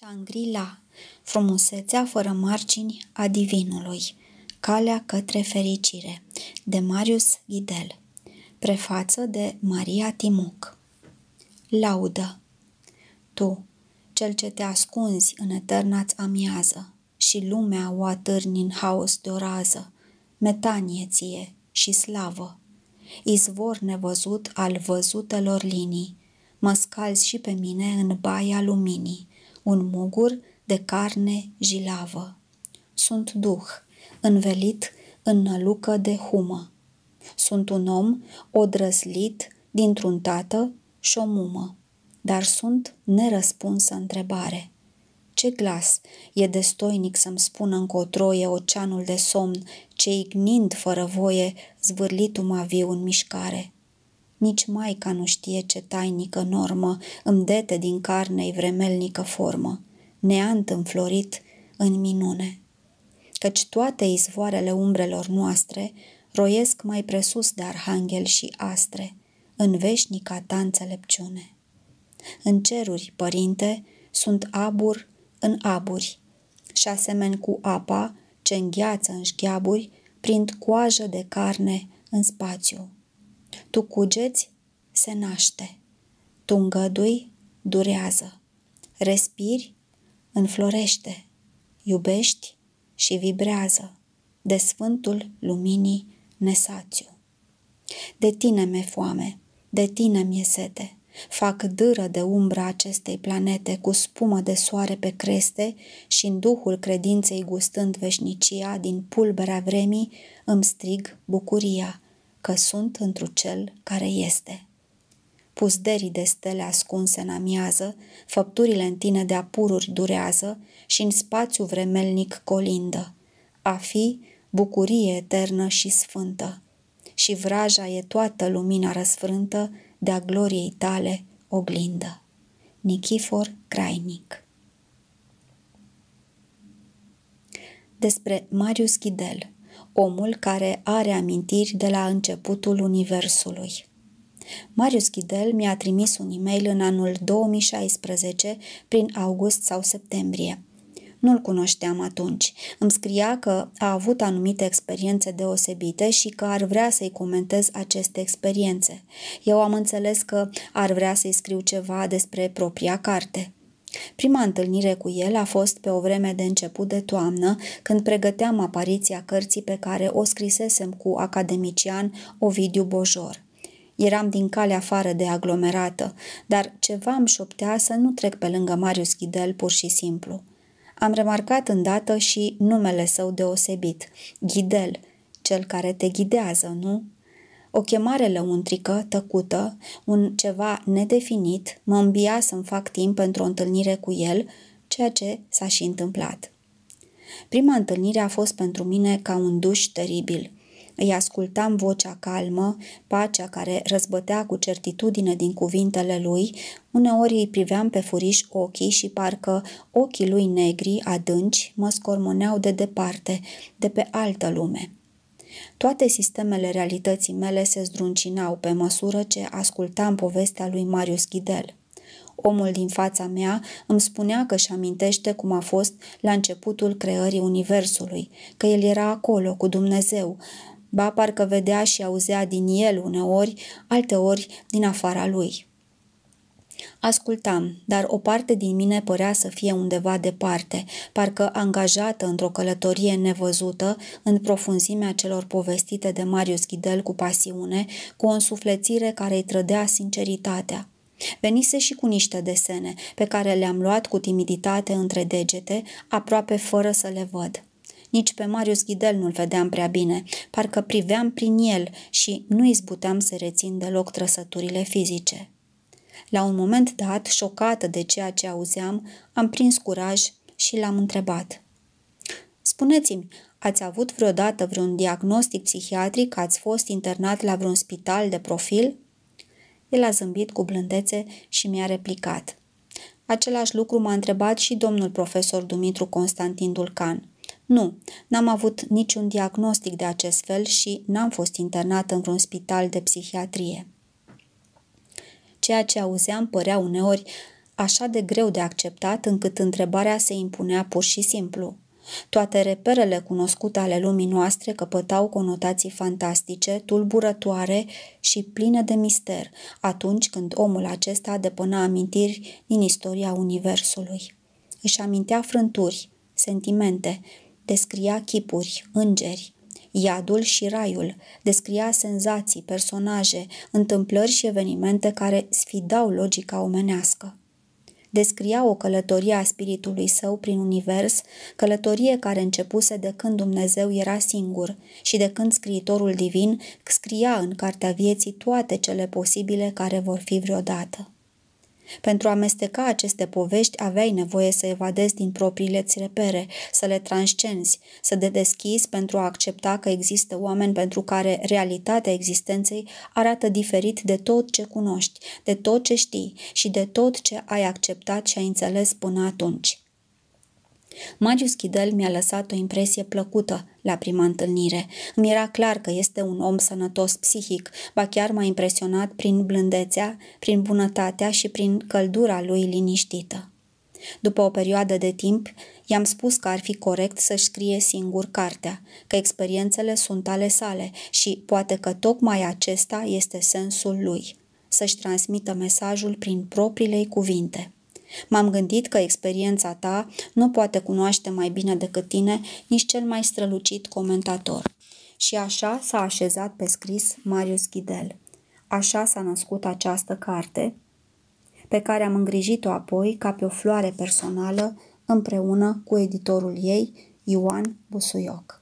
Shangri-La, frumusețea fără margini a divinului, calea către fericire, de Marius Ghidel, prefață de Maria Timuc. Laudă Tu, cel ce te ascunzi în eternați amiază și lumea o atârni în haos de orază, metanie ție și slavă, izvor nevăzut al văzutelor linii, mă scalzi și pe mine în baia luminii un mugur de carne jilavă. Sunt duh, învelit în nălucă de humă. Sunt un om odrăslit dintr-un tată și o mumă, dar sunt nerăspunsă întrebare. Ce glas e destoinic să-mi spună încotroie oceanul de somn, ce ignind fără voie, zvârlitul maviu în mișcare?' Nici Maica nu știe ce tainică normă îmi dete din carnei vremelnică formă, neant înflorit în minune. Căci toate izvoarele umbrelor noastre roiesc mai presus de arhanghel și astre, în veșnica ta înțelepciune. În ceruri, părinte, sunt abur în aburi și asemeni cu apa ce îngheață în șgheaburi, prind coajă de carne în spațiu. Tu cugeți, se naște. Tu îngădui, durează. Respiri, înflorește. Iubești și vibrează. De Sfântul Luminii Nesațiu. De tine mi-e foame, de tine mi-e sete. Fac dâră de umbra acestei planete cu spumă de soare pe creste și în duhul credinței gustând veșnicia din pulberea vremii îmi strig bucuria – că sunt întru cel care este. Puzderii de stele ascunse în amiază, făpturile în tine de apururi durează și în spațiu vremelnic colindă. A fi bucurie eternă și sfântă. Și vraja e toată lumina răsfrântă de-a gloriei tale oglindă. Nichifor Crainic Despre Marius Ghidel omul care are amintiri de la începutul Universului. Marius Chidel mi-a trimis un e-mail în anul 2016, prin august sau septembrie. Nu-l cunoșteam atunci. Îmi scria că a avut anumite experiențe deosebite și că ar vrea să-i comentez aceste experiențe. Eu am înțeles că ar vrea să-i scriu ceva despre propria carte. Prima întâlnire cu el a fost pe o vreme de început de toamnă, când pregăteam apariția cărții pe care o scrisesem cu academician Ovidiu Bojor. Eram din cale afară de aglomerată, dar ceva îmi șoptea să nu trec pe lângă Marius Ghidel pur și simplu. Am remarcat îndată și numele său deosebit, Ghidel, cel care te ghidează, nu? O chemare lăuntrică, tăcută, un ceva nedefinit, mă îmbia să-mi fac timp pentru o întâlnire cu el, ceea ce s-a și întâmplat. Prima întâlnire a fost pentru mine ca un duș teribil. Îi ascultam vocea calmă, pacea care răzbătea cu certitudine din cuvintele lui, uneori îi priveam pe furiș ochii și parcă ochii lui negri, adânci, mă scormoneau de departe, de pe altă lume. Toate sistemele realității mele se zdruncinau pe măsură ce ascultam povestea lui Marius Ghidel. Omul din fața mea îmi spunea că își amintește cum a fost la începutul creării Universului, că el era acolo cu Dumnezeu, ba parcă vedea și auzea din el uneori, alteori din afara lui. Ascultam, dar o parte din mine părea să fie undeva departe, parcă angajată într-o călătorie nevăzută, în profunzimea celor povestite de Marius Ghidel cu pasiune, cu o însuflețire care îi trădea sinceritatea. Venise și cu niște desene, pe care le-am luat cu timiditate între degete, aproape fără să le văd. Nici pe Marius Ghidel nu-l vedeam prea bine, parcă priveam prin el și nu izbuteam să rețin deloc trăsăturile fizice. La un moment dat, șocată de ceea ce auzeam, am prins curaj și l-am întrebat. Spuneți-mi, ați avut vreodată vreun diagnostic psihiatric, ați fost internat la vreun spital de profil? El a zâmbit cu blândețe și mi-a replicat. Același lucru m-a întrebat și domnul profesor Dumitru Constantin Dulcan. Nu, n-am avut niciun diagnostic de acest fel și n-am fost internat în vreun spital de psihiatrie ceea ce auzeam părea uneori așa de greu de acceptat încât întrebarea se impunea pur și simplu. Toate reperele cunoscute ale lumii noastre căpătau conotații fantastice, tulburătoare și pline de mister, atunci când omul acesta depăna amintiri din istoria Universului. Își amintea frânturi, sentimente, descria chipuri, îngeri, Iadul și Raiul descria senzații, personaje, întâmplări și evenimente care sfidau logica omenească. Descria o călătorie a spiritului său prin univers, călătorie care începuse de când Dumnezeu era singur și de când scriitorul divin scria în cartea vieții toate cele posibile care vor fi vreodată. Pentru a amesteca aceste povești, aveai nevoie să evadezi din propriile ți repere, să le transcenzi, să te deschizi pentru a accepta că există oameni pentru care realitatea existenței arată diferit de tot ce cunoști, de tot ce știi și de tot ce ai acceptat și ai înțeles până atunci. Magius Chidel mi-a lăsat o impresie plăcută la prima întâlnire. Mi era clar că este un om sănătos psihic, ba chiar m-a impresionat prin blândețea, prin bunătatea și prin căldura lui liniștită. După o perioadă de timp, i-am spus că ar fi corect să-și scrie singur cartea, că experiențele sunt ale sale și poate că tocmai acesta este sensul lui, să-și transmită mesajul prin propriile cuvinte. M-am gândit că experiența ta nu poate cunoaște mai bine decât tine nici cel mai strălucit comentator. Și așa s-a așezat pe scris Marius Ghidel. Așa s-a născut această carte, pe care am îngrijit-o apoi ca pe o floare personală împreună cu editorul ei, Ioan Busuioc.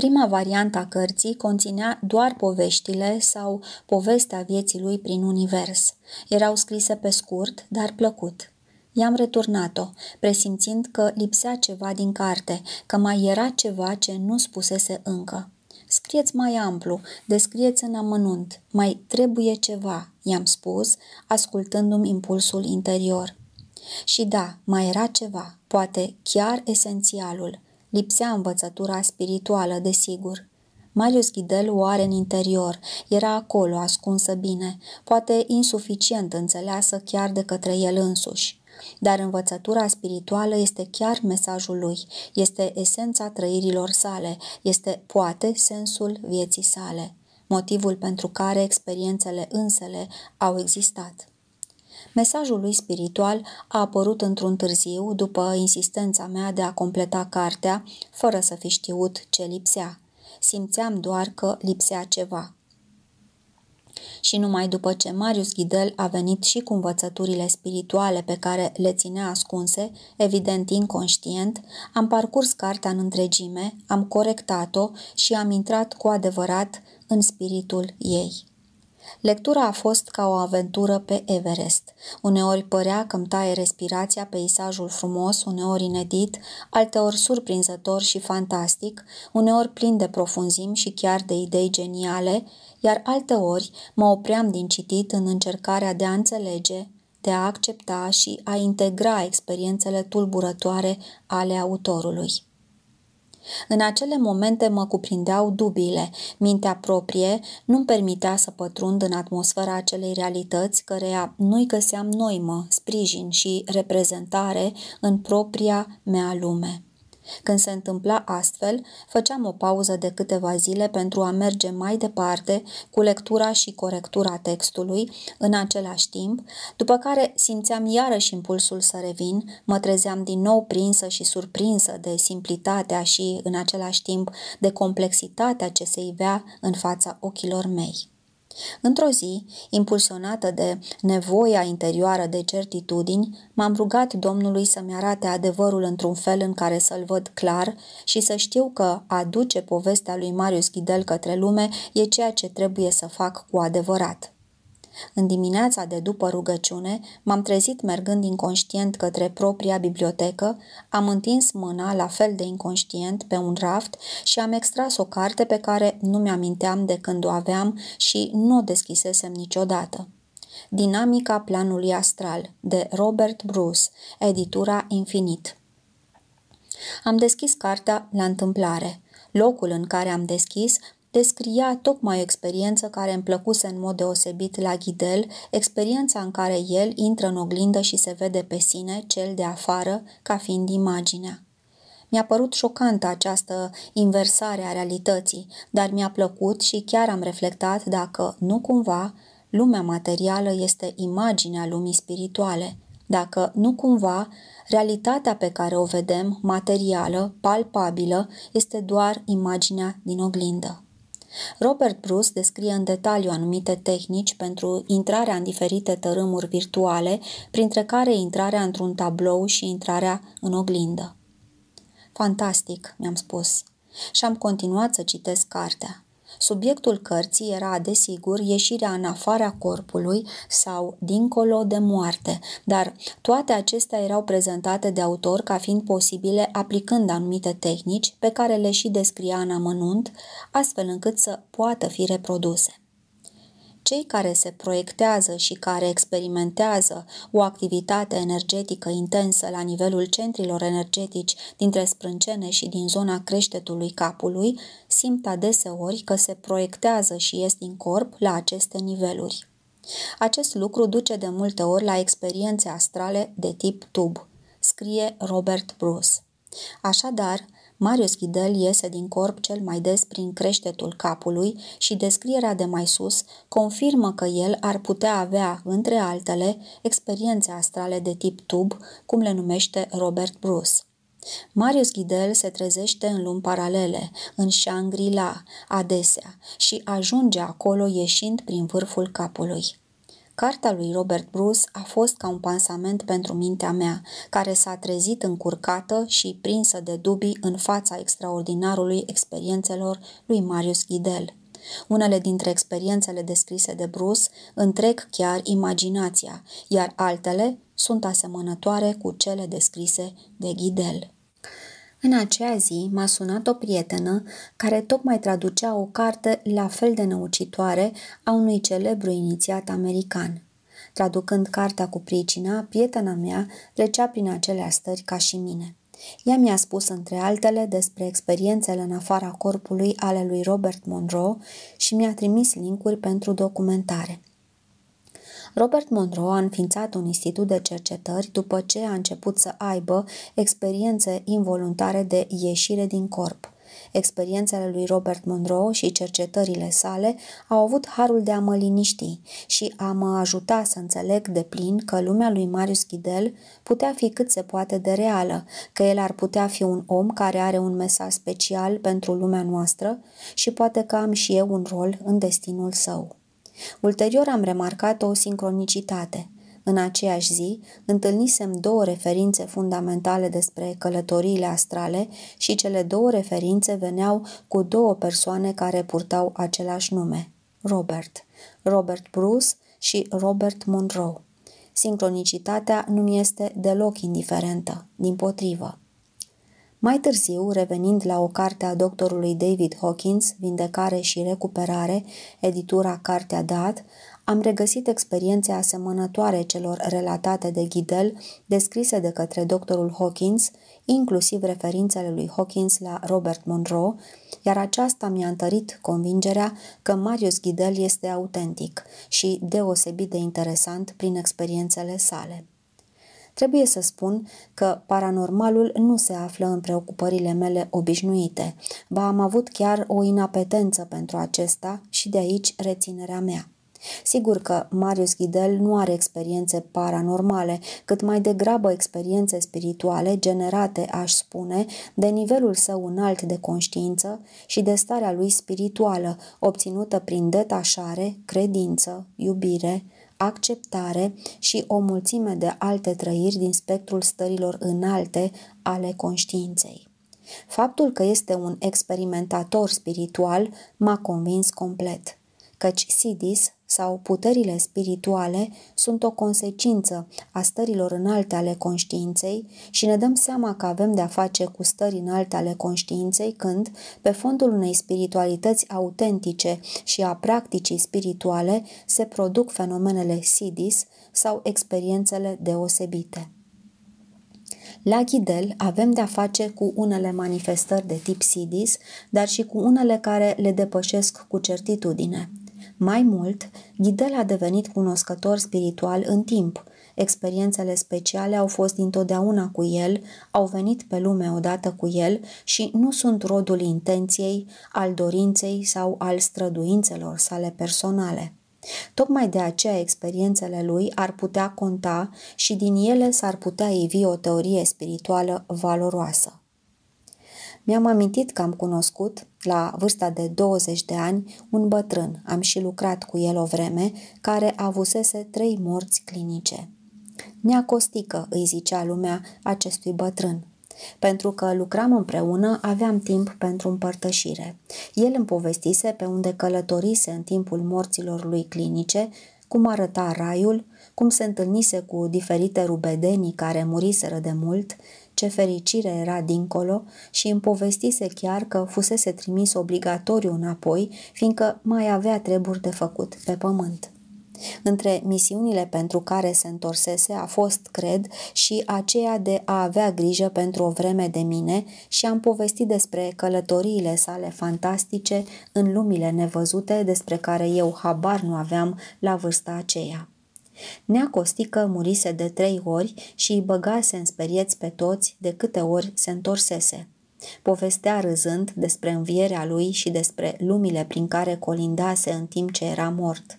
Prima variantă a cărții conținea doar poveștile sau povestea vieții lui prin univers. Erau scrise pe scurt, dar plăcut. I-am returnat-o, presimțind că lipsea ceva din carte, că mai era ceva ce nu spusese încă. Scrieți mai amplu, descrieți în amănunt, mai trebuie ceva, i-am spus, ascultându-mi impulsul interior. Și da, mai era ceva, poate chiar esențialul – Lipsea învățătura spirituală, desigur. Marius Ghidel o are în interior, era acolo, ascunsă bine, poate insuficient înțeleasă chiar de către el însuși. Dar învățătura spirituală este chiar mesajul lui, este esența trăirilor sale, este, poate, sensul vieții sale, motivul pentru care experiențele însele au existat. Mesajul lui spiritual a apărut într-un târziu, după insistența mea de a completa cartea, fără să fi știut ce lipsea. Simțeam doar că lipsea ceva. Și numai după ce Marius Ghidel a venit și cu învățăturile spirituale pe care le ținea ascunse, evident inconștient, am parcurs cartea în întregime, am corectat-o și am intrat cu adevărat în spiritul ei. Lectura a fost ca o aventură pe Everest. Uneori părea că îmi taie respirația peisajul frumos, uneori inedit, alteori surprinzător și fantastic, uneori plin de profunzim și chiar de idei geniale, iar alteori mă opream din citit în încercarea de a înțelege, de a accepta și a integra experiențele tulburătoare ale autorului. În acele momente mă cuprindeau dubile, mintea proprie nu-mi permitea să pătrund în atmosfera acelei realități căreia nu-i găseam noimă, sprijin și reprezentare în propria mea lume. Când se întâmpla astfel, făceam o pauză de câteva zile pentru a merge mai departe cu lectura și corectura textului în același timp, după care simțeam iarăși impulsul să revin, mă trezeam din nou prinsă și surprinsă de simplitatea și, în același timp, de complexitatea ce se ivea în fața ochilor mei. Într-o zi, impulsionată de nevoia interioară de certitudini, m-am rugat Domnului să-mi arate adevărul într-un fel în care să-l văd clar și să știu că aduce povestea lui Marius Ghidel către lume e ceea ce trebuie să fac cu adevărat. În dimineața de după rugăciune, m-am trezit mergând inconștient către propria bibliotecă, am întins mâna, la fel de inconștient, pe un raft și am extras o carte pe care nu mi-aminteam de când o aveam și nu o deschisesem niciodată. Dinamica planului astral, de Robert Bruce, editura Infinit. Am deschis cartea la întâmplare. Locul în care am deschis descria tocmai o experiență care îmi plăcuse în mod deosebit la Ghidel, experiența în care el intră în oglindă și se vede pe sine, cel de afară, ca fiind imaginea. Mi-a părut șocantă această inversare a realității, dar mi-a plăcut și chiar am reflectat dacă, nu cumva, lumea materială este imaginea lumii spirituale, dacă, nu cumva, realitatea pe care o vedem, materială, palpabilă, este doar imaginea din oglindă. Robert Bruce descrie în detaliu anumite tehnici pentru intrarea în diferite tărâmuri virtuale, printre care intrarea într-un tablou și intrarea în oglindă. Fantastic, mi-am spus, și am continuat să citesc cartea. Subiectul cărții era, desigur, ieșirea în afara corpului sau dincolo de moarte, dar toate acestea erau prezentate de autor ca fiind posibile aplicând anumite tehnici pe care le și descria în amănunt, astfel încât să poată fi reproduse cei care se proiectează și care experimentează o activitate energetică intensă la nivelul centrilor energetici dintre sprâncene și din zona creștetului capului simt adeseori că se proiectează și ies din corp la aceste niveluri. Acest lucru duce de multe ori la experiențe astrale de tip tub, scrie Robert Bruce. Așadar, Marius Ghidel iese din corp cel mai des prin creștetul capului și descrierea de mai sus confirmă că el ar putea avea, între altele, experiențe astrale de tip tub, cum le numește Robert Bruce. Marius Ghidel se trezește în lumi paralele, în Shangri-La, adesea, și ajunge acolo ieșind prin vârful capului. Cartea lui Robert Bruce a fost ca un pansament pentru mintea mea, care s-a trezit încurcată și prinsă de dubii în fața extraordinarului experiențelor lui Marius Ghidel. Unele dintre experiențele descrise de Bruce întrec chiar imaginația, iar altele sunt asemănătoare cu cele descrise de Ghidel. În acea zi m-a sunat o prietenă care tocmai traducea o carte la fel de năucitoare a unui celebru inițiat american. Traducând cartea cu pricina, prietena mea trecea prin acelea stări ca și mine. Ea mi-a spus între altele despre experiențele în afara corpului ale lui Robert Monroe și mi-a trimis linkuri pentru documentare. Robert Monroe a înființat un institut de cercetări după ce a început să aibă experiențe involuntare de ieșire din corp. Experiențele lui Robert Monroe și cercetările sale au avut harul de a mă liniști și a mă ajuta să înțeleg de plin că lumea lui Marius Ghidel putea fi cât se poate de reală, că el ar putea fi un om care are un mesaj special pentru lumea noastră și poate că am și eu un rol în destinul său. Ulterior am remarcat o sincronicitate. În aceeași zi, întâlnisem două referințe fundamentale despre călătoriile astrale și cele două referințe veneau cu două persoane care purtau același nume, Robert, Robert Bruce și Robert Monroe. Sincronicitatea nu mi este deloc indiferentă, din potrivă. Mai târziu, revenind la o carte a doctorului David Hawkins, Vindecare și recuperare, editura Cartea Dat, am regăsit experiențe asemănătoare celor relatate de Ghidel, descrise de către doctorul Hawkins, inclusiv referințele lui Hawkins la Robert Monroe, iar aceasta mi-a întărit convingerea că Marius Ghidel este autentic și deosebit de interesant prin experiențele sale. Trebuie să spun că paranormalul nu se află în preocupările mele obișnuite, ba am avut chiar o inapetență pentru acesta și de aici reținerea mea. Sigur că Marius Ghidel nu are experiențe paranormale, cât mai degrabă experiențe spirituale generate, aș spune, de nivelul său înalt de conștiință și de starea lui spirituală, obținută prin detașare, credință, iubire, acceptare și o mulțime de alte trăiri din spectrul stărilor înalte ale conștiinței. Faptul că este un experimentator spiritual m-a convins complet, căci Sidis sau puterile spirituale sunt o consecință a stărilor înalte ale conștiinței și ne dăm seama că avem de-a face cu stări înalte ale conștiinței când, pe fondul unei spiritualități autentice și a practicii spirituale, se produc fenomenele sidis sau experiențele deosebite. La Ghidel avem de-a face cu unele manifestări de tip SIDIS, dar și cu unele care le depășesc cu certitudine. Mai mult, Ghidel a devenit cunoscător spiritual în timp. Experiențele speciale au fost dintotdeauna cu el, au venit pe lume odată cu el și nu sunt rodul intenției, al dorinței sau al străduințelor sale personale. Tocmai de aceea experiențele lui ar putea conta și din ele s-ar putea ivi o teorie spirituală valoroasă. Mi-am amintit că am cunoscut, la vârsta de 20 de ani, un bătrân, am și lucrat cu el o vreme, care avusese trei morți clinice. Neacostică, îi zicea lumea acestui bătrân. Pentru că lucram împreună, aveam timp pentru împărtășire. El îmi povestise pe unde călătorise în timpul morților lui clinice, cum arăta raiul, cum se întâlnise cu diferite rubedenii care muriseră de mult, ce fericire era dincolo și îmi povestise chiar că fusese trimis obligatoriu înapoi, fiindcă mai avea treburi de făcut pe pământ. Între misiunile pentru care se întorsese a fost, cred, și aceea de a avea grijă pentru o vreme de mine și am povestit despre călătoriile sale fantastice în lumile nevăzute despre care eu habar nu aveam la vârsta aceea. Nea Costică murise de trei ori și îi băgase în sperieți pe toți de câte ori se întorsese. Povestea râzând despre învierea lui și despre lumile prin care colindase în timp ce era mort.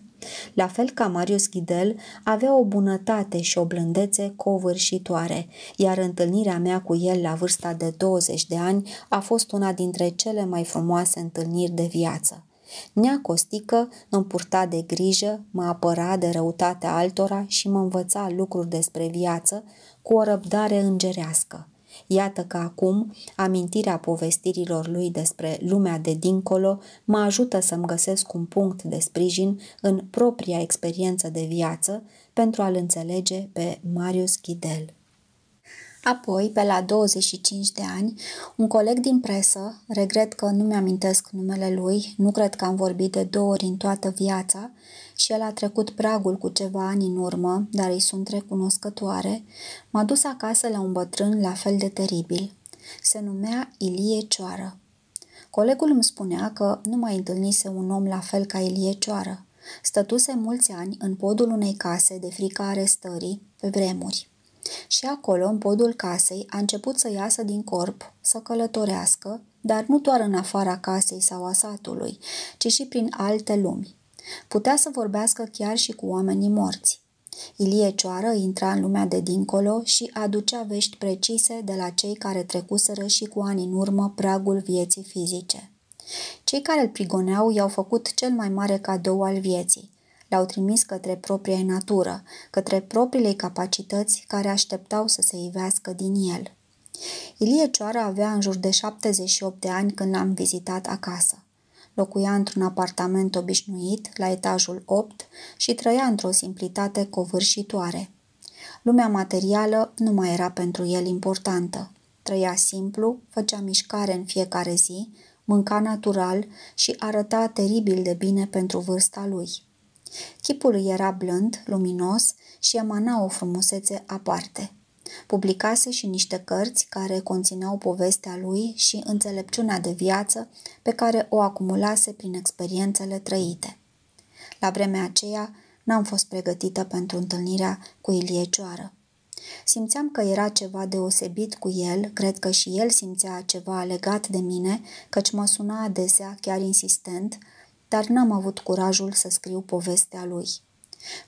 La fel ca Marius Ghidel, avea o bunătate și o blândețe covârșitoare, iar întâlnirea mea cu el la vârsta de 20 de ani a fost una dintre cele mai frumoase întâlniri de viață. Costică mă purta de grijă, mă apăra de răutatea altora și mă învăța lucruri despre viață cu o răbdare îngerească. Iată că acum amintirea povestirilor lui despre lumea de dincolo mă ajută să-mi găsesc un punct de sprijin în propria experiență de viață pentru a-l înțelege pe Marius Chidel. Apoi, pe la 25 de ani, un coleg din presă, regret că nu mi-amintesc numele lui, nu cred că am vorbit de două ori în toată viața, și el a trecut pragul cu ceva ani în urmă, dar îi sunt recunoscătoare, m-a dus acasă la un bătrân la fel de teribil. Se numea Ilie Cioară. Colegul îmi spunea că nu mai întâlnise un om la fel ca Ilie Cioară. Stătuse mulți ani în podul unei case de frica arestării, pe vremuri. Și acolo, în podul casei, a început să iasă din corp, să călătorească, dar nu doar în afara casei sau a satului, ci și prin alte lumi. Putea să vorbească chiar și cu oamenii morți. Ilie Cioară intra în lumea de dincolo și aducea vești precise de la cei care trecuseră și cu ani în urmă pragul vieții fizice. Cei care îl prigoneau i-au făcut cel mai mare cadou al vieții – le-au trimis către propria natură, către propriile capacități care așteptau să se ivească din el. Ilie Cioară avea în jur de 78 de ani când l-am vizitat acasă. Locuia într-un apartament obișnuit, la etajul 8, și trăia într-o simplitate covârșitoare. Lumea materială nu mai era pentru el importantă. Trăia simplu, făcea mișcare în fiecare zi, mânca natural și arăta teribil de bine pentru vârsta lui. Chipul lui era blând, luminos și emana o frumusețe aparte. Publicase și niște cărți care conțineau povestea lui și înțelepciunea de viață pe care o acumulase prin experiențele trăite. La vremea aceea n-am fost pregătită pentru întâlnirea cu Ilie Cioară. Simțeam că era ceva deosebit cu el, cred că și el simțea ceva legat de mine, căci mă suna adesea, chiar insistent, dar n-am avut curajul să scriu povestea lui.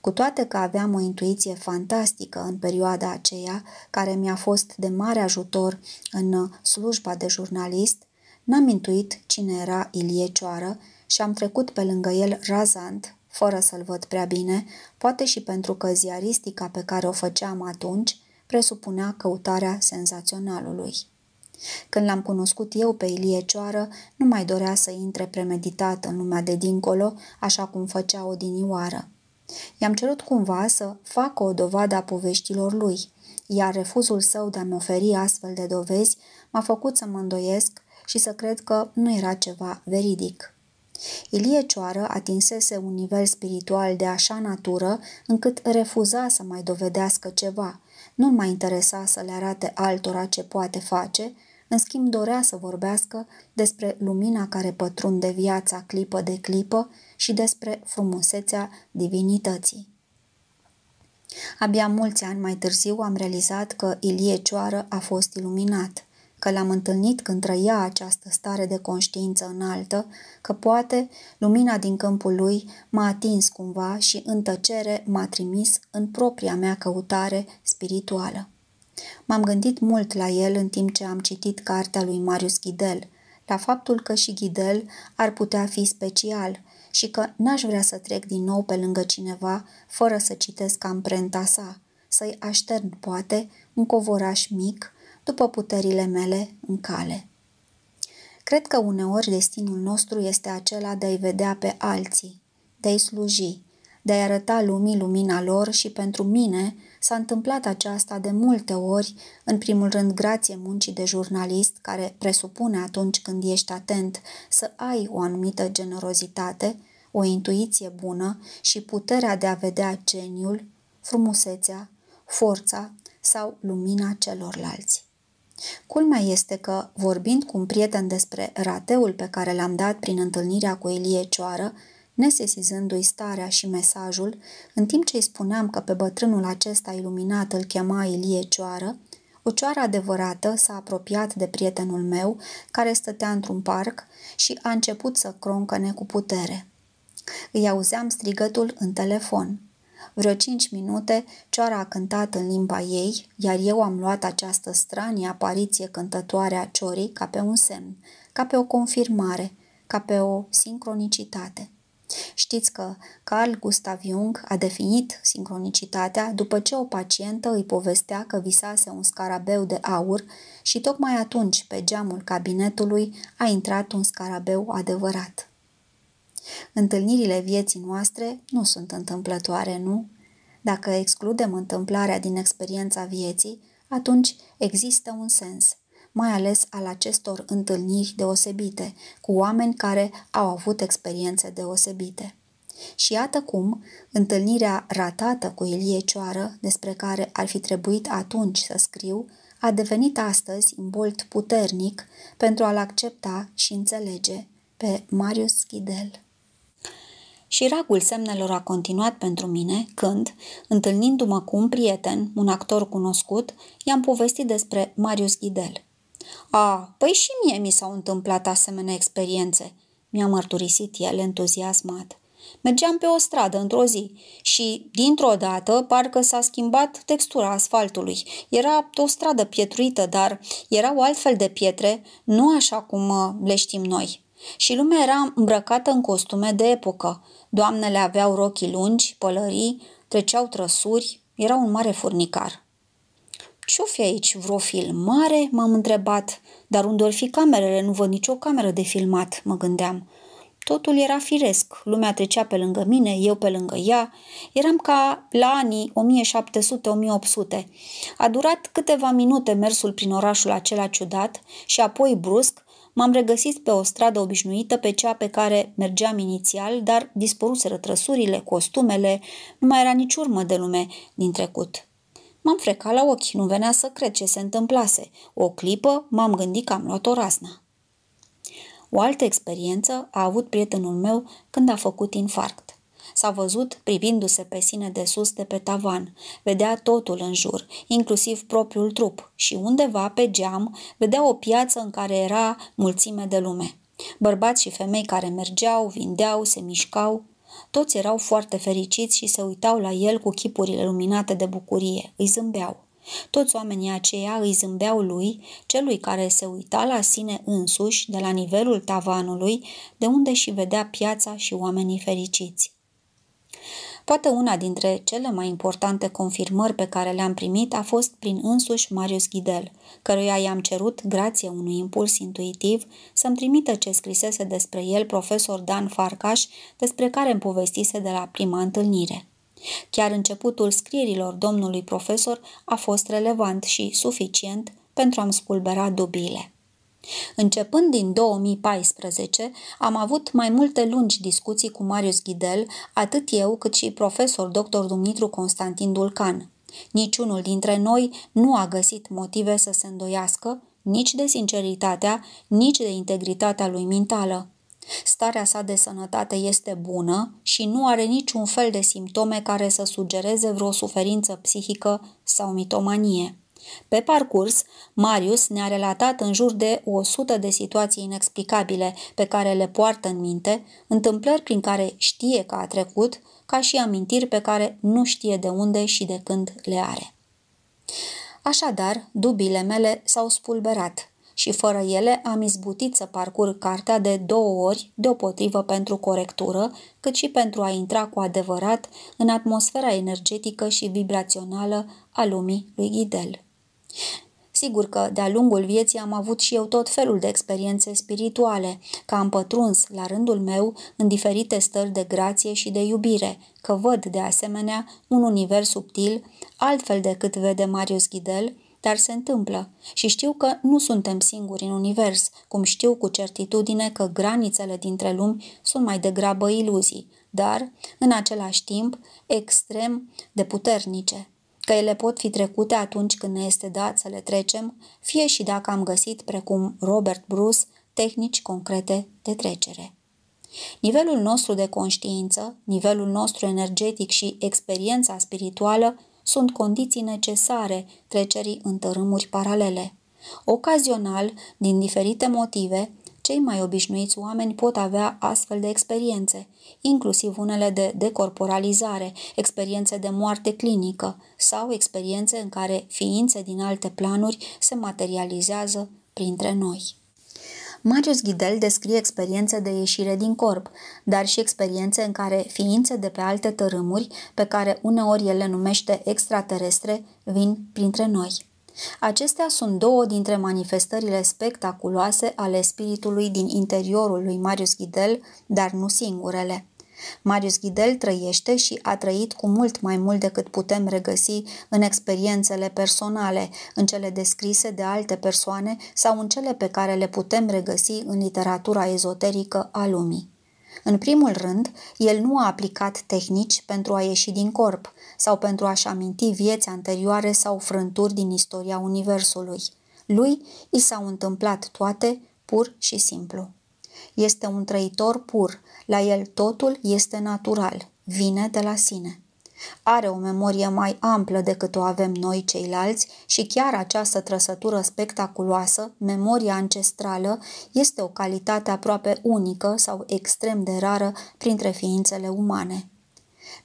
Cu toate că aveam o intuiție fantastică în perioada aceea, care mi-a fost de mare ajutor în slujba de jurnalist, n-am intuit cine era Ilie Cioară și am trecut pe lângă el razant, fără să-l văd prea bine, poate și pentru că ziaristica pe care o făceam atunci presupunea căutarea senzaționalului. Când l-am cunoscut eu pe Ilie Cioară, nu mai dorea să intre premeditat în lumea de dincolo, așa cum făcea odinioară. I-am cerut cumva să facă o dovadă a poveștilor lui, iar refuzul său de a-mi oferi astfel de dovezi m-a făcut să mă îndoiesc și să cred că nu era ceva veridic. Ilie Cioară atinsese un nivel spiritual de așa natură încât refuza să mai dovedească ceva, nu mai interesa să le arate altora ce poate face, în schimb dorea să vorbească despre lumina care pătrunde viața clipă de clipă și despre frumusețea divinității. Abia mulți ani mai târziu am realizat că Ilie Cioară a fost iluminat, că l-am întâlnit când trăia această stare de conștiință înaltă, că poate lumina din câmpul lui m-a atins cumva și în tăcere m-a trimis în propria mea căutare spirituală. M-am gândit mult la el în timp ce am citit cartea lui Marius Ghidel, la faptul că și Ghidel ar putea fi special și că n-aș vrea să trec din nou pe lângă cineva fără să citesc amprenta sa, să-i aștern, poate, un covoraș mic, după puterile mele, în cale. Cred că uneori destinul nostru este acela de a-i vedea pe alții, de a-i sluji, de a-i arăta lumii lumina lor și pentru mine S-a întâmplat aceasta de multe ori, în primul rând grație muncii de jurnalist, care presupune atunci când ești atent să ai o anumită generozitate, o intuiție bună și puterea de a vedea geniul, frumusețea, forța sau lumina celorlalți. Culmea este că, vorbind cu un prieten despre rateul pe care l-am dat prin întâlnirea cu Elie Cioară, nesesizându-i starea și mesajul, în timp ce îi spuneam că pe bătrânul acesta iluminat îl chema Ilie Cioară, o cioară adevărată s-a apropiat de prietenul meu, care stătea într-un parc și a început să croncăne cu putere. Îi auzeam strigătul în telefon. Vreo cinci minute, cioara a cântat în limba ei, iar eu am luat această stranie apariție cântătoare a ciorii ca pe un semn, ca pe o confirmare, ca pe o sincronicitate. Știți că Carl Gustav Jung a definit sincronicitatea după ce o pacientă îi povestea că visase un scarabeu de aur și tocmai atunci pe geamul cabinetului a intrat un scarabeu adevărat. Întâlnirile vieții noastre nu sunt întâmplătoare, nu? Dacă excludem întâmplarea din experiența vieții, atunci există un sens – mai ales al acestor întâlniri deosebite cu oameni care au avut experiențe deosebite. Și iată cum, întâlnirea ratată cu Ilie Cioară, despre care ar fi trebuit atunci să scriu, a devenit astăzi un bolt puternic pentru a-l accepta și înțelege pe Marius Schidel. Și ragul semnelor a continuat pentru mine când, întâlnindu-mă cu un prieten, un actor cunoscut, i-am povestit despre Marius Ghidel. A, păi și mie mi s-au întâmplat asemenea experiențe, mi-a mărturisit el entuziasmat. Mergeam pe o stradă într-o zi și, dintr-o dată, parcă s-a schimbat textura asfaltului. Era o stradă pietruită, dar erau altfel de pietre, nu așa cum uh, le știm noi. Și lumea era îmbrăcată în costume de epocă. Doamnele aveau rochii lungi, pălării, treceau trăsuri, era un mare furnicar. Ce-o fi aici? Vreo filmare?" m-am întrebat. Dar unde or fi camerele? Nu văd nicio cameră de filmat," mă gândeam. Totul era firesc, lumea trecea pe lângă mine, eu pe lângă ea. Eram ca la anii 1700-1800. A durat câteva minute mersul prin orașul acela ciudat și apoi, brusc, m-am regăsit pe o stradă obișnuită, pe cea pe care mergeam inițial, dar dispăruseră trăsurile, costumele, nu mai era nici urmă de lume din trecut. M-am frecat la ochi, nu venea să cred ce se întâmplase. O clipă m-am gândit că am luat o razna. O altă experiență a avut prietenul meu când a făcut infarct. S-a văzut privindu-se pe sine de sus de pe tavan. Vedea totul în jur, inclusiv propriul trup, și undeva pe geam vedea o piață în care era mulțime de lume. Bărbați și femei care mergeau, vindeau, se mișcau. Toți erau foarte fericiți și se uitau la el cu chipurile luminate de bucurie. Îi zâmbeau. Toți oamenii aceia îi zâmbeau lui, celui care se uita la sine însuși de la nivelul tavanului, de unde și vedea piața și oamenii fericiți. Poate una dintre cele mai importante confirmări pe care le-am primit a fost prin însuși Marius Ghidel, căruia i-am cerut, grație unui impuls intuitiv, să-mi trimită ce scrisese despre el profesor Dan Farcaș, despre care îmi povestise de la prima întâlnire. Chiar începutul scrierilor domnului profesor a fost relevant și suficient pentru a-mi spulbera dubiile. Începând din 2014, am avut mai multe lungi discuții cu Marius Ghidel, atât eu cât și profesor dr. Dumitru Constantin Dulcan. Niciunul dintre noi nu a găsit motive să se îndoiască nici de sinceritatea, nici de integritatea lui mentală. Starea sa de sănătate este bună și nu are niciun fel de simptome care să sugereze vreo suferință psihică sau mitomanie. Pe parcurs, Marius ne-a relatat în jur de 100 de situații inexplicabile pe care le poartă în minte, întâmplări prin care știe că a trecut, ca și amintiri pe care nu știe de unde și de când le are. Așadar, dubile mele s-au spulberat și fără ele am izbutit să parcurg cartea de două ori, deopotrivă pentru corectură, cât și pentru a intra cu adevărat în atmosfera energetică și vibrațională a lumii lui Ghidel. Sigur că de-a lungul vieții am avut și eu tot felul de experiențe spirituale, că am pătruns, la rândul meu, în diferite stări de grație și de iubire, că văd, de asemenea, un univers subtil, altfel decât vede Marius Ghidel, dar se întâmplă și știu că nu suntem singuri în univers, cum știu cu certitudine că granițele dintre lumi sunt mai degrabă iluzii, dar, în același timp, extrem de puternice că ele pot fi trecute atunci când ne este dat să le trecem, fie și dacă am găsit, precum Robert Bruce, tehnici concrete de trecere. Nivelul nostru de conștiință, nivelul nostru energetic și experiența spirituală sunt condiții necesare trecerii în tărâmuri paralele. Ocazional, din diferite motive, cei mai obișnuiți oameni pot avea astfel de experiențe, inclusiv unele de decorporalizare, experiențe de moarte clinică sau experiențe în care ființe din alte planuri se materializează printre noi. Marius Ghidel descrie experiențe de ieșire din corp, dar și experiențe în care ființe de pe alte tărâmuri, pe care uneori ele numește extraterestre, vin printre noi. Acestea sunt două dintre manifestările spectaculoase ale spiritului din interiorul lui Marius Ghidel, dar nu singurele. Marius Ghidel trăiește și a trăit cu mult mai mult decât putem regăsi în experiențele personale, în cele descrise de alte persoane sau în cele pe care le putem regăsi în literatura ezoterică a lumii. În primul rând, el nu a aplicat tehnici pentru a ieși din corp sau pentru a-și aminti vieți anterioare sau frânturi din istoria Universului. Lui i s-au întâmplat toate pur și simplu. Este un trăitor pur, la el totul este natural, vine de la sine. Are o memorie mai amplă decât o avem noi ceilalți și chiar această trăsătură spectaculoasă, memoria ancestrală, este o calitate aproape unică sau extrem de rară printre ființele umane.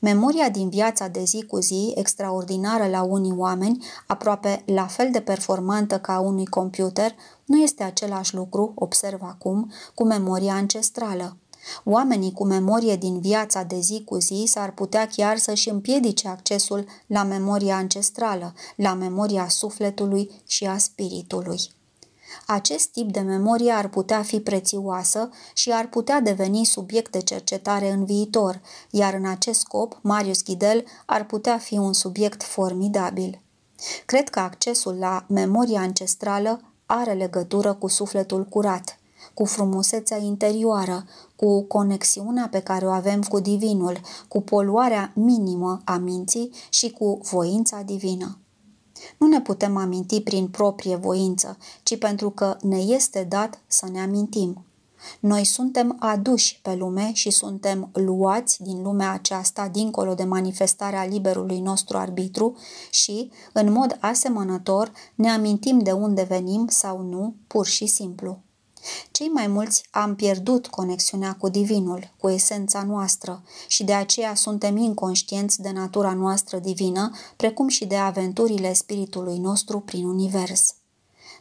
Memoria din viața de zi cu zi, extraordinară la unii oameni, aproape la fel de performantă ca a unui computer, nu este același lucru, observ acum, cu memoria ancestrală. Oamenii cu memorie din viața de zi cu zi s-ar putea chiar să-și împiedice accesul la memoria ancestrală, la memoria sufletului și a spiritului. Acest tip de memorie ar putea fi prețioasă și ar putea deveni subiect de cercetare în viitor, iar în acest scop Marius Ghidel ar putea fi un subiect formidabil. Cred că accesul la memoria ancestrală are legătură cu sufletul curat cu frumusețea interioară, cu conexiunea pe care o avem cu Divinul, cu poluarea minimă a minții și cu voința divină. Nu ne putem aminti prin proprie voință, ci pentru că ne este dat să ne amintim. Noi suntem aduși pe lume și suntem luați din lumea aceasta dincolo de manifestarea liberului nostru arbitru și, în mod asemănător, ne amintim de unde venim sau nu, pur și simplu. Cei mai mulți am pierdut conexiunea cu Divinul, cu esența noastră și de aceea suntem inconștienți de natura noastră divină, precum și de aventurile spiritului nostru prin univers.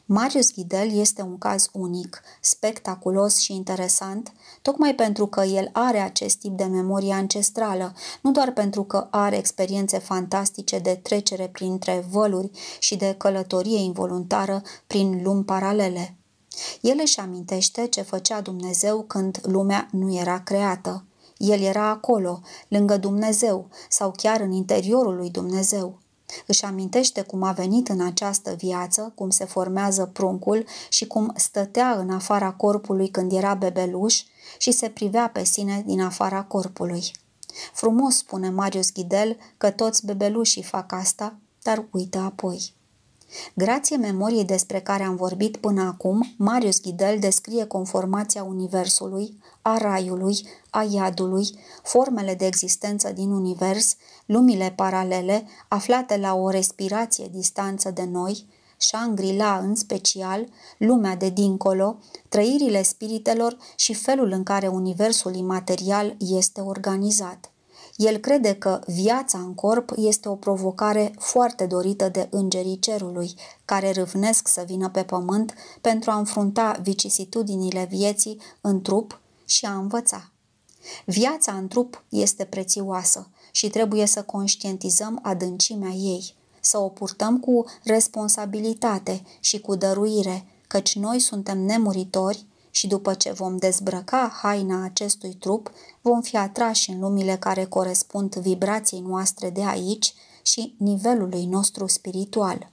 Marius Ghidel este un caz unic, spectaculos și interesant, tocmai pentru că el are acest tip de memorie ancestrală, nu doar pentru că are experiențe fantastice de trecere printre văluri și de călătorie involuntară prin lumi paralele. El își amintește ce făcea Dumnezeu când lumea nu era creată. El era acolo, lângă Dumnezeu sau chiar în interiorul lui Dumnezeu. Își amintește cum a venit în această viață, cum se formează pruncul și cum stătea în afara corpului când era bebeluș și se privea pe sine din afara corpului. Frumos spune Marius Ghidel că toți bebelușii fac asta, dar uită apoi. Grație memoriei despre care am vorbit până acum, Marius Ghidel descrie conformația Universului, a Raiului, a Iadului, formele de existență din Univers, lumile paralele, aflate la o respirație distanță de noi, Shangri-La în special, lumea de dincolo, trăirile spiritelor și felul în care universul imaterial este organizat. El crede că viața în corp este o provocare foarte dorită de îngerii cerului, care râvnesc să vină pe pământ pentru a înfrunta vicisitudinile vieții în trup și a învăța. Viața în trup este prețioasă și trebuie să conștientizăm adâncimea ei, să o purtăm cu responsabilitate și cu dăruire, căci noi suntem nemuritori și după ce vom dezbrăca haina acestui trup, vom fi atrași în lumile care corespund vibrației noastre de aici și nivelului nostru spiritual.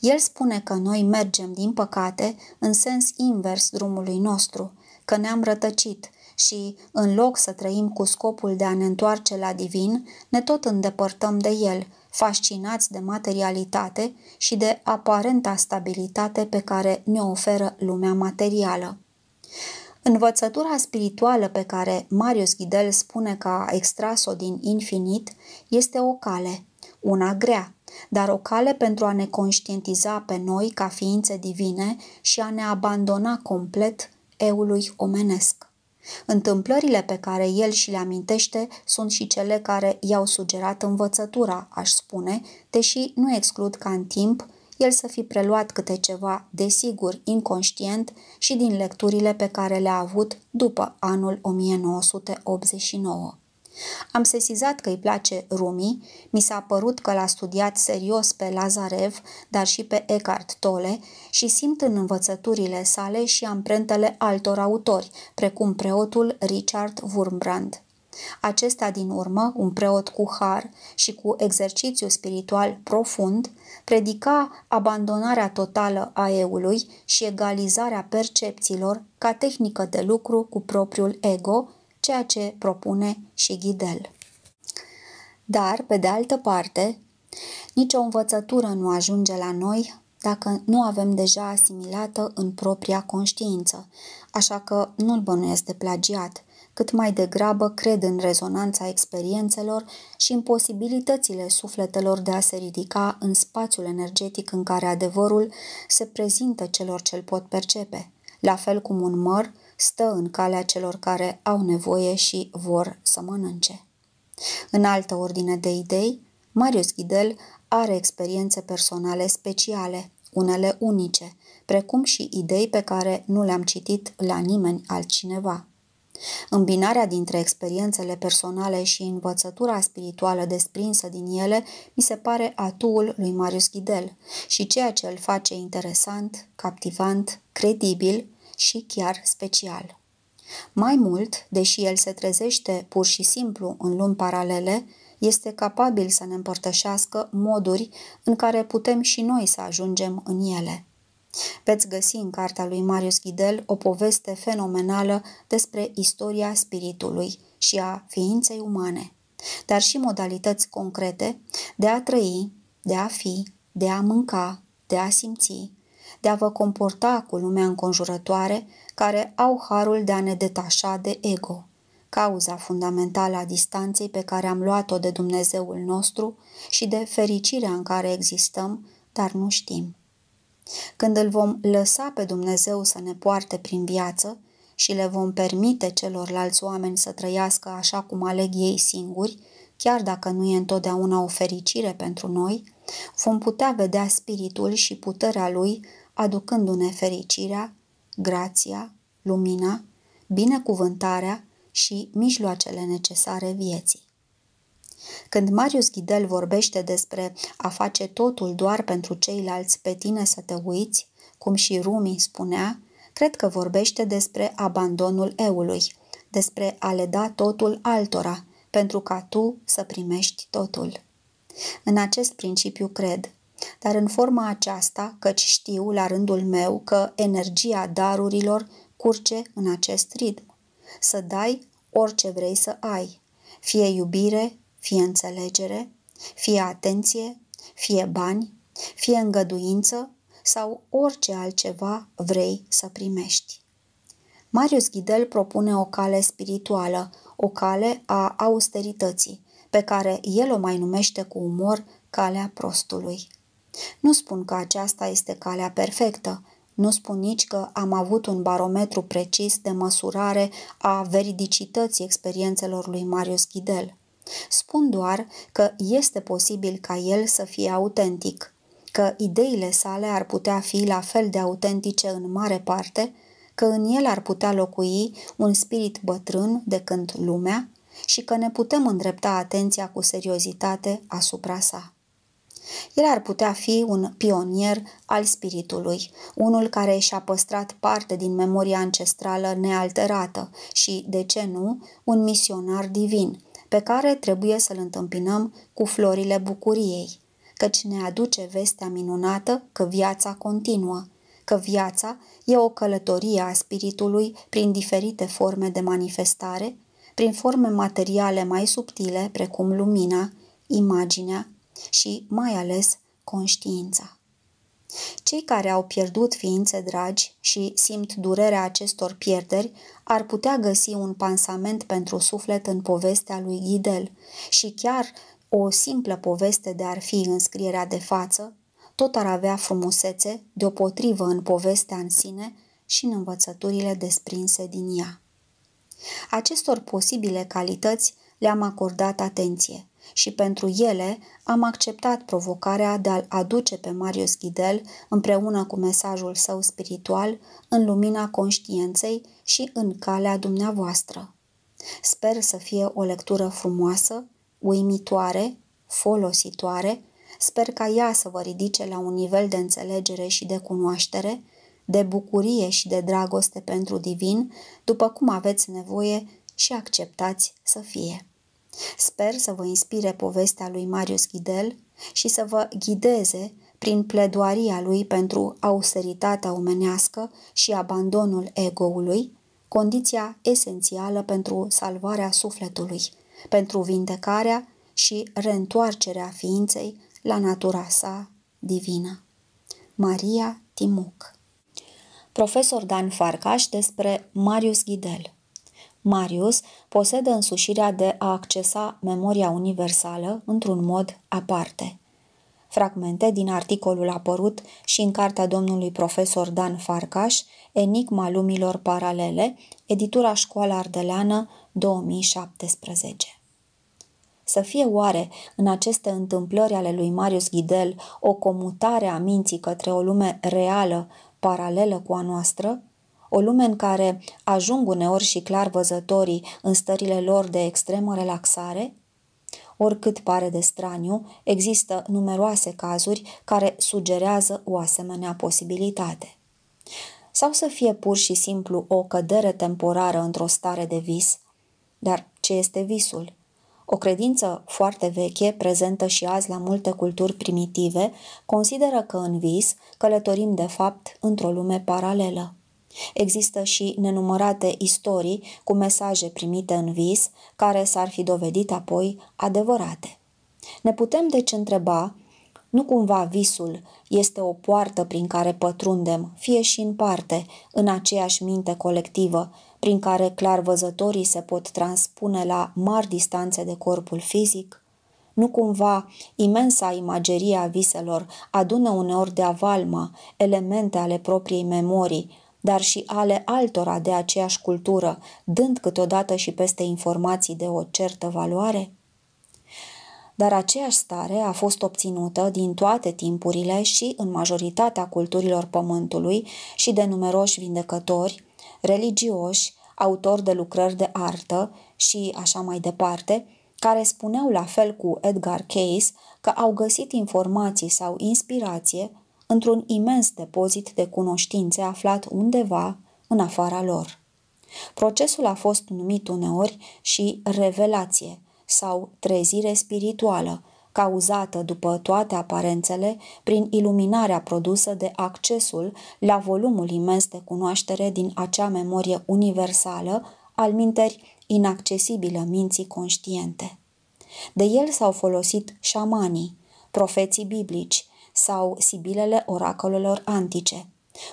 El spune că noi mergem, din păcate, în sens invers drumului nostru, că ne-am rătăcit și, în loc să trăim cu scopul de a ne întoarce la divin, ne tot îndepărtăm de el, fascinați de materialitate și de aparenta stabilitate pe care ne oferă lumea materială. Învățătura spirituală pe care Marius Ghidel spune că a extras-o din infinit este o cale, una grea, dar o cale pentru a ne conștientiza pe noi ca ființe divine și a ne abandona complet eului omenesc. Întâmplările pe care el și le amintește sunt și cele care i-au sugerat învățătura, aș spune, deși nu exclud ca în timp el să fi preluat câte ceva, desigur, inconștient și din lecturile pe care le-a avut după anul 1989. Am sesizat că îi place Rumi, mi s-a părut că l-a studiat serios pe Lazarev, dar și pe Eckhart Tolle și simt în învățăturile sale și amprentele altor autori, precum preotul Richard Wurmbrand. Acesta din urmă, un preot cu har și cu exercițiu spiritual profund, predica abandonarea totală a eului și egalizarea percepțiilor ca tehnică de lucru cu propriul ego, ceea ce propune și Ghidel. Dar, pe de altă parte, nicio învățătură nu ajunge la noi dacă nu avem deja asimilată în propria conștiință, așa că nu-l bănuiesc de plagiat – cât mai degrabă cred în rezonanța experiențelor și în posibilitățile sufletelor de a se ridica în spațiul energetic în care adevărul se prezintă celor ce îl pot percepe, la fel cum un măr stă în calea celor care au nevoie și vor să mănânce. În altă ordine de idei, Marius Ghidel are experiențe personale speciale, unele unice, precum și idei pe care nu le-am citit la nimeni altcineva. Îmbinarea dintre experiențele personale și învățătura spirituală desprinsă din ele mi se pare atul lui Marius Ghidel și ceea ce îl face interesant, captivant, credibil și chiar special. Mai mult, deși el se trezește pur și simplu în lumi paralele, este capabil să ne împărtășească moduri în care putem și noi să ajungem în ele. Veți găsi în cartea lui Marius Ghidel o poveste fenomenală despre istoria spiritului și a ființei umane, dar și modalități concrete de a trăi, de a fi, de a mânca, de a simți, de a vă comporta cu lumea înconjurătoare care au harul de a ne detașa de ego cauza fundamentală a distanței pe care am luat-o de Dumnezeul nostru și de fericirea în care existăm, dar nu știm. Când îl vom lăsa pe Dumnezeu să ne poarte prin viață și le vom permite celorlalți oameni să trăiască așa cum aleg ei singuri, chiar dacă nu e întotdeauna o fericire pentru noi, vom putea vedea spiritul și puterea lui aducându-ne fericirea, grația, lumina, binecuvântarea și mijloacele necesare vieții. Când Marius Ghidel vorbește despre a face totul doar pentru ceilalți pe tine să te uiți, cum și Rumi spunea, cred că vorbește despre abandonul eului, despre a le da totul altora, pentru ca tu să primești totul. În acest principiu cred, dar în forma aceasta, căci știu la rândul meu că energia darurilor curge în acest ritm. Să dai orice vrei să ai, fie iubire, fie înțelegere, fie atenție, fie bani, fie îngăduință sau orice altceva vrei să primești. Marius Ghidel propune o cale spirituală, o cale a austerității, pe care el o mai numește cu umor calea prostului. Nu spun că aceasta este calea perfectă, nu spun nici că am avut un barometru precis de măsurare a veridicității experiențelor lui Marius Ghidel – Spun doar că este posibil ca el să fie autentic, că ideile sale ar putea fi la fel de autentice în mare parte, că în el ar putea locui un spirit bătrân de când lumea și că ne putem îndrepta atenția cu seriozitate asupra sa. El ar putea fi un pionier al spiritului, unul care și-a păstrat parte din memoria ancestrală nealterată și, de ce nu, un misionar divin, pe care trebuie să-l întâmpinăm cu florile bucuriei, căci ne aduce vestea minunată că viața continuă, că viața e o călătorie a spiritului prin diferite forme de manifestare, prin forme materiale mai subtile, precum lumina, imaginea și, mai ales, conștiința. Cei care au pierdut ființe dragi și simt durerea acestor pierderi ar putea găsi un pansament pentru suflet în povestea lui Ghidel și chiar o simplă poveste de ar fi în scrierea de față, tot ar avea frumusețe deopotrivă în povestea în sine și în învățăturile desprinse din ea. Acestor posibile calități le-am acordat atenție – și pentru ele am acceptat provocarea de a-l aduce pe Marius Ghidel împreună cu mesajul său spiritual în lumina conștienței și în calea dumneavoastră. Sper să fie o lectură frumoasă, uimitoare, folositoare, sper ca ea să vă ridice la un nivel de înțelegere și de cunoaștere, de bucurie și de dragoste pentru divin, după cum aveți nevoie și acceptați să fie. Sper să vă inspire povestea lui Marius Ghidel și să vă ghideze prin pledoaria lui pentru austeritatea omenească și abandonul egoului, condiția esențială pentru salvarea sufletului, pentru vindecarea și reîntoarcerea ființei la natura sa divină. Maria Timuc Profesor Dan Farcaș despre Marius Ghidel Marius posedă însușirea de a accesa memoria universală într-un mod aparte. Fragmente din articolul apărut și în cartea domnului profesor Dan Farcaș, Enigma lumilor paralele, editura Școala Ardeleană 2017. Să fie oare în aceste întâmplări ale lui Marius Ghidel o comutare a minții către o lume reală, paralelă cu a noastră? o lume în care ajung uneori și clar văzătorii în stările lor de extremă relaxare? Oricât pare de straniu, există numeroase cazuri care sugerează o asemenea posibilitate. Sau să fie pur și simplu o cădere temporară într-o stare de vis, dar ce este visul? O credință foarte veche, prezentă și azi la multe culturi primitive, consideră că în vis călătorim de fapt într-o lume paralelă. Există și nenumărate istorii cu mesaje primite în vis, care s-ar fi dovedit apoi adevărate. Ne putem deci întreba, nu cumva visul este o poartă prin care pătrundem, fie și în parte, în aceeași minte colectivă, prin care clarvăzătorii se pot transpune la mari distanțe de corpul fizic? Nu cumva imensa imagerie a viselor adună uneori de avalmă elemente ale propriei memorii, dar și ale altora de aceeași cultură, dând câteodată și peste informații de o certă valoare? Dar aceeași stare a fost obținută din toate timpurile și în majoritatea culturilor pământului și de numeroși vindecători, religioși, autori de lucrări de artă și așa mai departe, care spuneau la fel cu Edgar Case că au găsit informații sau inspirație într-un imens depozit de cunoștințe aflat undeva în afara lor. Procesul a fost numit uneori și revelație sau trezire spirituală, cauzată după toate aparențele prin iluminarea produsă de accesul la volumul imens de cunoaștere din acea memorie universală, al minteri inaccesibilă minții conștiente. De el s-au folosit șamanii, profeții biblici, sau sibilele oracolelor antice.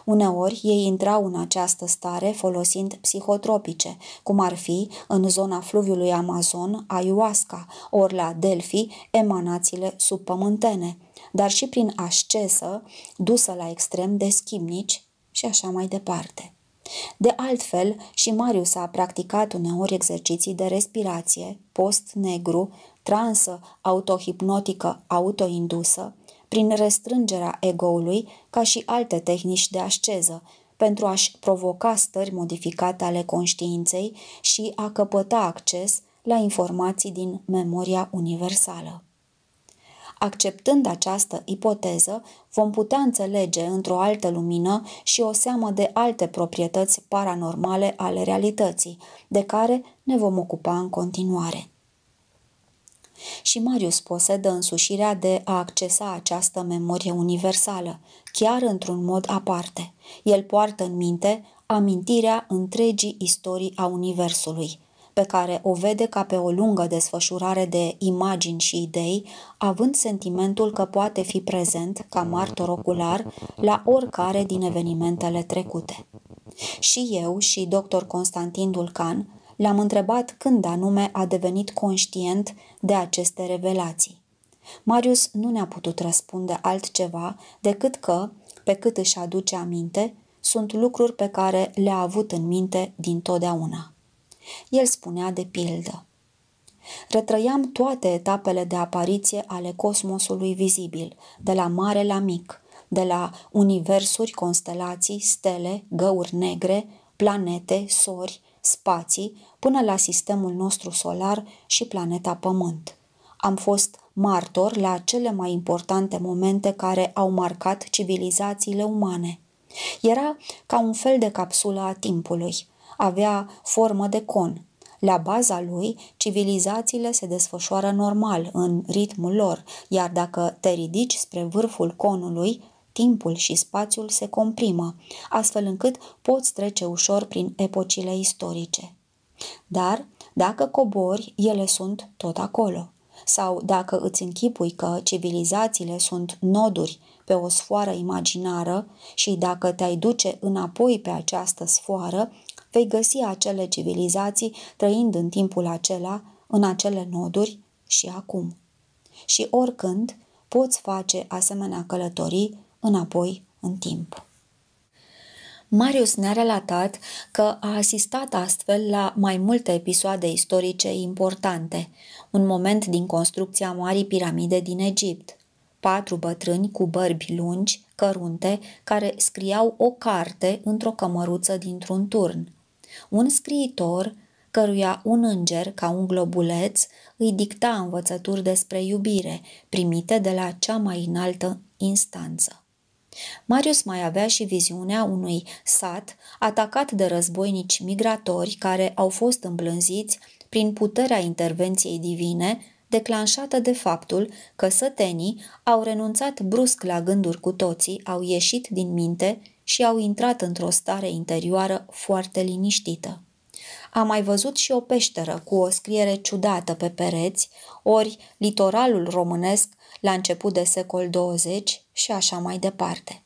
Uneori ei intrau în această stare folosind psihotropice, cum ar fi în zona fluviului Amazon, ayahuasca, ori la Delphi, emanațiile subpământene, dar și prin ascesă dusă la extrem de schimnici și așa mai departe. De altfel, și Marius a practicat uneori exerciții de respirație, post negru, transă autohipnotică autoindusă, prin restrângerea egoului, ca și alte tehnici de asceză, pentru a-și provoca stări modificate ale conștiinței și a căpăta acces la informații din memoria universală. Acceptând această ipoteză, vom putea înțelege într-o altă lumină și o seamă de alte proprietăți paranormale ale realității, de care ne vom ocupa în continuare. Și Marius posedă însușirea de a accesa această memorie universală, chiar într-un mod aparte. El poartă în minte amintirea întregii istorii a Universului, pe care o vede ca pe o lungă desfășurare de imagini și idei, având sentimentul că poate fi prezent ca martor ocular la oricare din evenimentele trecute. Și eu și dr. Constantin Dulcan L-am întrebat când anume a devenit conștient de aceste revelații. Marius nu ne-a putut răspunde altceva decât că, pe cât își aduce aminte, sunt lucruri pe care le-a avut în minte dintotdeauna. El spunea de pildă. Retrăiam toate etapele de apariție ale cosmosului vizibil, de la mare la mic, de la universuri, constelații, stele, găuri negre, planete, sori, spații până la sistemul nostru solar și planeta Pământ. Am fost martor la cele mai importante momente care au marcat civilizațiile umane. Era ca un fel de capsulă a timpului. Avea formă de con. La baza lui, civilizațiile se desfășoară normal, în ritmul lor, iar dacă te ridici spre vârful conului, timpul și spațiul se comprimă, astfel încât poți trece ușor prin epocile istorice. Dar, dacă cobori, ele sunt tot acolo. Sau dacă îți închipui că civilizațiile sunt noduri pe o sfoară imaginară și dacă te-ai duce înapoi pe această sfoară, vei găsi acele civilizații trăind în timpul acela, în acele noduri și acum. Și oricând poți face asemenea călătorii înapoi în timp. Marius ne-a relatat că a asistat astfel la mai multe episoade istorice importante, un moment din construcția Marii Piramide din Egipt. Patru bătrâni cu bărbi lungi, cărunte, care scriau o carte într-o cămăruță dintr-un turn. Un scriitor, căruia un înger, ca un globuleț, îi dicta învățături despre iubire, primite de la cea mai înaltă instanță. Marius mai avea și viziunea unui sat atacat de războinici migratori care au fost îmblânziți prin puterea intervenției divine, declanșată de faptul că sătenii au renunțat brusc la gânduri cu toții, au ieșit din minte și au intrat într-o stare interioară foarte liniștită. A mai văzut și o peșteră cu o scriere ciudată pe pereți, ori litoralul românesc la început de secol 20 și așa mai departe.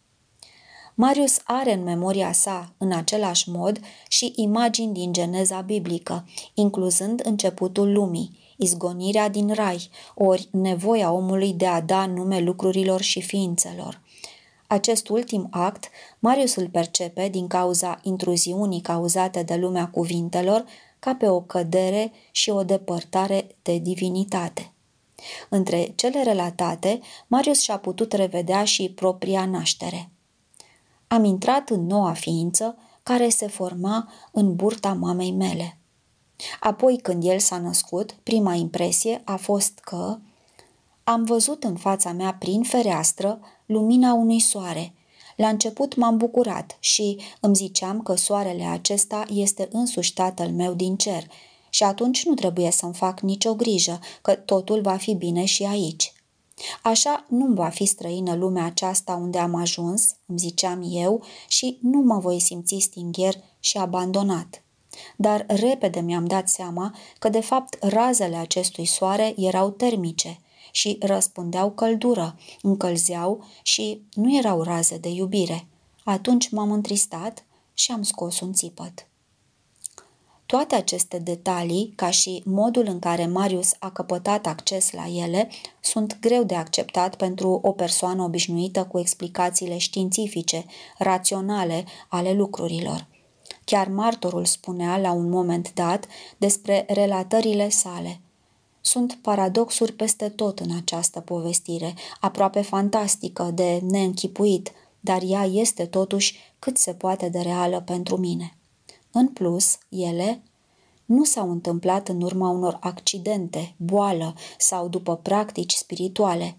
Marius are în memoria sa, în același mod, și imagini din geneza biblică, incluzând începutul lumii, izgonirea din rai, ori nevoia omului de a da nume lucrurilor și ființelor. Acest ultim act, Marius îl percepe din cauza intruziunii cauzate de lumea cuvintelor ca pe o cădere și o depărtare de divinitate. Între cele relatate, Marius și-a putut revedea și propria naștere. Am intrat în noua ființă care se forma în burta mamei mele. Apoi, când el s-a născut, prima impresie a fost că am văzut în fața mea prin fereastră lumina unui soare. La început m-am bucurat și îmi ziceam că soarele acesta este însuși tatăl meu din cer – și atunci nu trebuie să-mi fac nicio grijă că totul va fi bine și aici. Așa nu va fi străină lumea aceasta unde am ajuns, îmi ziceam eu, și nu mă voi simți stingher și abandonat. Dar repede mi-am dat seama că de fapt razele acestui soare erau termice și răspundeau căldură, încălzeau și nu erau raze de iubire. Atunci m-am întristat și am scos un țipăt. Toate aceste detalii, ca și modul în care Marius a căpătat acces la ele, sunt greu de acceptat pentru o persoană obișnuită cu explicațiile științifice, raționale ale lucrurilor. Chiar martorul spunea la un moment dat despre relatările sale. Sunt paradoxuri peste tot în această povestire, aproape fantastică, de neînchipuit, dar ea este totuși cât se poate de reală pentru mine. În plus, ele nu s-au întâmplat în urma unor accidente, boală sau după practici spirituale.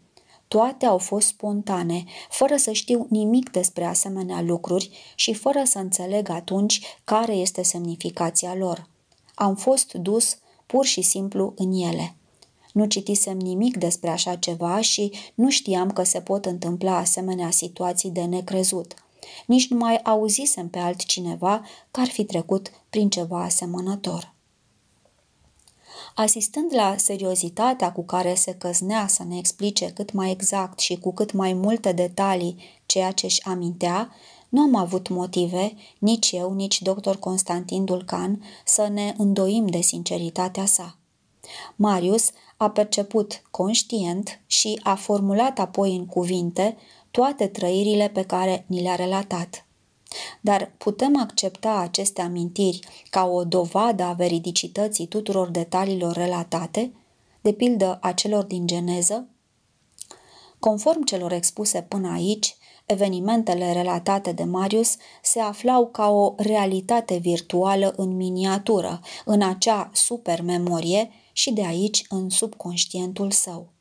Toate au fost spontane, fără să știu nimic despre asemenea lucruri și fără să înțeleg atunci care este semnificația lor. Am fost dus pur și simplu în ele. Nu citisem nimic despre așa ceva și nu știam că se pot întâmpla asemenea situații de necrezut. Nici nu mai auzisem pe altcineva că ar fi trecut prin ceva asemănător. Asistând la seriozitatea cu care se căznea să ne explice cât mai exact și cu cât mai multe detalii ceea ce își amintea, nu am avut motive, nici eu, nici dr. Constantin Dulcan, să ne îndoim de sinceritatea sa. Marius a perceput conștient și a formulat apoi în cuvinte toate trăirile pe care ni le-a relatat. Dar putem accepta aceste amintiri ca o dovadă a veridicității tuturor detaliilor relatate, de pildă a celor din Geneză? Conform celor expuse până aici, evenimentele relatate de Marius se aflau ca o realitate virtuală în miniatură, în acea supermemorie și de aici în subconștientul său.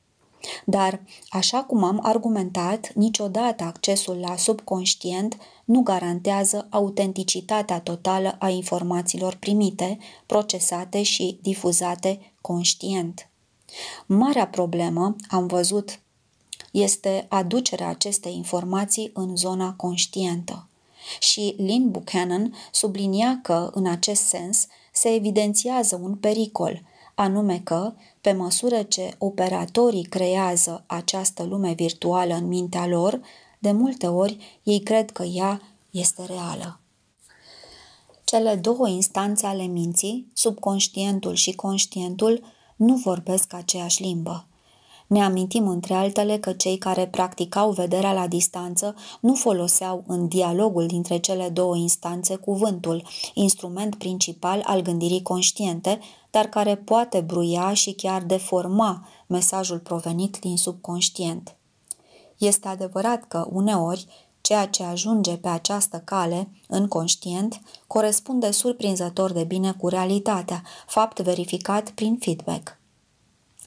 Dar, așa cum am argumentat, niciodată accesul la subconștient nu garantează autenticitatea totală a informațiilor primite, procesate și difuzate conștient. Marea problemă, am văzut, este aducerea acestei informații în zona conștientă. Și Lynn Buchanan sublinia că, în acest sens, se evidențiază un pericol, anume că pe măsură ce operatorii creează această lume virtuală în mintea lor, de multe ori ei cred că ea este reală. Cele două instanțe ale minții, subconștientul și conștientul, nu vorbesc aceeași limbă. Ne amintim între altele că cei care practicau vederea la distanță nu foloseau în dialogul dintre cele două instanțe cuvântul, instrument principal al gândirii conștiente, dar care poate bruia și chiar deforma mesajul provenit din subconștient. Este adevărat că, uneori, ceea ce ajunge pe această cale, în conștient, corespunde surprinzător de bine cu realitatea, fapt verificat prin feedback.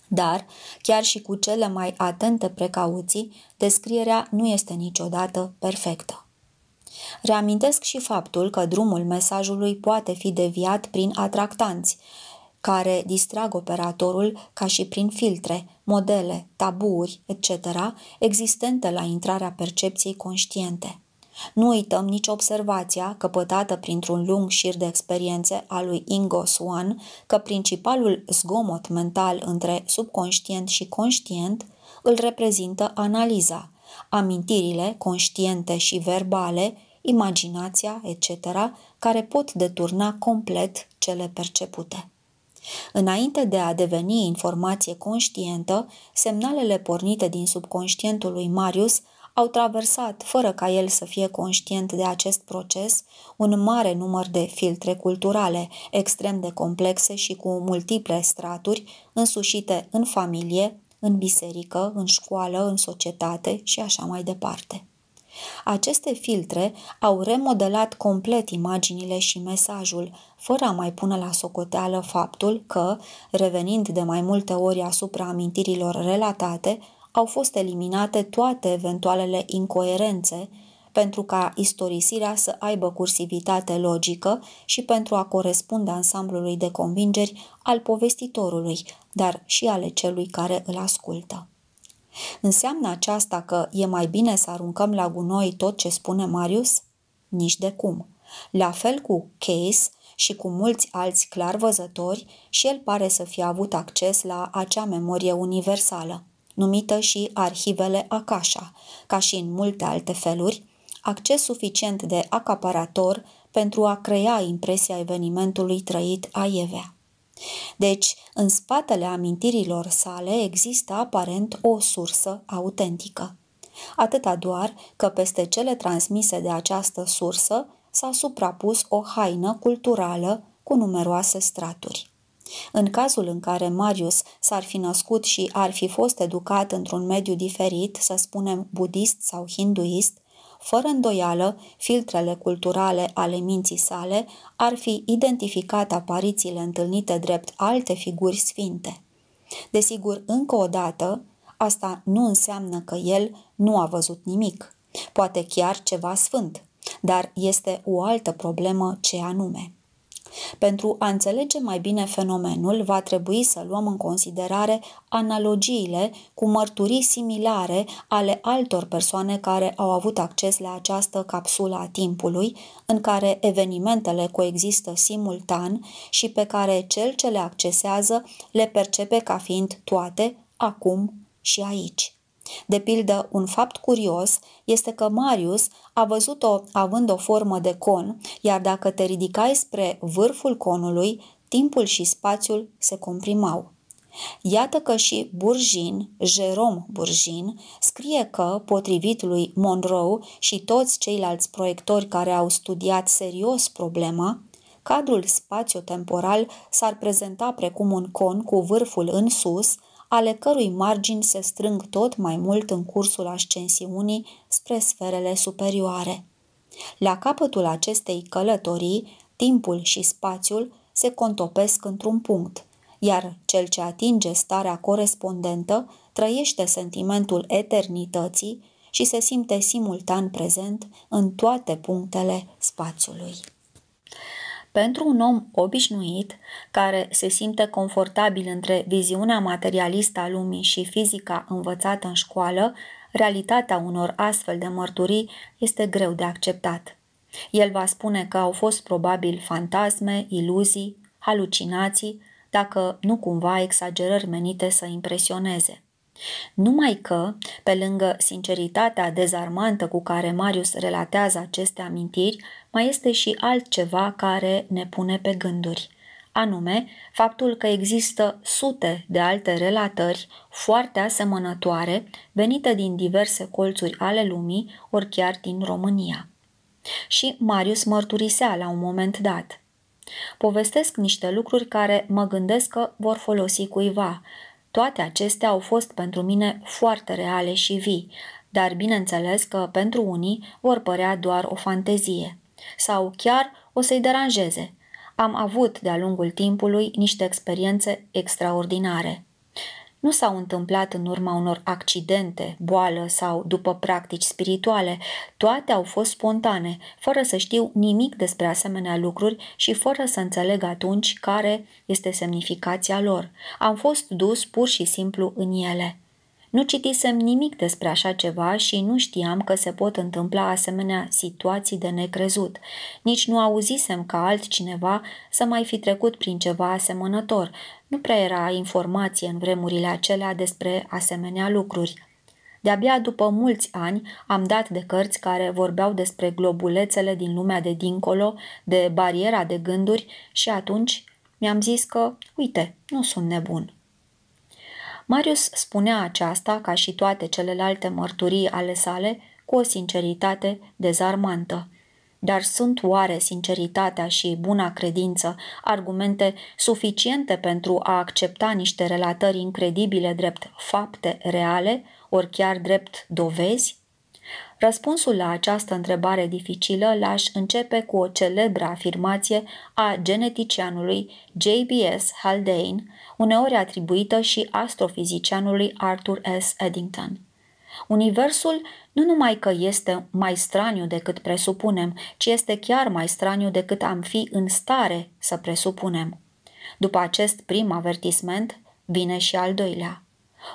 Dar, chiar și cu cele mai atente precauții, descrierea nu este niciodată perfectă. Reamintesc și faptul că drumul mesajului poate fi deviat prin atractanți, care distrag operatorul ca și prin filtre, modele, taburi, etc., existente la intrarea percepției conștiente. Nu uităm nici observația, căpătată printr-un lung șir de experiențe a lui Ingo Swan, că principalul zgomot mental între subconștient și conștient îl reprezintă analiza, amintirile conștiente și verbale, imaginația, etc., care pot deturna complet cele percepute. Înainte de a deveni informație conștientă, semnalele pornite din subconștientul lui Marius au traversat, fără ca el să fie conștient de acest proces, un mare număr de filtre culturale, extrem de complexe și cu multiple straturi, însușite în familie, în biserică, în școală, în societate și așa mai departe. Aceste filtre au remodelat complet imaginile și mesajul, fără a mai pune la socoteală faptul că, revenind de mai multe ori asupra amintirilor relatate, au fost eliminate toate eventualele incoerențe, pentru ca istorisirea să aibă cursivitate logică și pentru a corespunde ansamblului de convingeri al povestitorului, dar și ale celui care îl ascultă. Înseamnă aceasta că e mai bine să aruncăm la gunoi tot ce spune Marius? Nici de cum. La fel cu Case și cu mulți alți clarvăzători, și el pare să fie avut acces la acea memorie universală, numită și arhivele Acașa, ca și în multe alte feluri, acces suficient de acaparator pentru a crea impresia evenimentului trăit a ievea. Deci, în spatele amintirilor sale există aparent o sursă autentică. Atâta doar că peste cele transmise de această sursă s-a suprapus o haină culturală cu numeroase straturi. În cazul în care Marius s-ar fi născut și ar fi fost educat într-un mediu diferit, să spunem budist sau hinduist, fără îndoială, filtrele culturale ale minții sale ar fi identificat aparițiile întâlnite drept alte figuri sfinte. Desigur, încă o dată, asta nu înseamnă că el nu a văzut nimic, poate chiar ceva sfânt, dar este o altă problemă ce anume. Pentru a înțelege mai bine fenomenul, va trebui să luăm în considerare analogiile cu mărturii similare ale altor persoane care au avut acces la această capsulă a timpului, în care evenimentele coexistă simultan și pe care cel ce le accesează le percepe ca fiind toate acum și aici. De pildă, un fapt curios este că Marius a văzut-o având o formă de con, iar dacă te ridicai spre vârful conului, timpul și spațiul se comprimau. Iată că și Burjin, Jerome Burjin, scrie că, potrivit lui Monroe și toți ceilalți proiectori care au studiat serios problema, cadrul spațiotemporal s-ar prezenta precum un con cu vârful în sus, ale cărui margini se strâng tot mai mult în cursul ascensiunii spre sferele superioare. La capătul acestei călătorii, timpul și spațiul se contopesc într-un punct, iar cel ce atinge starea corespondentă trăiește sentimentul eternității și se simte simultan prezent în toate punctele spațiului. Pentru un om obișnuit, care se simte confortabil între viziunea materialistă a lumii și fizica învățată în școală, realitatea unor astfel de mărturii este greu de acceptat. El va spune că au fost probabil fantasme, iluzii, halucinații, dacă nu cumva exagerări menite să impresioneze. Numai că, pe lângă sinceritatea dezarmantă cu care Marius relatează aceste amintiri, mai este și altceva care ne pune pe gânduri anume faptul că există sute de alte relatări foarte asemănătoare venite din diverse colțuri ale lumii, ori chiar din România. Și Marius mărturisea la un moment dat. Povestesc niște lucruri care mă gândesc că vor folosi cuiva, toate acestea au fost pentru mine foarte reale și vii, dar bineînțeles că pentru unii vor părea doar o fantezie sau chiar o să-i deranjeze. Am avut de-a lungul timpului niște experiențe extraordinare nu s-au întâmplat în urma unor accidente, boală sau după practici spirituale. Toate au fost spontane, fără să știu nimic despre asemenea lucruri și fără să înțeleg atunci care este semnificația lor. Am fost dus pur și simplu în ele. Nu citisem nimic despre așa ceva și nu știam că se pot întâmpla asemenea situații de necrezut. Nici nu auzisem ca altcineva să mai fi trecut prin ceva asemănător, nu prea era informație în vremurile acelea despre asemenea lucruri. De-abia după mulți ani am dat de cărți care vorbeau despre globulețele din lumea de dincolo, de bariera de gânduri și atunci mi-am zis că, uite, nu sunt nebun. Marius spunea aceasta, ca și toate celelalte mărturii ale sale, cu o sinceritate dezarmantă. Dar sunt oare sinceritatea și buna credință argumente suficiente pentru a accepta niște relatări incredibile drept fapte reale, ori chiar drept dovezi? Răspunsul la această întrebare dificilă l-aș începe cu o celebră afirmație a geneticianului J.B.S. Haldane, uneori atribuită și astrofizicianului Arthur S. Eddington. Universul nu numai că este mai straniu decât presupunem, ci este chiar mai straniu decât am fi în stare să presupunem. După acest prim avertisment, vine și al doilea.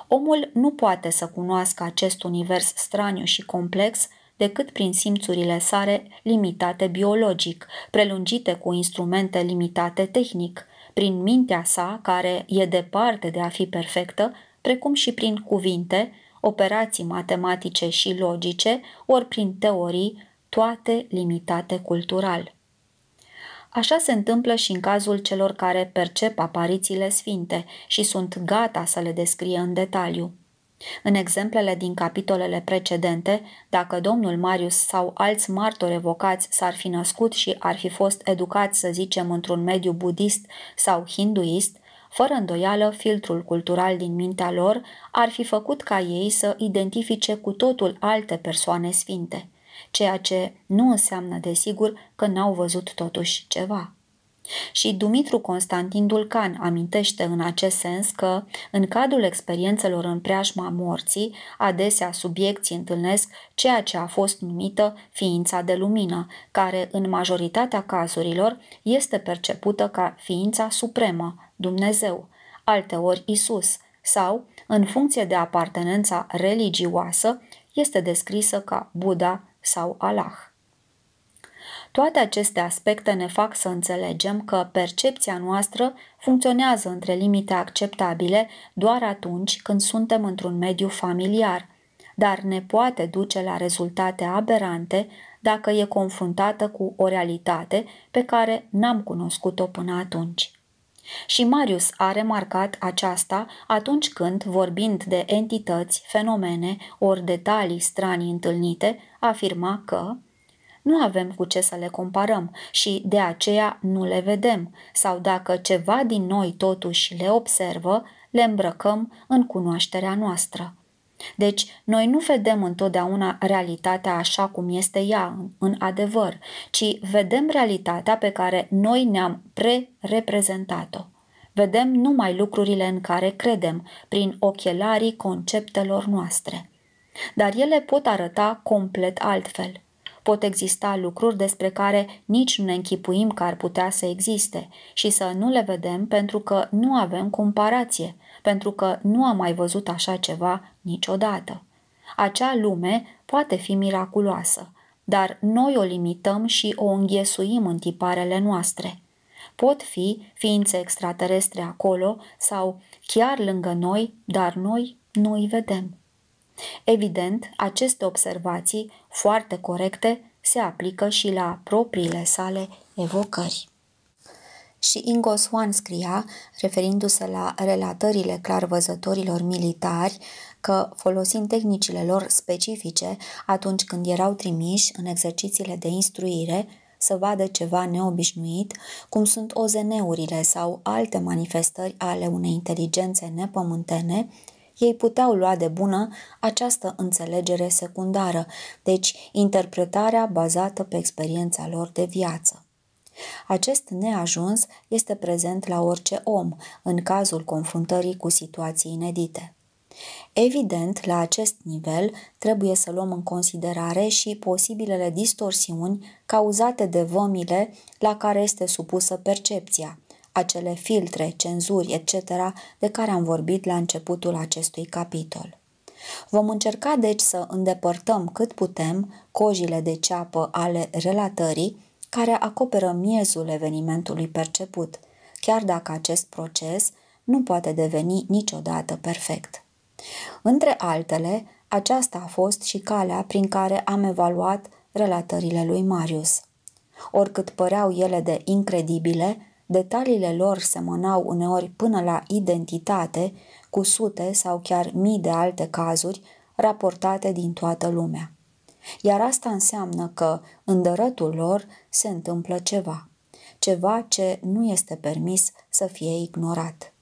Omul nu poate să cunoască acest univers straniu și complex decât prin simțurile sale limitate biologic, prelungite cu instrumente limitate tehnic, prin mintea sa, care e departe de a fi perfectă, precum și prin cuvinte operații matematice și logice, ori prin teorii, toate limitate cultural. Așa se întâmplă și în cazul celor care percep aparițiile sfinte și sunt gata să le descrie în detaliu. În exemplele din capitolele precedente, dacă domnul Marius sau alți martori evocați s-ar fi născut și ar fi fost educați, să zicem, într-un mediu budist sau hinduist, fără îndoială, filtrul cultural din mintea lor ar fi făcut ca ei să identifice cu totul alte persoane sfinte, ceea ce nu înseamnă desigur că n-au văzut totuși ceva. Și Dumitru Constantin Dulcan amintește în acest sens că, în cadrul experiențelor în preajma morții, adesea subiecții întâlnesc ceea ce a fost numită ființa de lumină, care, în majoritatea cazurilor, este percepută ca ființa supremă, Dumnezeu, alteori Isus, sau, în funcție de apartenența religioasă, este descrisă ca Buddha sau Allah. Toate aceste aspecte ne fac să înțelegem că percepția noastră funcționează între limite acceptabile doar atunci când suntem într-un mediu familiar, dar ne poate duce la rezultate aberante dacă e confruntată cu o realitate pe care n-am cunoscut-o până atunci. Și Marius a remarcat aceasta atunci când, vorbind de entități, fenomene ori detalii stranii întâlnite, afirma că nu avem cu ce să le comparăm și de aceea nu le vedem, sau dacă ceva din noi totuși le observă, le îmbrăcăm în cunoașterea noastră. Deci, noi nu vedem întotdeauna realitatea așa cum este ea, în adevăr, ci vedem realitatea pe care noi ne-am pre-reprezentat-o. Vedem numai lucrurile în care credem, prin ochelarii conceptelor noastre. Dar ele pot arăta complet altfel pot exista lucruri despre care nici nu ne închipuim că ar putea să existe și să nu le vedem pentru că nu avem comparație, pentru că nu am mai văzut așa ceva niciodată. Acea lume poate fi miraculoasă, dar noi o limităm și o înghesuim în tiparele noastre. Pot fi ființe extraterestre acolo sau chiar lângă noi, dar noi nu îi vedem. Evident, aceste observații, foarte corecte, se aplică și la propriile sale evocări. Și Ingoswan scria, referindu-se la relatările clarvăzătorilor militari, că, folosind tehnicile lor specifice atunci când erau trimiși în exercițiile de instruire, să vadă ceva neobișnuit, cum sunt OZN-urile sau alte manifestări ale unei inteligențe nepământene, ei puteau lua de bună această înțelegere secundară, deci interpretarea bazată pe experiența lor de viață. Acest neajuns este prezent la orice om în cazul confruntării cu situații inedite. Evident, la acest nivel trebuie să luăm în considerare și posibilele distorsiuni cauzate de vămile la care este supusă percepția – acele filtre, cenzuri, etc., de care am vorbit la începutul acestui capitol. Vom încerca deci să îndepărtăm cât putem cojile de ceapă ale relatării care acoperă miezul evenimentului perceput, chiar dacă acest proces nu poate deveni niciodată perfect. Între altele, aceasta a fost și calea prin care am evaluat relatările lui Marius. Oricât păreau ele de incredibile, detaliile lor semănau uneori până la identitate cu sute sau chiar mii de alte cazuri raportate din toată lumea. Iar asta înseamnă că în dărătul lor se întâmplă ceva, ceva ce nu este permis să fie ignorat.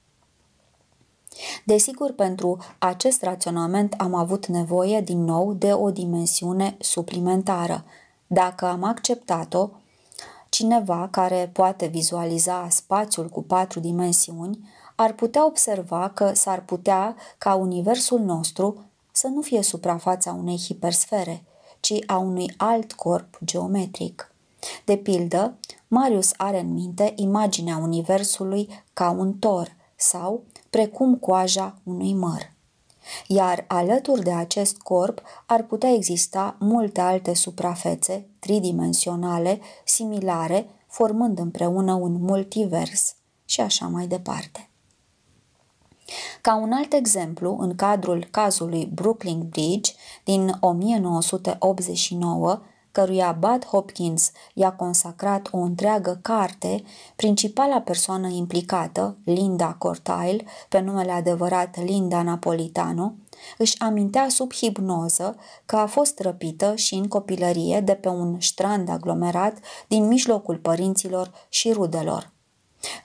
Desigur, pentru acest raționament am avut nevoie din nou de o dimensiune suplimentară. Dacă am acceptat-o, Cineva care poate vizualiza spațiul cu patru dimensiuni ar putea observa că s-ar putea ca universul nostru să nu fie suprafața unei hipersfere, ci a unui alt corp geometric. De pildă, Marius are în minte imaginea universului ca un tor sau precum coaja unui măr iar alături de acest corp ar putea exista multe alte suprafețe tridimensionale, similare, formând împreună un multivers și așa mai departe. Ca un alt exemplu, în cadrul cazului Brooklyn Bridge din 1989, căruia Bud Hopkins i-a consacrat o întreagă carte, principala persoană implicată, Linda Cortile, pe numele adevărat Linda Napolitano, își amintea sub hipnoză că a fost răpită și în copilărie de pe un strand aglomerat din mijlocul părinților și rudelor.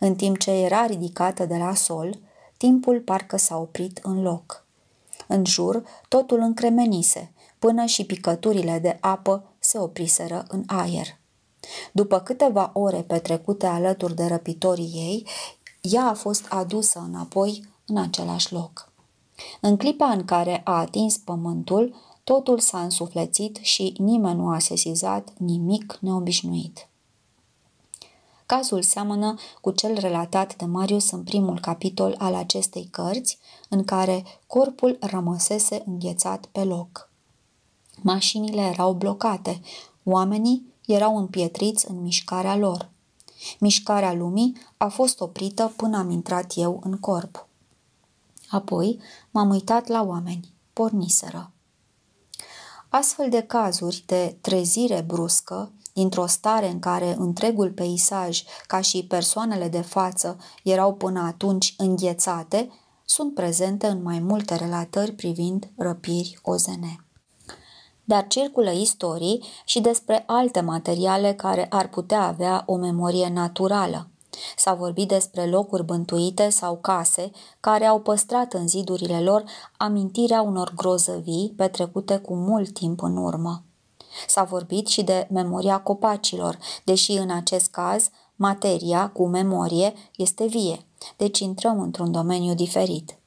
În timp ce era ridicată de la sol, timpul parcă s-a oprit în loc. În jur, totul încremenise – până și picăturile de apă se opriseră în aer. După câteva ore petrecute alături de răpitorii ei, ea a fost adusă înapoi în același loc. În clipa în care a atins pământul, totul s-a însuflețit și nimeni nu a sesizat nimic neobișnuit. Cazul seamănă cu cel relatat de Marius în primul capitol al acestei cărți, în care corpul rămăsese înghețat pe loc. Mașinile erau blocate, oamenii erau împietriți în mișcarea lor. Mișcarea lumii a fost oprită până am intrat eu în corp. Apoi m-am uitat la oameni, porniseră. Astfel de cazuri de trezire bruscă, dintr-o stare în care întregul peisaj, ca și persoanele de față, erau până atunci înghețate, sunt prezente în mai multe relatări privind răpiri OZN dar circulă istorii și despre alte materiale care ar putea avea o memorie naturală. S-a vorbit despre locuri bântuite sau case care au păstrat în zidurile lor amintirea unor grozăvii petrecute cu mult timp în urmă. S-a vorbit și de memoria copacilor, deși în acest caz materia cu memorie este vie, deci intrăm într-un domeniu diferit.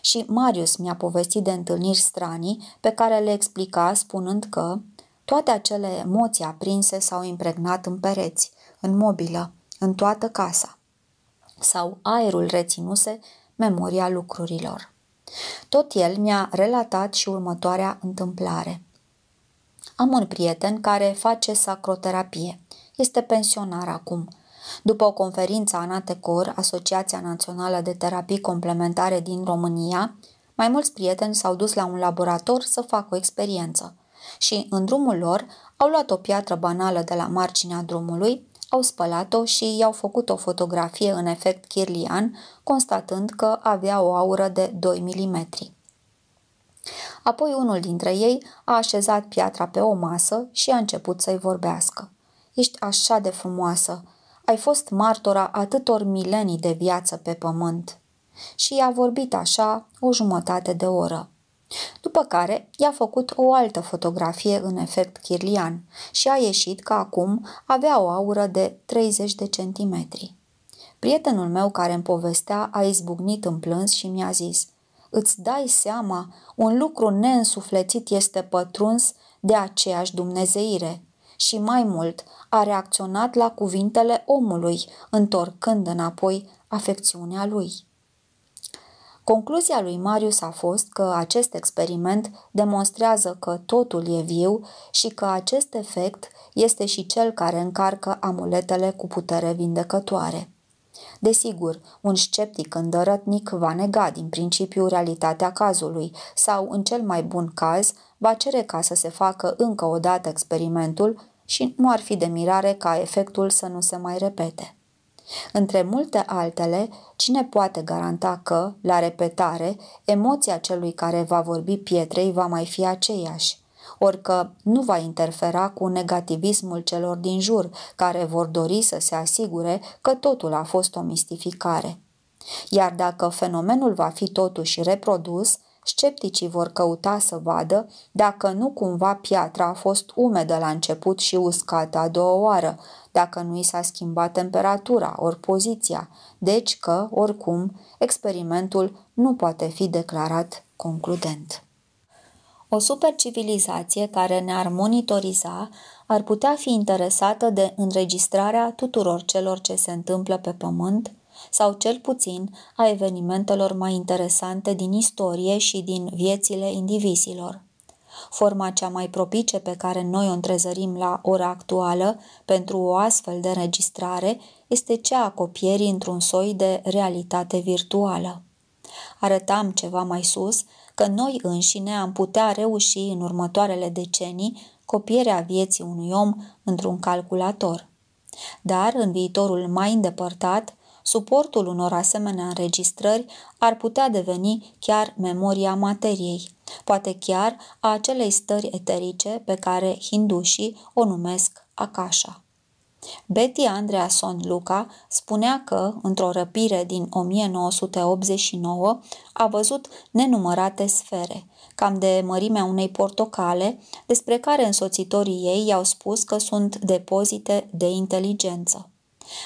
Și Marius mi-a povestit de întâlniri stranii pe care le explica spunând că toate acele emoții aprinse s-au impregnat în pereți, în mobilă, în toată casa. Sau aerul reținuse memoria lucrurilor. Tot el mi-a relatat și următoarea întâmplare. Am un prieten care face sacroterapie. Este pensionar acum – după o conferință a Anatecor, Asociația Națională de Terapii Complementare din România, mai mulți prieteni s-au dus la un laborator să facă o experiență și, în drumul lor, au luat o piatră banală de la marginea drumului, au spălat-o și i-au făcut o fotografie în efect chirlian, constatând că avea o aură de 2 mm. Apoi unul dintre ei a așezat piatra pe o masă și a început să-i vorbească. Ești așa de frumoasă, ai fost martora atâtor milenii de viață pe pământ. Și i-a vorbit așa o jumătate de oră. După care i-a făcut o altă fotografie în efect chirlian și a ieșit că acum avea o aură de 30 de centimetri. Prietenul meu care îmi povestea a izbucnit în plâns și mi-a zis Îți dai seama, un lucru neînsuflețit este pătruns de aceeași dumnezeire și mai mult a reacționat la cuvintele omului, întorcând înapoi afecțiunea lui. Concluzia lui Marius a fost că acest experiment demonstrează că totul e viu și că acest efect este și cel care încarcă amuletele cu putere vindecătoare. Desigur, un sceptic îndărătnic va nega din principiu realitatea cazului sau, în cel mai bun caz, va cere ca să se facă încă o dată experimentul și nu ar fi de mirare ca efectul să nu se mai repete. Între multe altele, cine poate garanta că, la repetare, emoția celui care va vorbi pietrei va mai fi aceeași, orică nu va interfera cu negativismul celor din jur, care vor dori să se asigure că totul a fost o mistificare. Iar dacă fenomenul va fi totuși reprodus, scepticii vor căuta să vadă dacă nu cumva piatra a fost umedă la început și uscată a doua oară, dacă nu i s-a schimbat temperatura ori poziția, deci că, oricum, experimentul nu poate fi declarat concludent. O supercivilizație care ne-ar monitoriza ar putea fi interesată de înregistrarea tuturor celor ce se întâmplă pe Pământ sau cel puțin a evenimentelor mai interesante din istorie și din viețile indivizilor. Forma cea mai propice pe care noi o întrezărim la ora actuală pentru o astfel de înregistrare este cea a copierii într-un soi de realitate virtuală. Arătam ceva mai sus că noi înșine am putea reuși în următoarele decenii copierea vieții unui om într-un calculator. Dar, în viitorul mai îndepărtat, Suportul unor asemenea înregistrări ar putea deveni chiar memoria materiei, poate chiar a acelei stări eterice pe care hindușii o numesc Akasha. Betty Andreason Luca spunea că, într-o răpire din 1989, a văzut nenumărate sfere, cam de mărimea unei portocale, despre care însoțitorii ei i-au spus că sunt depozite de inteligență.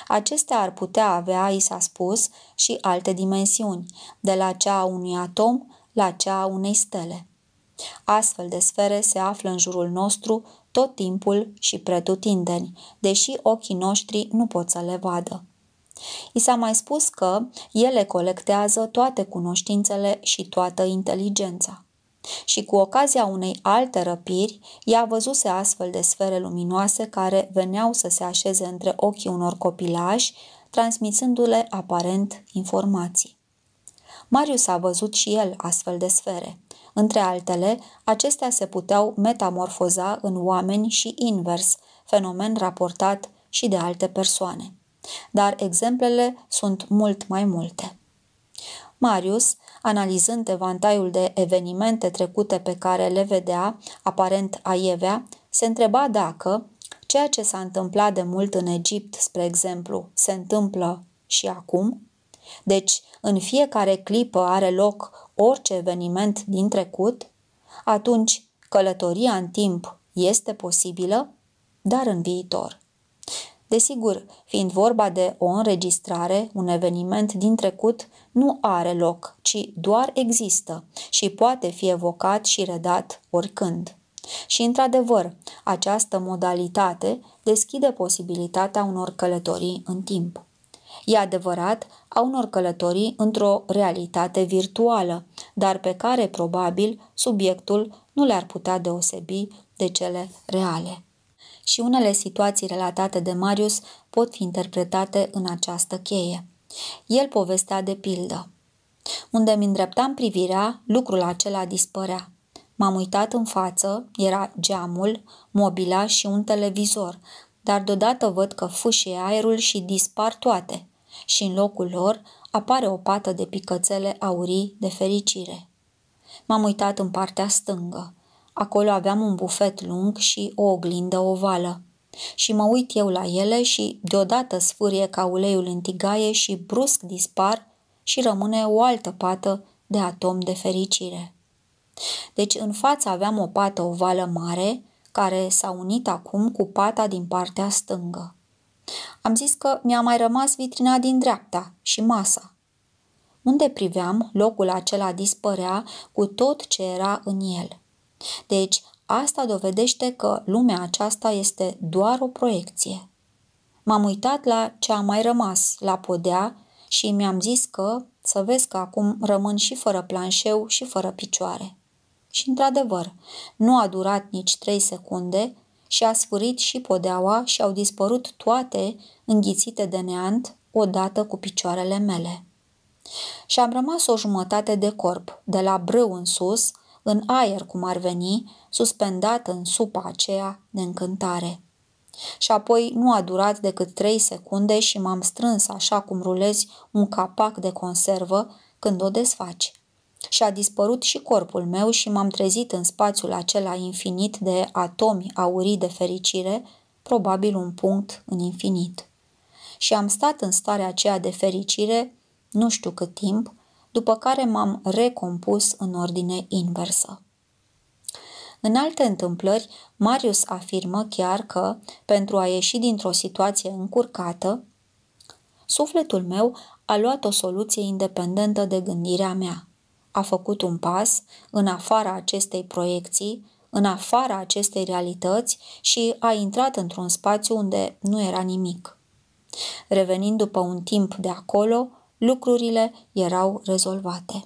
Acestea ar putea avea, i s-a spus, și alte dimensiuni, de la cea a unui atom la cea a unei stele. Astfel de sfere se află în jurul nostru tot timpul și pretutindeni, deși ochii noștri nu pot să le vadă. I s-a mai spus că ele colectează toate cunoștințele și toată inteligența. Și cu ocazia unei alte răpiri, ea văzuse astfel de sfere luminoase care veneau să se așeze între ochii unor copilași, transmițându-le aparent informații. Marius a văzut și el astfel de sfere. Între altele, acestea se puteau metamorfoza în oameni și invers, fenomen raportat și de alte persoane. Dar exemplele sunt mult mai multe. Marius, analizând evantaiul de evenimente trecute pe care le vedea, aparent aievea, se întreba dacă ceea ce s-a întâmplat de mult în Egipt, spre exemplu, se întâmplă și acum? Deci, în fiecare clipă are loc orice eveniment din trecut? Atunci, călătoria în timp este posibilă, dar în viitor. Desigur, fiind vorba de o înregistrare, un eveniment din trecut nu are loc, ci doar există și poate fi evocat și redat oricând. Și, într-adevăr, această modalitate deschide posibilitatea unor călătorii în timp. E adevărat, a unor călătorii într-o realitate virtuală, dar pe care, probabil, subiectul nu le-ar putea deosebi de cele reale și unele situații relatate de Marius pot fi interpretate în această cheie. El povestea de pildă. Unde mi îndreptam privirea, lucrul acela dispărea. M-am uitat în față, era geamul, mobila și un televizor, dar deodată văd că fâșie aerul și dispar toate și în locul lor apare o pată de picățele aurii de fericire. M-am uitat în partea stângă. Acolo aveam un bufet lung și o oglindă ovală. Și mă uit eu la ele și deodată sfârie ca uleiul în tigaie și brusc dispar și rămâne o altă pată de atom de fericire. Deci în față aveam o pată ovală mare, care s-a unit acum cu pata din partea stângă. Am zis că mi-a mai rămas vitrina din dreapta și masa. Unde priveam, locul acela dispărea cu tot ce era în el. Deci, asta dovedește că lumea aceasta este doar o proiecție. M-am uitat la ce a mai rămas la podea și mi-am zis că, să vezi că acum rămân și fără planșeu și fără picioare. Și într-adevăr, nu a durat nici trei secunde și a sfârit și podeaua și au dispărut toate înghițite de neant odată cu picioarele mele. Și am rămas o jumătate de corp, de la brâu în sus, în aer cum ar veni, suspendat în supa aceea de încântare. Și apoi nu a durat decât trei secunde și m-am strâns așa cum rulezi un capac de conservă când o desfaci. Și a dispărut și corpul meu și m-am trezit în spațiul acela infinit de atomi aurii de fericire, probabil un punct în infinit. Și am stat în starea aceea de fericire, nu știu cât timp, după care m-am recompus în ordine inversă. În alte întâmplări, Marius afirmă chiar că, pentru a ieși dintr-o situație încurcată, sufletul meu a luat o soluție independentă de gândirea mea. A făcut un pas în afara acestei proiecții, în afara acestei realități și a intrat într-un spațiu unde nu era nimic. Revenind după un timp de acolo, lucrurile erau rezolvate.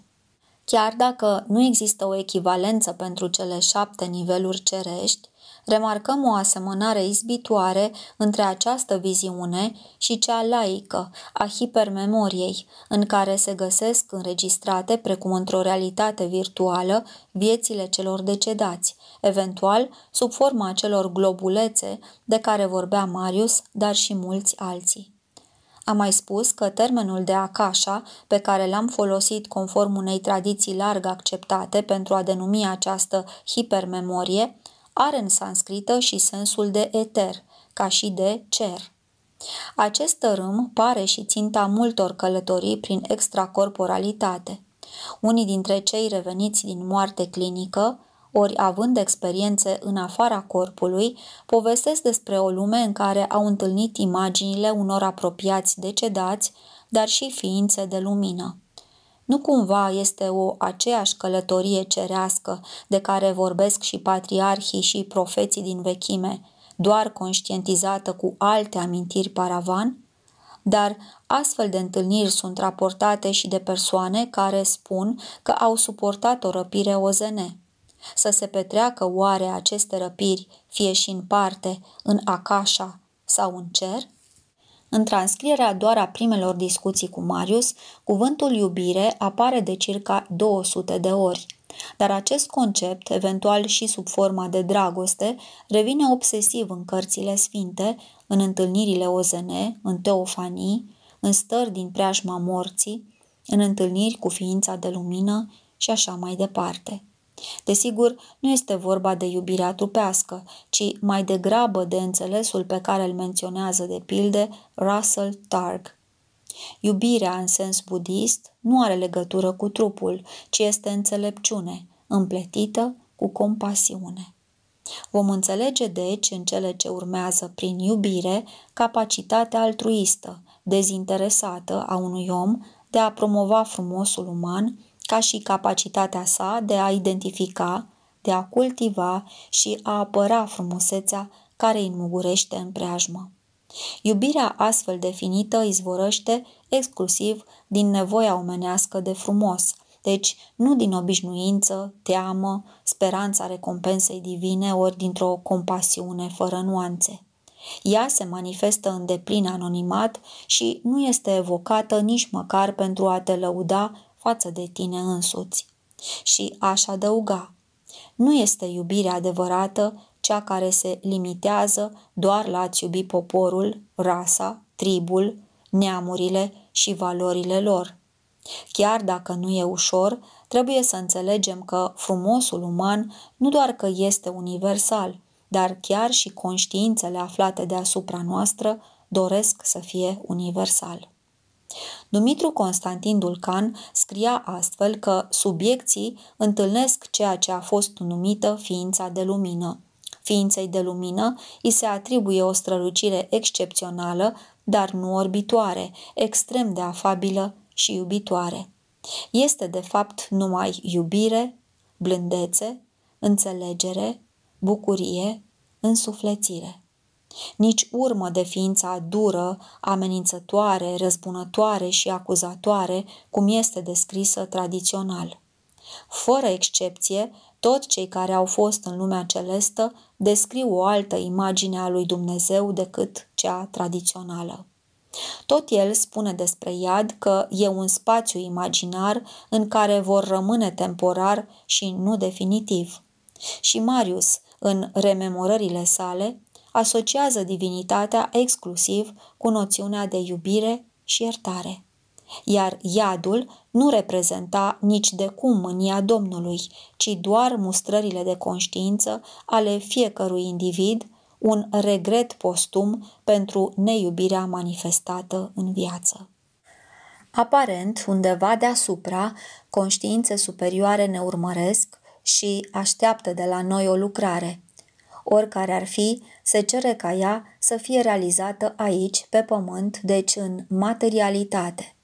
Chiar dacă nu există o echivalență pentru cele șapte niveluri cerești, remarcăm o asemănare izbitoare între această viziune și cea laică a hipermemoriei, în care se găsesc înregistrate, precum într-o realitate virtuală, viețile celor decedați, eventual sub forma celor globulețe de care vorbea Marius, dar și mulți alții. Am mai spus că termenul de acașa, pe care l-am folosit conform unei tradiții larg acceptate pentru a denumi această hipermemorie, are în sanscrită și sensul de eter, ca și de cer. Acest tărâm pare și ținta multor călătorii prin extracorporalitate. Unii dintre cei reveniți din moarte clinică ori având experiențe în afara corpului, povestesc despre o lume în care au întâlnit imaginile unor apropiați decedați, dar și ființe de lumină. Nu cumva este o aceeași călătorie cerească de care vorbesc și patriarhii și profeții din vechime, doar conștientizată cu alte amintiri paravan? Dar astfel de întâlniri sunt raportate și de persoane care spun că au suportat o răpire ozene. Să se petreacă oare aceste răpiri, fie și în parte, în Acașa sau în cer? În transcrierea doar a primelor discuții cu Marius, cuvântul iubire apare de circa 200 de ori. Dar acest concept, eventual și sub forma de dragoste, revine obsesiv în cărțile sfinte, în întâlnirile ozene, în teofanii, în stări din preajma morții, în întâlniri cu ființa de lumină și așa mai departe. Desigur, nu este vorba de iubirea trupească, ci mai degrabă de înțelesul pe care îl menționează de pilde Russell Targ. Iubirea în sens budist nu are legătură cu trupul, ci este înțelepciune, împletită cu compasiune. Vom înțelege, deci, în cele ce urmează prin iubire, capacitatea altruistă, dezinteresată a unui om de a promova frumosul uman ca și capacitatea sa de a identifica, de a cultiva și a apăra frumusețea care îi înmugurește în preajmă. Iubirea astfel definită izvorăște exclusiv din nevoia omenească de frumos, deci nu din obișnuință, teamă, speranța recompensei divine ori dintr-o compasiune fără nuanțe. Ea se manifestă în deplin anonimat și nu este evocată nici măcar pentru a te lăuda față de tine însuți. Și aș adăuga, nu este iubirea adevărată cea care se limitează doar la a-ți iubi poporul, rasa, tribul, neamurile și valorile lor. Chiar dacă nu e ușor, trebuie să înțelegem că frumosul uman nu doar că este universal, dar chiar și conștiințele aflate deasupra noastră doresc să fie universal. Dumitru Constantin Dulcan scria astfel că subiecții întâlnesc ceea ce a fost numită ființa de lumină. Ființei de lumină îi se atribuie o strălucire excepțională, dar nu orbitoare, extrem de afabilă și iubitoare. Este de fapt numai iubire, blândețe, înțelegere, bucurie, însuflețire nici urmă de ființa dură, amenințătoare, răzbunătoare și acuzatoare, cum este descrisă tradițional. Fără excepție, toți cei care au fost în lumea celestă descriu o altă imagine a lui Dumnezeu decât cea tradițională. Tot el spune despre iad că e un spațiu imaginar în care vor rămâne temporar și nu definitiv. Și Marius, în rememorările sale, asociază divinitatea exclusiv cu noțiunea de iubire și iertare. Iar iadul nu reprezenta nici de cum mânia Domnului, ci doar mustrările de conștiință ale fiecărui individ, un regret postum pentru neiubirea manifestată în viață. Aparent, undeva deasupra, conștiințe superioare ne urmăresc și așteaptă de la noi o lucrare, oricare ar fi, se cere ca ea să fie realizată aici, pe pământ, deci în materialitate.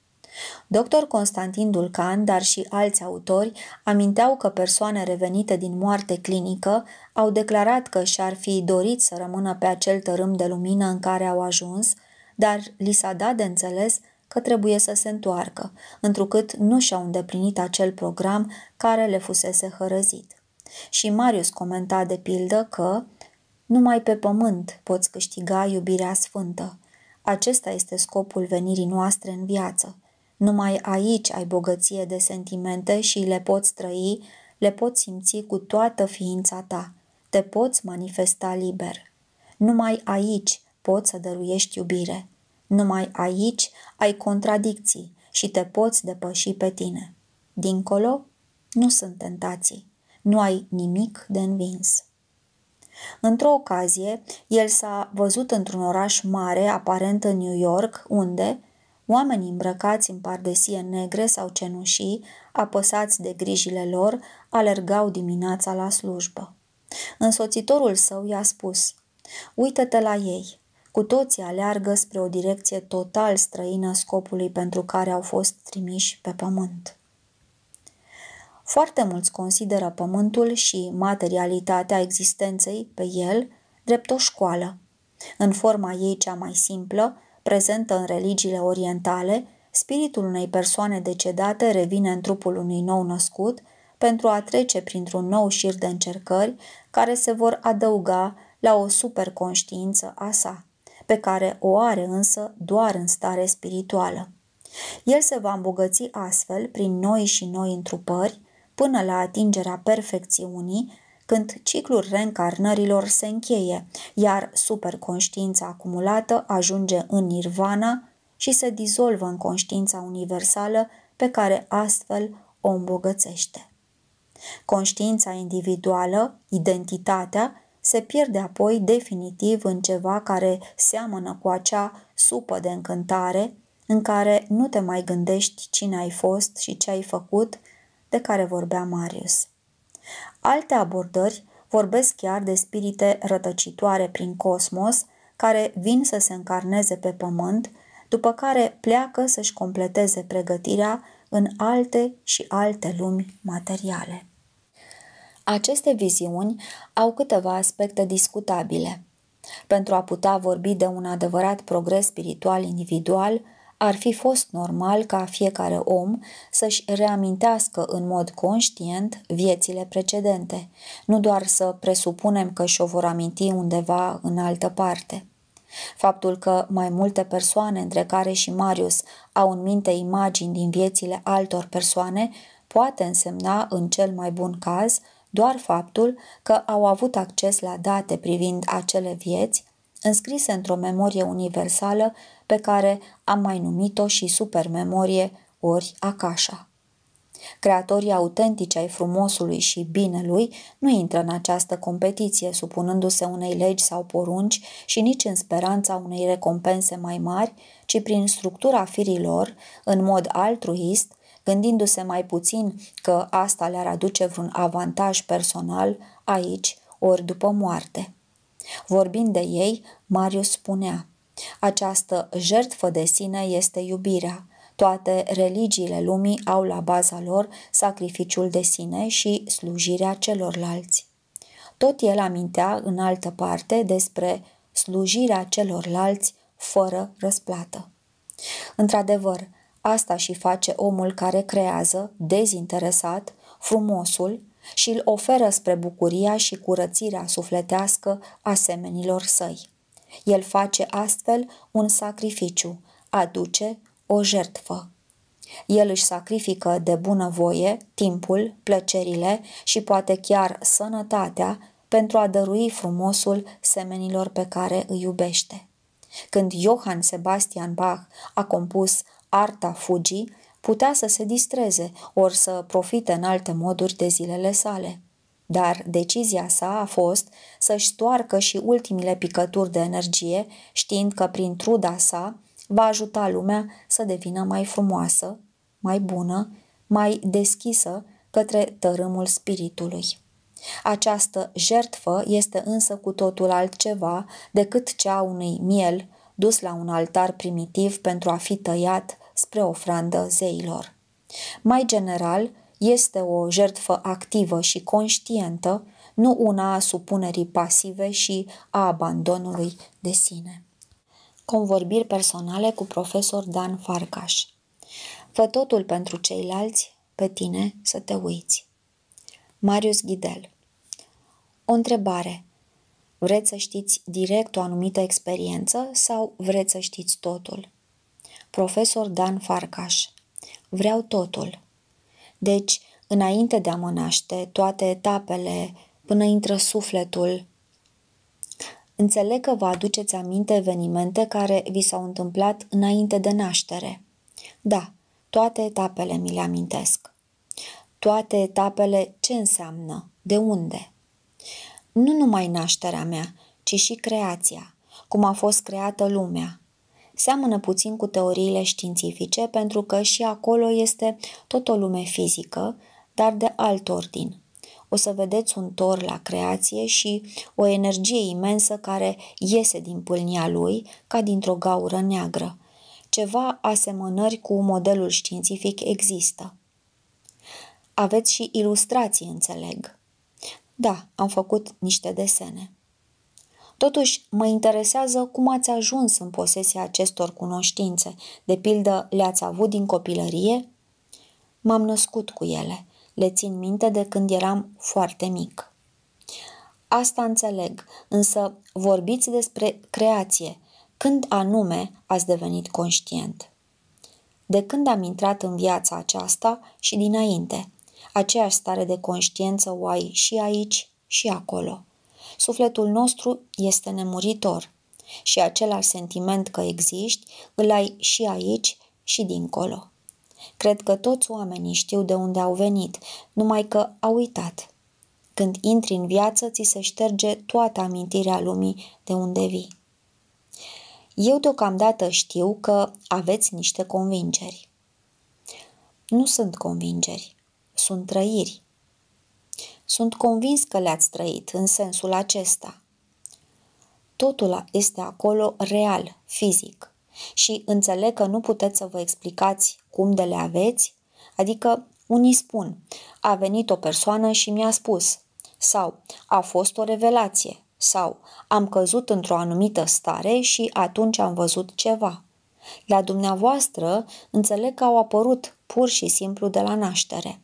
Dr. Constantin Dulcan, dar și alți autori, aminteau că persoane revenite din moarte clinică au declarat că și-ar fi dorit să rămână pe acel tărâm de lumină în care au ajuns, dar li s-a dat de înțeles că trebuie să se întoarcă, întrucât nu și-au îndeplinit acel program care le fusese hărăzit. Și Marius comenta de pildă că numai pe pământ poți câștiga iubirea sfântă. Acesta este scopul venirii noastre în viață. Numai aici ai bogăție de sentimente și le poți trăi, le poți simți cu toată ființa ta. Te poți manifesta liber. Numai aici poți să dăruiești iubire. Numai aici ai contradicții și te poți depăși pe tine. Dincolo, nu sunt tentații nu ai nimic de învins. Într-o ocazie, el s-a văzut într-un oraș mare, aparent în New York, unde oamenii îmbrăcați în pardesie negre sau cenușii, apăsați de grijile lor, alergau dimineața la slujbă. Însoțitorul său i-a spus, uită-te la ei, cu toții aleargă spre o direcție total străină scopului pentru care au fost trimiși pe pământ. Foarte mulți consideră pământul și materialitatea existenței pe el drept o școală. În forma ei cea mai simplă, prezentă în religiile orientale, spiritul unei persoane decedate revine în trupul unui nou născut pentru a trece printr-un nou șir de încercări care se vor adăuga la o superconștiință a sa, pe care o are însă doar în stare spirituală. El se va îmbogăți astfel prin noi și noi întrupări, până la atingerea perfecțiunii, când ciclul reîncarnărilor se încheie, iar superconștiința acumulată ajunge în nirvana și se dizolvă în conștiința universală pe care astfel o îmbogățește. Conștiința individuală, identitatea, se pierde apoi definitiv în ceva care seamănă cu acea supă de încântare în care nu te mai gândești cine ai fost și ce ai făcut, de care vorbea Marius. Alte abordări vorbesc chiar de spirite rătăcitoare prin cosmos, care vin să se încarneze pe pământ, după care pleacă să-și completeze pregătirea în alte și alte lumi materiale. Aceste viziuni au câteva aspecte discutabile. Pentru a putea vorbi de un adevărat progres spiritual individual, ar fi fost normal ca fiecare om să-și reamintească în mod conștient viețile precedente, nu doar să presupunem că și-o vor aminti undeva în altă parte. Faptul că mai multe persoane, între care și Marius, au în minte imagini din viețile altor persoane, poate însemna, în cel mai bun caz, doar faptul că au avut acces la date privind acele vieți, înscrise într-o memorie universală pe care am mai numit-o și supermemorie ori acașa. Creatorii autentici ai frumosului și binelui nu intră în această competiție supunându-se unei legi sau porunci și nici în speranța unei recompense mai mari, ci prin structura firilor, în mod altruist, gândindu-se mai puțin că asta le-ar aduce vreun avantaj personal aici ori după moarte. Vorbind de ei, Marius spunea – această jertfă de sine este iubirea. Toate religiile lumii au la baza lor sacrificiul de sine și slujirea celorlalți. Tot el amintea în altă parte despre slujirea celorlalți fără răsplată. Într-adevăr, asta și face omul care creează, dezinteresat, frumosul și îl oferă spre bucuria și curățirea sufletească a săi. El face astfel un sacrificiu, aduce o jertfă. El își sacrifică de bunăvoie timpul, plăcerile și poate chiar sănătatea pentru a dărui frumosul semenilor pe care îi iubește. Când Johann Sebastian Bach a compus Arta Fugii, putea să se distreze, ori să profite în alte moduri de zilele sale dar decizia sa a fost să-și stoarcă și ultimile picături de energie, știind că prin truda sa va ajuta lumea să devină mai frumoasă, mai bună, mai deschisă către tărâmul spiritului. Această jertfă este însă cu totul altceva decât cea unui miel dus la un altar primitiv pentru a fi tăiat spre ofrandă zeilor. Mai general, este o jertfă activă și conștientă, nu una a supunerii pasive și a abandonului de sine. Convorbiri personale cu profesor Dan Farcaș Fă totul pentru ceilalți, pe tine să te uiți. Marius Ghidel O întrebare. Vreți să știți direct o anumită experiență sau vreți să știți totul? Profesor Dan Farcaș Vreau totul. Deci, înainte de a mă naște, toate etapele, până intră sufletul, Înțeleg că vă aduceți aminte evenimente care vi s-au întâmplat înainte de naștere. Da, toate etapele mi le amintesc. Toate etapele ce înseamnă, de unde. Nu numai nașterea mea, ci și creația, cum a fost creată lumea, Seamănă puțin cu teoriile științifice pentru că și acolo este tot o lume fizică, dar de alt ordin. O să vedeți un tor la creație și o energie imensă care iese din pâlnia lui ca dintr-o gaură neagră. Ceva asemănări cu modelul științific există. Aveți și ilustrații, înțeleg. Da, am făcut niște desene. Totuși, mă interesează cum ați ajuns în posesia acestor cunoștințe. De pildă, le-ați avut din copilărie? M-am născut cu ele. Le țin minte de când eram foarte mic. Asta înțeleg, însă vorbiți despre creație. Când anume ați devenit conștient? De când am intrat în viața aceasta și dinainte. Aceeași stare de conștiență o ai și aici și acolo. Sufletul nostru este nemuritor și același sentiment că existi îl ai și aici și dincolo. Cred că toți oamenii știu de unde au venit, numai că au uitat. Când intri în viață, ți se șterge toată amintirea lumii de unde vii. Eu deocamdată știu că aveți niște convingeri. Nu sunt convingeri, sunt trăiri. Sunt convins că le-ați trăit în sensul acesta. Totul este acolo real, fizic. Și înțeleg că nu puteți să vă explicați cum de le aveți, adică unii spun, a venit o persoană și mi-a spus, sau a fost o revelație, sau am căzut într-o anumită stare și atunci am văzut ceva. La dumneavoastră înțeleg că au apărut pur și simplu de la naștere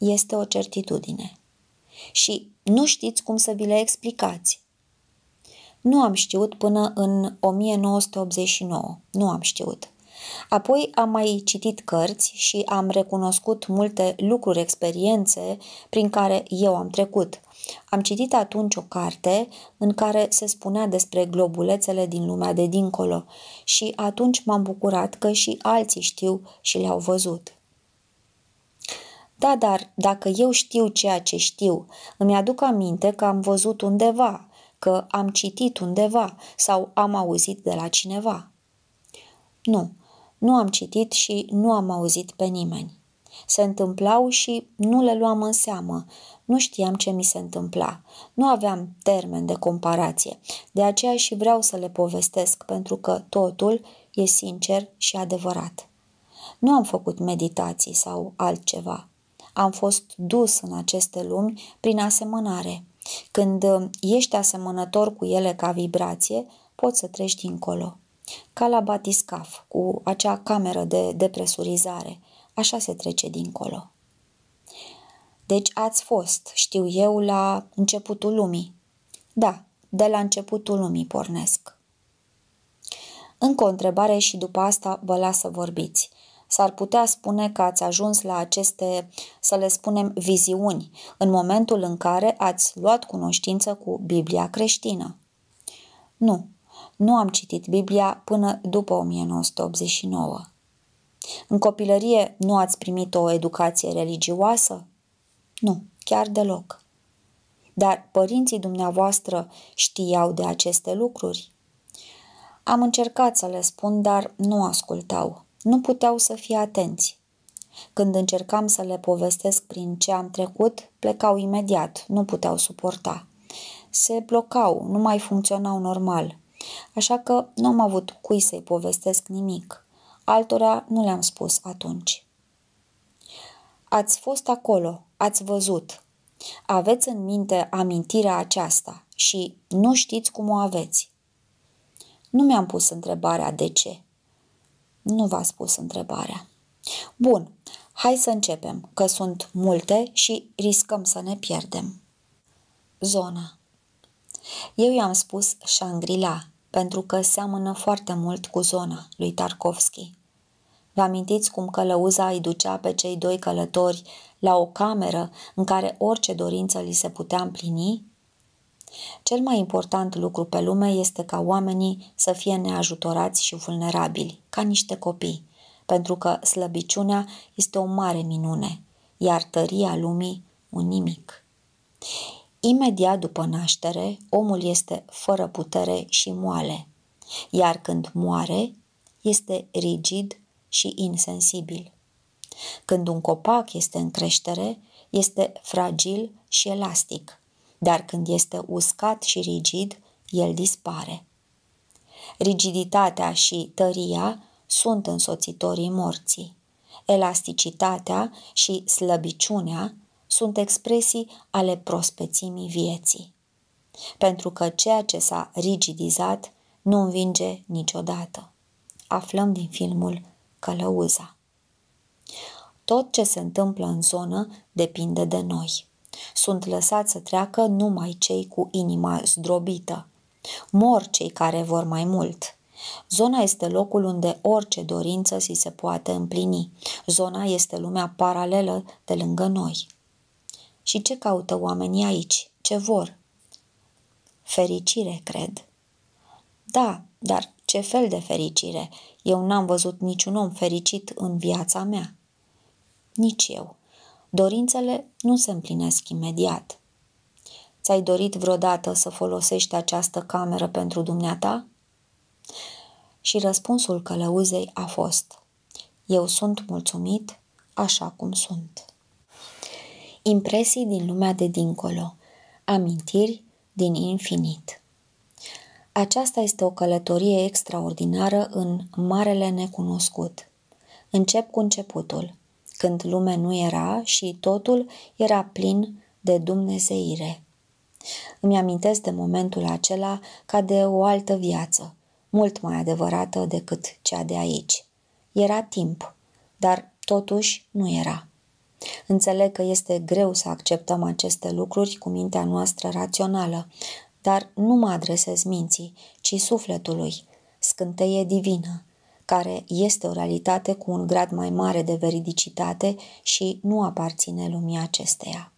este o certitudine. Și nu știți cum să vi le explicați. Nu am știut până în 1989. Nu am știut. Apoi am mai citit cărți și am recunoscut multe lucruri, experiențe prin care eu am trecut. Am citit atunci o carte în care se spunea despre globulețele din lumea de dincolo și atunci m-am bucurat că și alții știu și le-au văzut. Da, dar dacă eu știu ceea ce știu, îmi aduc aminte că am văzut undeva, că am citit undeva sau am auzit de la cineva. Nu, nu am citit și nu am auzit pe nimeni. Se întâmplau și nu le luam în seamă. Nu știam ce mi se întâmpla. Nu aveam termen de comparație. De aceea și vreau să le povestesc, pentru că totul e sincer și adevărat. Nu am făcut meditații sau altceva am fost dus în aceste lumi prin asemănare. Când uh, ești asemănător cu ele ca vibrație, poți să treci dincolo. Ca la batiscaf, cu acea cameră de depresurizare. Așa se trece dincolo. Deci ați fost, știu eu, la începutul lumii. Da, de la începutul lumii pornesc. Încă o întrebare și după asta vă las să vorbiți s-ar putea spune că ați ajuns la aceste, să le spunem, viziuni, în momentul în care ați luat cunoștință cu Biblia creștină. Nu, nu am citit Biblia până după 1989. În copilărie nu ați primit o educație religioasă? Nu, chiar deloc. Dar părinții dumneavoastră știau de aceste lucruri? Am încercat să le spun, dar nu ascultau. Nu puteau să fie atenți. Când încercam să le povestesc prin ce am trecut, plecau imediat, nu puteau suporta. Se blocau, nu mai funcționau normal. Așa că nu am avut cui să-i povestesc nimic. Altora nu le-am spus atunci. Ați fost acolo, ați văzut. Aveți în minte amintirea aceasta și nu știți cum o aveți. Nu mi-am pus întrebarea de ce. Nu v-a spus întrebarea. Bun, hai să începem, că sunt multe și riscăm să ne pierdem. Zona Eu i-am spus Shangri-La, pentru că seamănă foarte mult cu zona lui Tarkovski. Vă amintiți cum călăuza îi ducea pe cei doi călători la o cameră în care orice dorință li se putea împlini? Cel mai important lucru pe lume este ca oamenii să fie neajutorați și vulnerabili, ca niște copii, pentru că slăbiciunea este o mare minune, iar tăria lumii un nimic. Imediat după naștere, omul este fără putere și moale, iar când moare, este rigid și insensibil. Când un copac este în creștere, este fragil și elastic – dar când este uscat și rigid, el dispare. Rigiditatea și tăria sunt însoțitorii morții. Elasticitatea și slăbiciunea sunt expresii ale prospețimii vieții. Pentru că ceea ce s-a rigidizat nu învinge niciodată. Aflăm din filmul Călăuza. Tot ce se întâmplă în zonă depinde de noi. Sunt lăsați să treacă numai cei cu inima zdrobită. Mor cei care vor mai mult. Zona este locul unde orice dorință si se poate împlini. Zona este lumea paralelă de lângă noi. Și ce caută oamenii aici? Ce vor? Fericire, cred. Da, dar ce fel de fericire? Eu n-am văzut niciun om fericit în viața mea. Nici eu. Dorințele nu se împlinesc imediat. Ți-ai dorit vreodată să folosești această cameră pentru dumneata? Și răspunsul călăuzei a fost Eu sunt mulțumit așa cum sunt. Impresii din lumea de dincolo, amintiri din infinit. Aceasta este o călătorie extraordinară în marele necunoscut. Încep cu începutul – când lume nu era și totul era plin de dumnezeire. Îmi amintesc de momentul acela ca de o altă viață, mult mai adevărată decât cea de aici. Era timp, dar totuși nu era. Înțeleg că este greu să acceptăm aceste lucruri cu mintea noastră rațională, dar nu mă adresez minții, ci sufletului, scânteie divină, care este o realitate cu un grad mai mare de veridicitate și nu aparține lumii acesteia.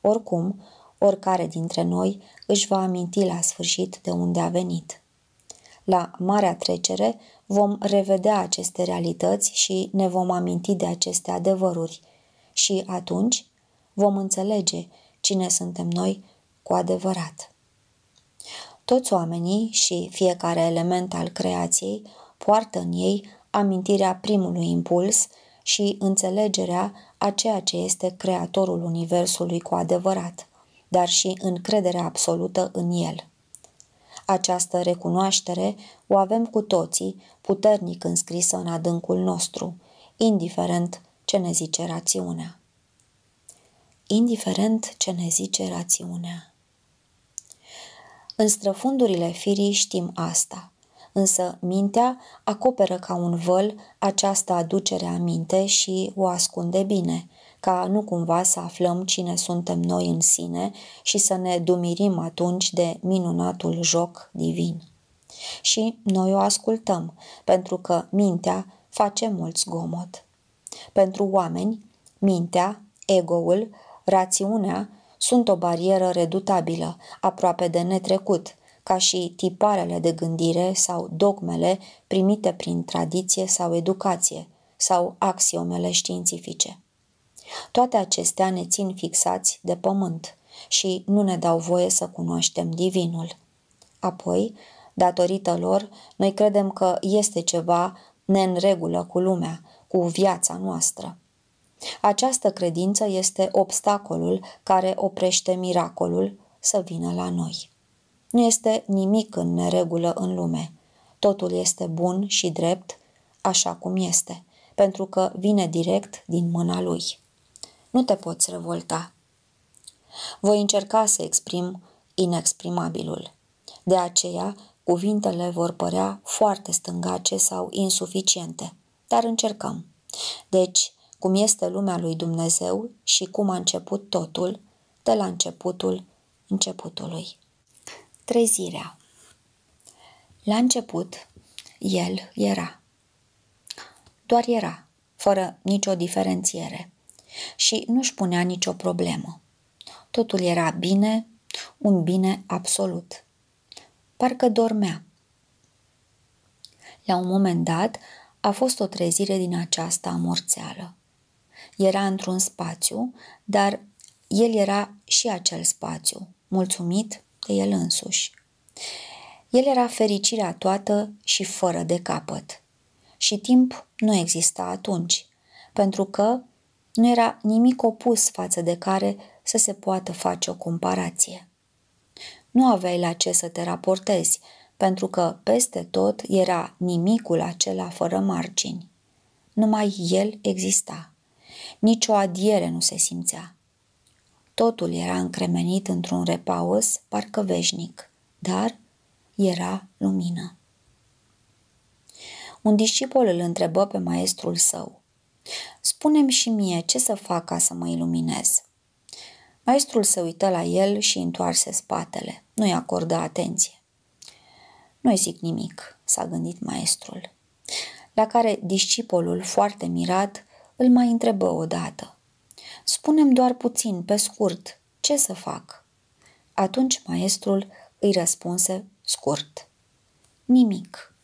Oricum, oricare dintre noi își va aminti la sfârșit de unde a venit. La marea trecere vom revedea aceste realități și ne vom aminti de aceste adevăruri și atunci vom înțelege cine suntem noi cu adevărat. Toți oamenii și fiecare element al creației poartă în ei amintirea primului impuls și înțelegerea a ceea ce este creatorul Universului cu adevărat, dar și încrederea absolută în el. Această recunoaștere o avem cu toții puternic înscrisă în adâncul nostru, indiferent ce ne zice rațiunea. Indiferent ce ne zice rațiunea. În străfundurile firii știm asta – însă mintea acoperă ca un văl această aducere a minte și o ascunde bine, ca nu cumva să aflăm cine suntem noi în sine și să ne dumirim atunci de minunatul joc divin. Și noi o ascultăm, pentru că mintea face mult zgomot. Pentru oameni, mintea, egoul, rațiunea sunt o barieră redutabilă, aproape de netrecut, ca și tiparele de gândire sau dogmele primite prin tradiție sau educație, sau axiomele științifice. Toate acestea ne țin fixați de pământ și nu ne dau voie să cunoaștem divinul. Apoi, datorită lor, noi credem că este ceva neînregulă cu lumea, cu viața noastră. Această credință este obstacolul care oprește miracolul să vină la noi. Nu este nimic în neregulă în lume. Totul este bun și drept, așa cum este, pentru că vine direct din mâna lui. Nu te poți revolta. Voi încerca să exprim inexprimabilul. De aceea, cuvintele vor părea foarte stângace sau insuficiente, dar încercăm. Deci, cum este lumea lui Dumnezeu și cum a început totul, de la începutul începutului. Trezirea. La început, el era. Doar era, fără nicio diferențiere. Și nu-și punea nicio problemă. Totul era bine, un bine absolut. Parcă dormea. La un moment dat, a fost o trezire din aceasta amorțeală. Era într-un spațiu, dar el era și acel spațiu, mulțumit, de el însuși. El era fericirea toată și fără de capăt. Și timp nu exista atunci, pentru că nu era nimic opus față de care să se poată face o comparație. Nu aveai la ce să te raportezi, pentru că peste tot era nimicul acela fără margini. Numai el exista. Nici o adiere nu se simțea. Totul era încremenit într-un repaus, parcă veșnic, dar era lumină. Un discipol îl întrebă pe maestrul său. Spune-mi și mie ce să fac ca să mă iluminez. Maestrul se uită la el și întoarse spatele. Nu-i acordă atenție. Nu-i zic nimic, s-a gândit maestrul. La care discipolul, foarte mirat, îl mai întrebă odată. Spunem doar puțin, pe scurt, ce să fac? Atunci maestrul îi răspunse scurt. Nimic.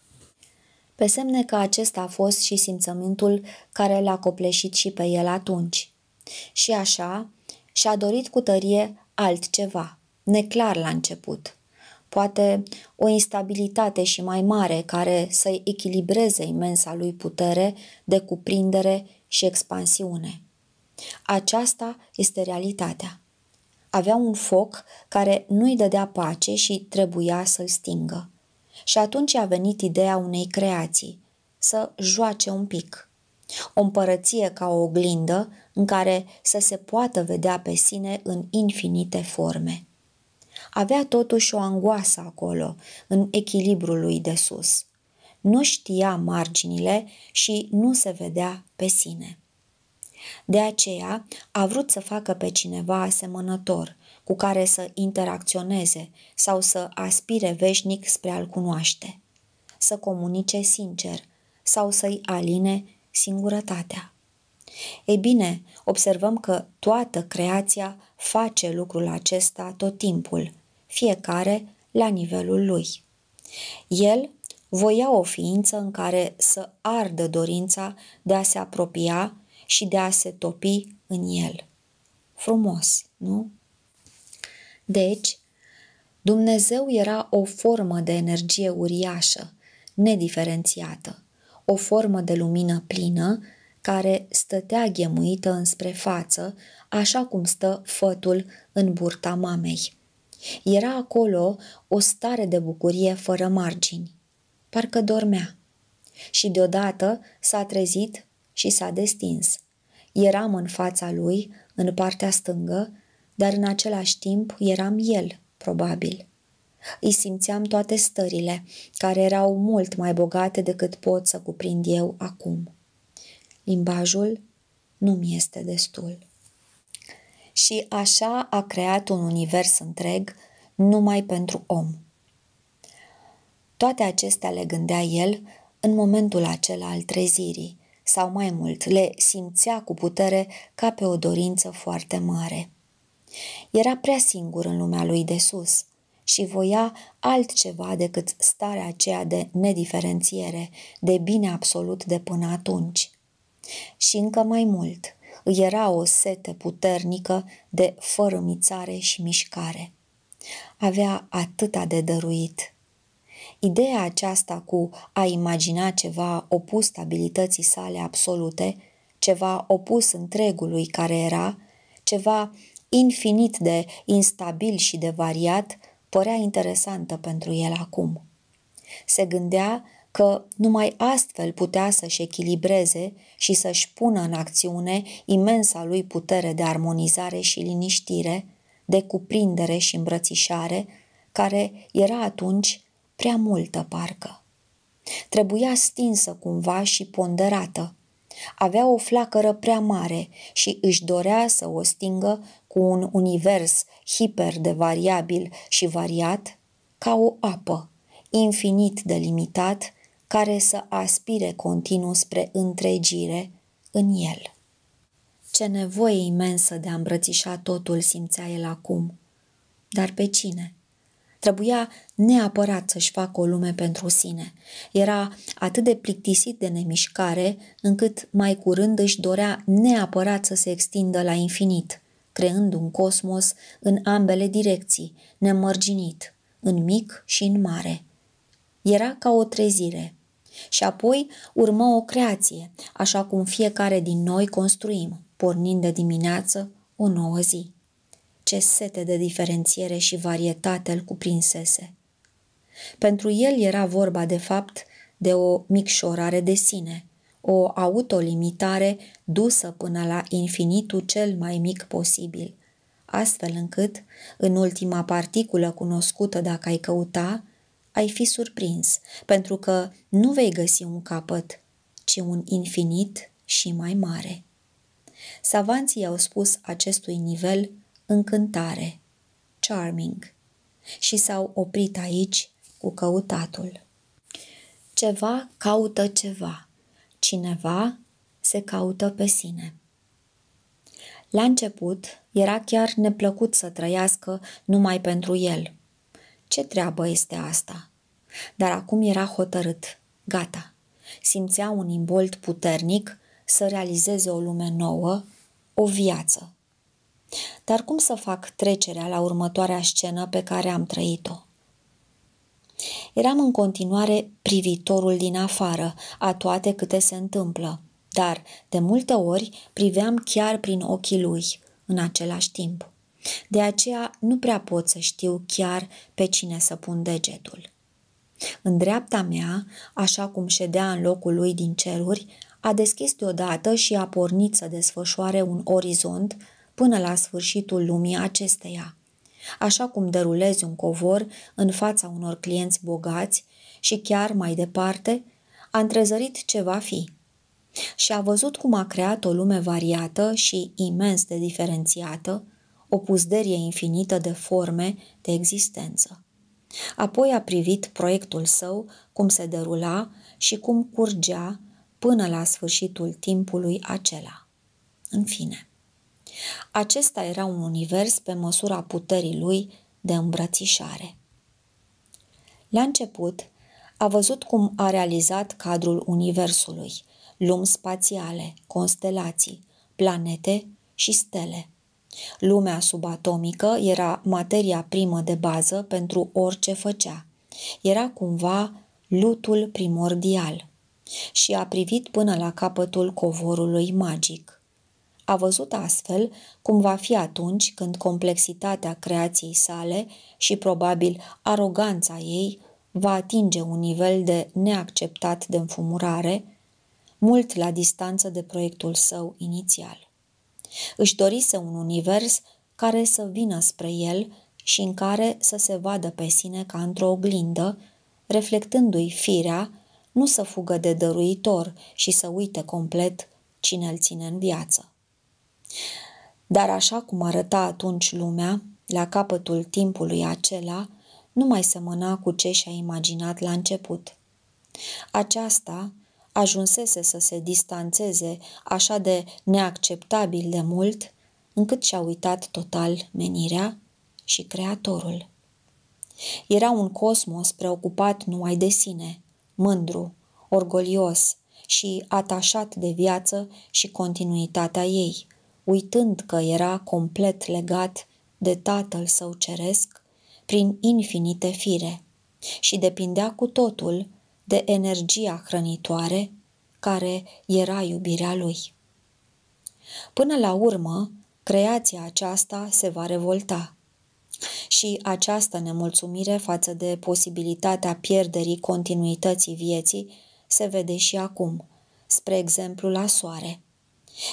Pe semne că acesta a fost și simțământul care l-a copleșit și pe el atunci. Și așa și-a dorit cu tărie altceva, neclar la început. Poate o instabilitate și mai mare care să-i echilibreze imensa lui putere de cuprindere și expansiune. Aceasta este realitatea. Avea un foc care nu îi dădea pace și trebuia să-l stingă. Și atunci a venit ideea unei creații, să joace un pic. O împărăție ca o oglindă în care să se poată vedea pe sine în infinite forme. Avea totuși o angoasă acolo, în echilibrul lui de sus. Nu știa marginile și nu se vedea pe sine. De aceea a vrut să facă pe cineva asemănător, cu care să interacționeze sau să aspire veșnic spre a-l cunoaște, să comunice sincer sau să-i aline singurătatea. Ei bine, observăm că toată creația face lucrul acesta tot timpul, fiecare la nivelul lui. El voia o ființă în care să ardă dorința de a se apropia și de a se topi în el. Frumos, nu? Deci, Dumnezeu era o formă de energie uriașă, nediferențiată, o formă de lumină plină care stătea ghemuită înspre față, așa cum stă fătul în burta mamei. Era acolo o stare de bucurie fără margini. Parcă dormea. Și deodată s-a trezit și s-a destins. Eram în fața lui, în partea stângă, dar în același timp eram el, probabil. Îi simțeam toate stările, care erau mult mai bogate decât pot să cuprind eu acum. Limbajul nu mi este destul. Și așa a creat un univers întreg numai pentru om. Toate acestea le gândea el în momentul acela al trezirii, sau mai mult, le simțea cu putere ca pe o dorință foarte mare. Era prea singur în lumea lui de sus și voia altceva decât starea aceea de nediferențiere, de bine absolut de până atunci. Și încă mai mult, îi era o sete puternică de fărâmițare și mișcare. Avea atâta de dăruit – Ideea aceasta cu a imagina ceva opus stabilității sale absolute, ceva opus întregului care era, ceva infinit de instabil și de variat, părea interesantă pentru el acum. Se gândea că numai astfel putea să-și echilibreze și să-și pună în acțiune imensa lui putere de armonizare și liniștire, de cuprindere și îmbrățișare, care era atunci prea multă parcă. Trebuia stinsă cumva și ponderată. Avea o flacără prea mare și își dorea să o stingă cu un univers hiper de variabil și variat, ca o apă, infinit de limitat, care să aspire continuu spre întregire în el. Ce nevoie imensă de a îmbrățișa totul simțea el acum. Dar pe cine? Trebuia neapărat să-și facă o lume pentru sine. Era atât de plictisit de nemișcare, încât mai curând își dorea neapărat să se extindă la infinit, creând un cosmos în ambele direcții, nemărginit, în mic și în mare. Era ca o trezire. Și apoi urmă o creație, așa cum fiecare din noi construim, pornind de dimineață o nouă zi ce sete de diferențiere și varietate îl cuprinsese. Pentru el era vorba, de fapt, de o micșorare de sine, o autolimitare dusă până la infinitul cel mai mic posibil, astfel încât, în ultima particulă cunoscută dacă ai căuta, ai fi surprins, pentru că nu vei găsi un capăt, ci un infinit și mai mare. Savanții au spus acestui nivel încântare, charming, și s-au oprit aici cu căutatul. Ceva caută ceva, cineva se caută pe sine. La început era chiar neplăcut să trăiască numai pentru el. Ce treabă este asta? Dar acum era hotărât, gata. Simțea un imbolt puternic să realizeze o lume nouă, o viață. Dar cum să fac trecerea la următoarea scenă pe care am trăit-o? Eram în continuare privitorul din afară a toate câte se întâmplă, dar de multe ori priveam chiar prin ochii lui în același timp. De aceea nu prea pot să știu chiar pe cine să pun degetul. În dreapta mea, așa cum ședea în locul lui din ceruri, a deschis deodată și a pornit să desfășoare un orizont până la sfârșitul lumii acesteia așa cum derulezi un covor în fața unor clienți bogați și chiar mai departe, a întrezărit ce va fi. Și a văzut cum a creat o lume variată și imens de diferențiată, o puzderie infinită de forme de existență. Apoi a privit proiectul său, cum se derula și cum curgea până la sfârșitul timpului acela. În fine. Acesta era un univers pe măsura puterii lui de îmbrățișare. La început, a văzut cum a realizat cadrul universului, lumi spațiale, constelații, planete și stele. Lumea subatomică era materia primă de bază pentru orice făcea. Era cumva lutul primordial și a privit până la capătul covorului magic. A văzut astfel cum va fi atunci când complexitatea creației sale și probabil aroganța ei va atinge un nivel de neacceptat de înfumurare, mult la distanță de proiectul său inițial. Își dorise un univers care să vină spre el și în care să se vadă pe sine ca într-o oglindă, reflectându-i firea, nu să fugă de dăruitor și să uite complet cine îl ține în viață. Dar așa cum arăta atunci lumea, la capătul timpului acela, nu mai semăna cu ce și-a imaginat la început. Aceasta ajunsese să se distanțeze așa de neacceptabil de mult, încât și-a uitat total menirea și creatorul. Era un cosmos preocupat numai de sine, mândru, orgolios și atașat de viață și continuitatea ei – uitând că era complet legat de Tatăl Său Ceresc prin infinite fire și depindea cu totul de energia hrănitoare care era iubirea Lui. Până la urmă, creația aceasta se va revolta. Și această nemulțumire față de posibilitatea pierderii continuității vieții se vede și acum, spre exemplu la soare.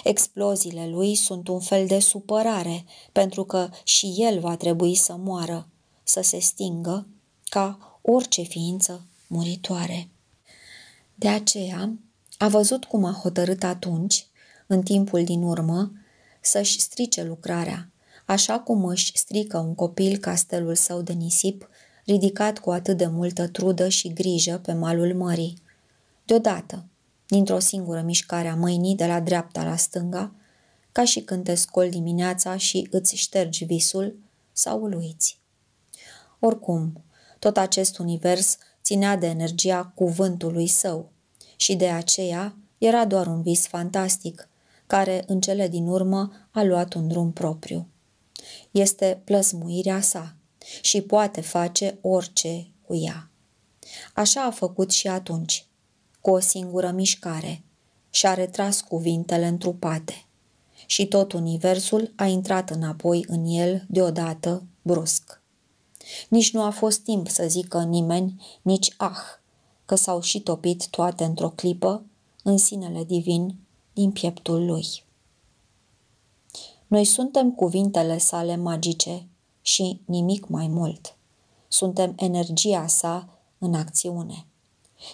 Exploziile lui sunt un fel de supărare, pentru că și el va trebui să moară, să se stingă, ca orice ființă muritoare. De aceea, a văzut cum a hotărât atunci, în timpul din urmă, să-și strice lucrarea, așa cum își strică un copil castelul său de nisip, ridicat cu atât de multă trudă și grijă pe malul mării. Deodată, dintr-o singură mișcare a mâinii de la dreapta la stânga, ca și când te scoli dimineața și îți ștergi visul sau îl uiți. Oricum, tot acest univers ținea de energia cuvântului său și de aceea era doar un vis fantastic, care în cele din urmă a luat un drum propriu. Este plăsmuirea sa și poate face orice cu ea. Așa a făcut și atunci – cu o singură mișcare și a retras cuvintele întrupate. Și tot universul a intrat înapoi în el deodată brusc. Nici nu a fost timp să zică nimeni, nici ah, că s-au și topit toate într-o clipă în sinele divin din pieptul lui. Noi suntem cuvintele sale magice și nimic mai mult. Suntem energia sa în acțiune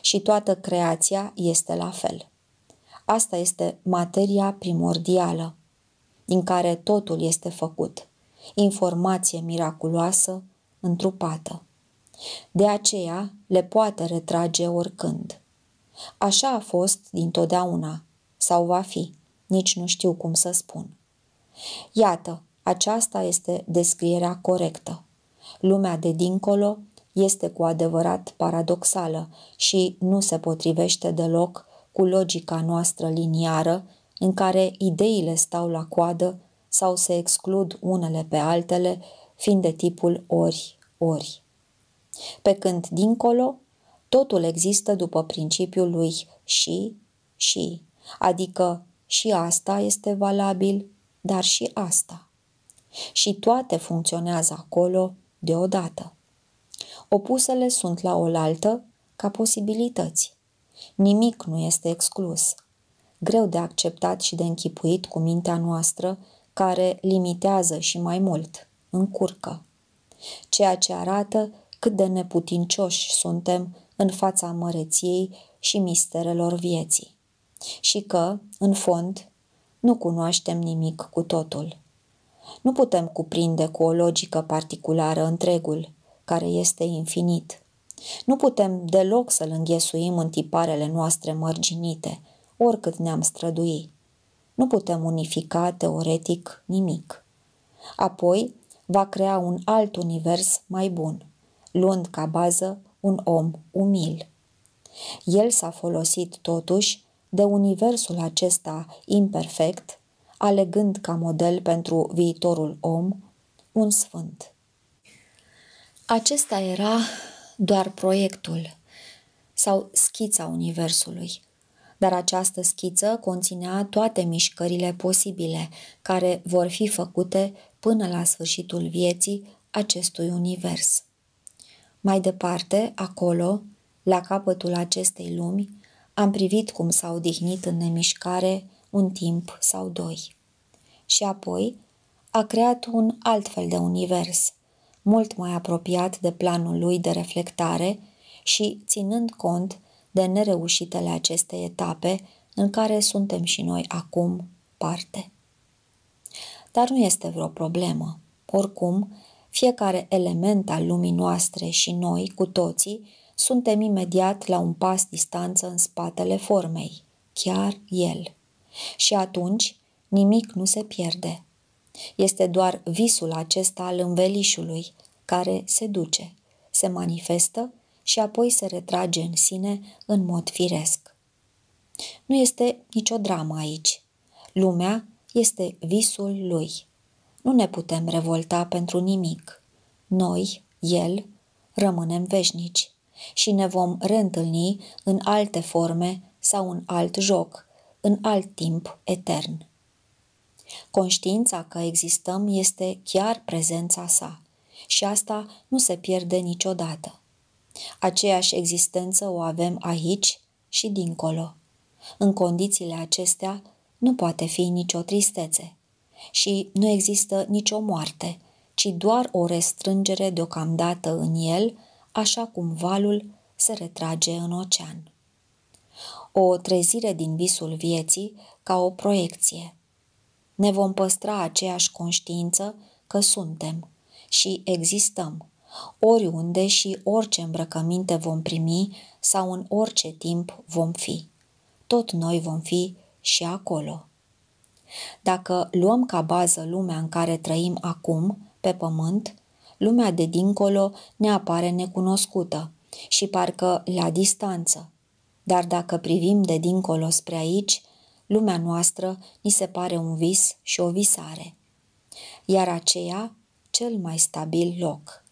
și toată creația este la fel. Asta este materia primordială, din care totul este făcut, informație miraculoasă, întrupată. De aceea le poate retrage oricând. Așa a fost dintotdeauna, sau va fi, nici nu știu cum să spun. Iată, aceasta este descrierea corectă. Lumea de dincolo este cu adevărat paradoxală și nu se potrivește deloc cu logica noastră liniară, în care ideile stau la coadă sau se exclud unele pe altele, fiind de tipul ori-ori. Pe când, dincolo, totul există după principiul lui și, și, adică și asta este valabil, dar și asta. Și toate funcționează acolo deodată. Opusele sunt la oaltă ca posibilități. Nimic nu este exclus. Greu de acceptat și de închipuit cu mintea noastră, care limitează și mai mult, încurcă. Ceea ce arată cât de neputincioși suntem în fața măreției și misterelor vieții. Și că, în fond, nu cunoaștem nimic cu totul. Nu putem cuprinde cu o logică particulară întregul, care este infinit. Nu putem deloc să-l înghesuim în tiparele noastre mărginite, oricât ne-am strădui. Nu putem unifica teoretic nimic. Apoi va crea un alt univers mai bun, luând ca bază un om umil. El s-a folosit totuși de universul acesta imperfect, alegând ca model pentru viitorul om un sfânt. Acesta era doar proiectul sau schița Universului. Dar această schiță conținea toate mișcările posibile care vor fi făcute până la sfârșitul vieții acestui univers. Mai departe, acolo, la capătul acestei lumi, am privit cum s a odihnit în nemișcare un timp sau doi. Și apoi a creat un alt fel de univers – mult mai apropiat de planul lui de reflectare și ținând cont de nereușitele acestei etape în care suntem și noi acum parte. Dar nu este vreo problemă. Oricum, fiecare element al lumii noastre și noi, cu toții, suntem imediat la un pas distanță în spatele formei, chiar el. Și atunci, nimic nu se pierde. Este doar visul acesta al învelișului, care se duce, se manifestă și apoi se retrage în sine în mod firesc. Nu este nicio dramă aici. Lumea este visul lui. Nu ne putem revolta pentru nimic. Noi, el, rămânem veșnici și ne vom reîntâlni în alte forme sau în alt joc, în alt timp etern. Conștiința că existăm este chiar prezența sa și asta nu se pierde niciodată. Aceeași existență o avem aici și dincolo. În condițiile acestea nu poate fi nicio tristețe și nu există nicio moarte, ci doar o restrângere deocamdată în el, așa cum valul se retrage în ocean. O trezire din visul vieții ca o proiecție, ne vom păstra aceeași conștiință că suntem și existăm, oriunde și orice îmbrăcăminte vom primi sau în orice timp vom fi. Tot noi vom fi și acolo. Dacă luăm ca bază lumea în care trăim acum, pe pământ, lumea de dincolo ne apare necunoscută și parcă la distanță. Dar dacă privim de dincolo spre aici, lumea noastră ni se pare un vis și o visare, iar aceea cel mai stabil loc.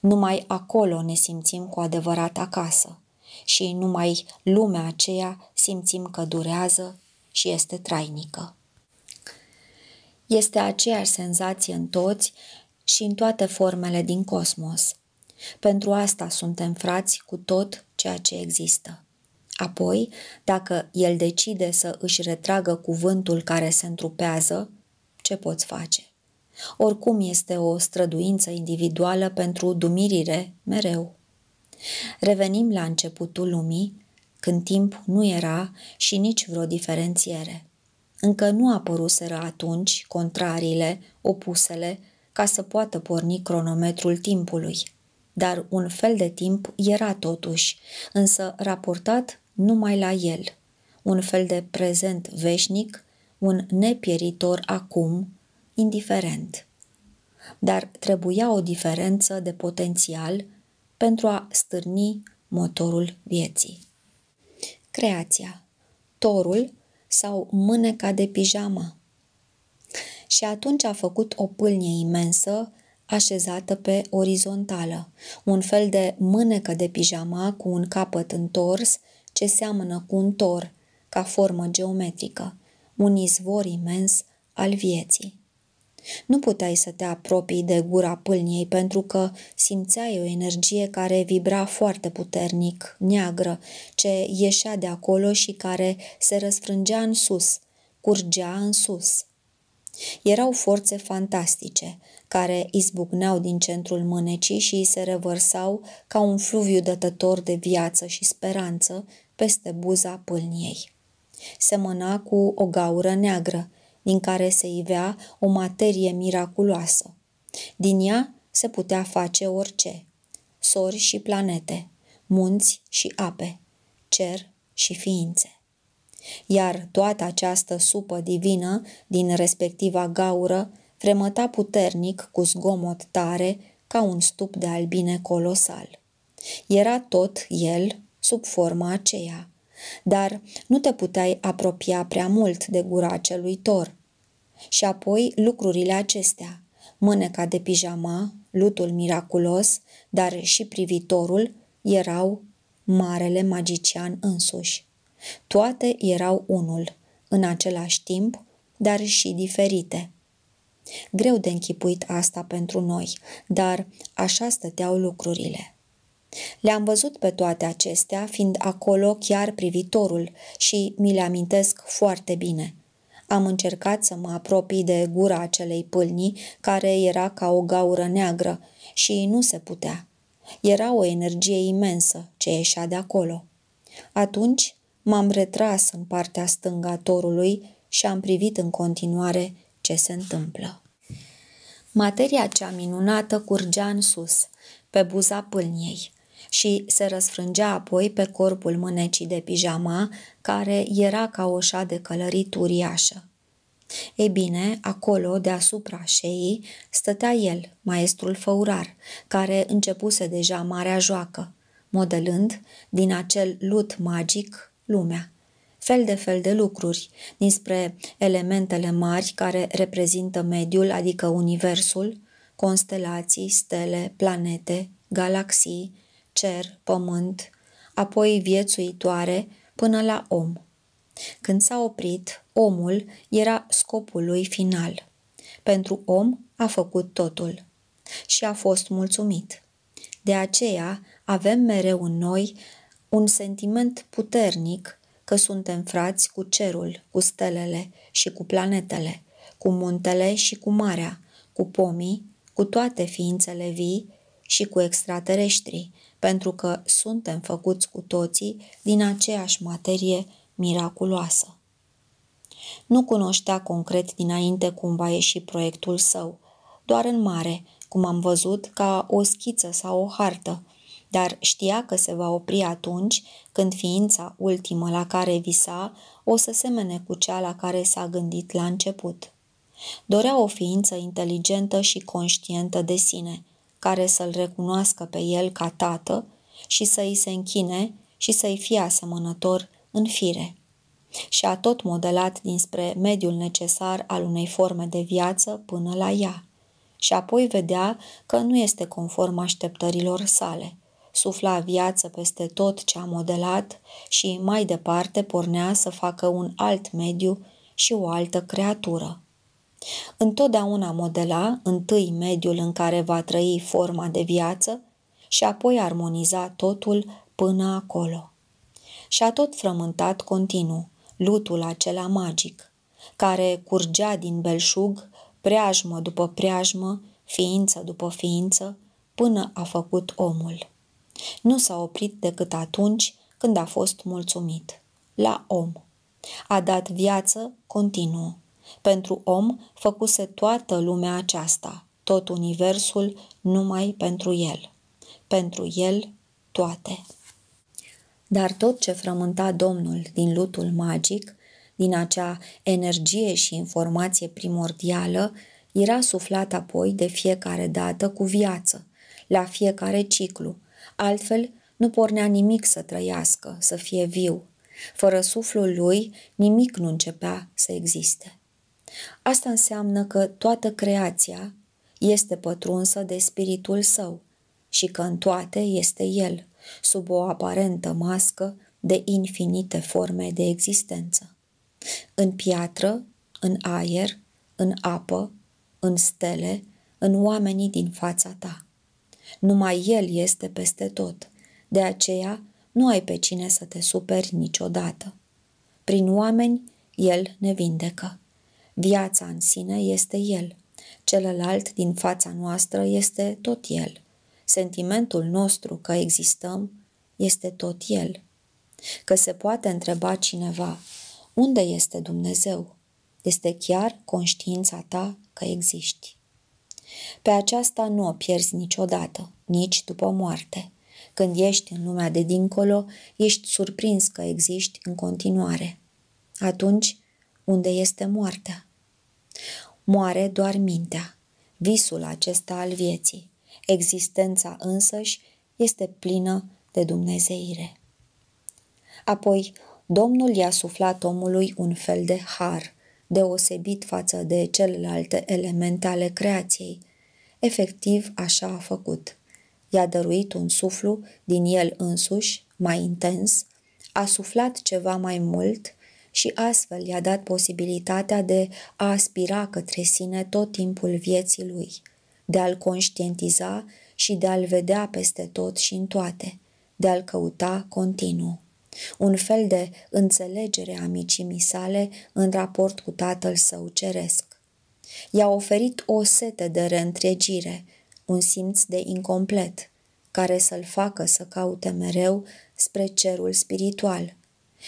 Numai acolo ne simțim cu adevărat acasă și numai lumea aceea simțim că durează și este trainică. Este aceeași senzație în toți și în toate formele din cosmos. Pentru asta suntem frați cu tot ceea ce există. Apoi, dacă el decide să își retragă cuvântul care se întrupează, ce poți face? Oricum este o străduință individuală pentru dumirire mereu. Revenim la începutul lumii, când timp nu era și nici vreo diferențiere. Încă nu apăruseră atunci contrariile, opusele, ca să poată porni cronometrul timpului. Dar un fel de timp era totuși, însă raportat numai la El, un fel de prezent veșnic, un nepieritor acum, indiferent. Dar trebuia o diferență de potențial pentru a stârni motorul vieții. Creația, torul sau mâneca de pijama. Și atunci a făcut o pâlnie imensă așezată pe orizontală, un fel de mânecă de pijama cu un capăt întors ce seamănă cu un tor, ca formă geometrică, un izvor imens al vieții. Nu puteai să te apropii de gura pâlniei pentru că simțeai o energie care vibra foarte puternic, neagră, ce ieșea de acolo și care se răsfrângea în sus, curgea în sus. Erau forțe fantastice, care izbucneau din centrul mânecii și se revărsau ca un fluviu dătător de viață și speranță peste buza pâlniei. Semăna cu o gaură neagră, din care se ivea o materie miraculoasă. Din ea se putea face orice, sori și planete, munți și ape, cer și ființe. Iar toată această supă divină din respectiva gaură fremăta puternic cu zgomot tare ca un stup de albine colosal. Era tot el sub forma aceea. Dar nu te puteai apropia prea mult de gura acelui tor. Și apoi lucrurile acestea, mâneca de pijama, lutul miraculos, dar și privitorul, erau marele magician însuși. Toate erau unul, în același timp, dar și diferite. Greu de închipuit asta pentru noi, dar așa stăteau lucrurile. Le-am văzut pe toate acestea, fiind acolo chiar privitorul și mi le amintesc foarte bine. Am încercat să mă apropii de gura acelei pâlnii, care era ca o gaură neagră, și nu se putea. Era o energie imensă ce ieșea de acolo. Atunci m-am retras în partea stângă a torului și am privit în continuare ce se întâmplă. Materia cea minunată curgea în sus, pe buza pâlniei și se răsfrângea apoi pe corpul mânecii de pijama, care era ca o șa de călărit uriașă. Ei bine, acolo, deasupra șeii, stătea el, maestrul făurar, care începuse deja marea joacă, modelând, din acel lut magic, lumea. Fel de fel de lucruri, dinspre elementele mari care reprezintă mediul, adică universul, constelații, stele, planete, galaxii, cer, pământ, apoi viețuitoare, până la om. Când s-a oprit, omul era scopul lui final. Pentru om a făcut totul și a fost mulțumit. De aceea avem mereu în noi un sentiment puternic că suntem frați cu cerul, cu stelele și cu planetele, cu muntele și cu marea, cu pomii, cu toate ființele vii și cu extraterestrii, pentru că suntem făcuți cu toții din aceeași materie miraculoasă. Nu cunoștea concret dinainte cum va ieși proiectul său, doar în mare, cum am văzut, ca o schiță sau o hartă, dar știa că se va opri atunci când ființa ultimă la care visa o să semene cu cea la care s-a gândit la început. Dorea o ființă inteligentă și conștientă de sine – care să-l recunoască pe el ca tată și să i se închine și să-i fie asemănător în fire. Și a tot modelat dinspre mediul necesar al unei forme de viață până la ea. Și apoi vedea că nu este conform așteptărilor sale. Sufla viață peste tot ce a modelat și mai departe pornea să facă un alt mediu și o altă creatură. Întotdeauna modela întâi mediul în care va trăi forma de viață și apoi armoniza totul până acolo. Și-a tot frământat continuu lutul acela magic, care curgea din belșug preajmă după preajmă, ființă după ființă, până a făcut omul. Nu s-a oprit decât atunci când a fost mulțumit. La om. A dat viață continuu. Pentru om făcuse toată lumea aceasta, tot universul numai pentru el. Pentru el toate. Dar tot ce frământa Domnul din lutul magic, din acea energie și informație primordială, era suflat apoi de fiecare dată cu viață, la fiecare ciclu. Altfel, nu pornea nimic să trăiască, să fie viu. Fără suflul lui, nimic nu începea să existe. Asta înseamnă că toată creația este pătrunsă de spiritul său și că în toate este el, sub o aparentă mască de infinite forme de existență. În piatră, în aer, în apă, în stele, în oamenii din fața ta. Numai El este peste tot, de aceea nu ai pe cine să te superi niciodată. Prin oameni, El ne vindecă. Viața în sine este El. Celălalt din fața noastră este tot El. Sentimentul nostru că existăm este tot El. Că se poate întreba cineva, unde este Dumnezeu? Este chiar conștiința ta că existi. Pe aceasta nu o pierzi niciodată, nici după moarte. Când ești în lumea de dincolo, ești surprins că existi în continuare. Atunci, unde este moartea? Moare doar mintea, visul acesta al vieții. Existența însăși este plină de dumnezeire. Apoi, Domnul i-a suflat omului un fel de har, deosebit față de celelalte elemente ale creației. Efectiv, așa a făcut. I-a dăruit un suflu din el însuși, mai intens, a suflat ceva mai mult și astfel i-a dat posibilitatea de a aspira către sine tot timpul vieții lui, de a-l conștientiza și de a-l vedea peste tot și în toate, de a-l căuta continuu. Un fel de înțelegere a micimii sale în raport cu tatăl său ceresc. I-a oferit o sete de reîntregire, un simț de incomplet, care să-l facă să caute mereu spre cerul spiritual,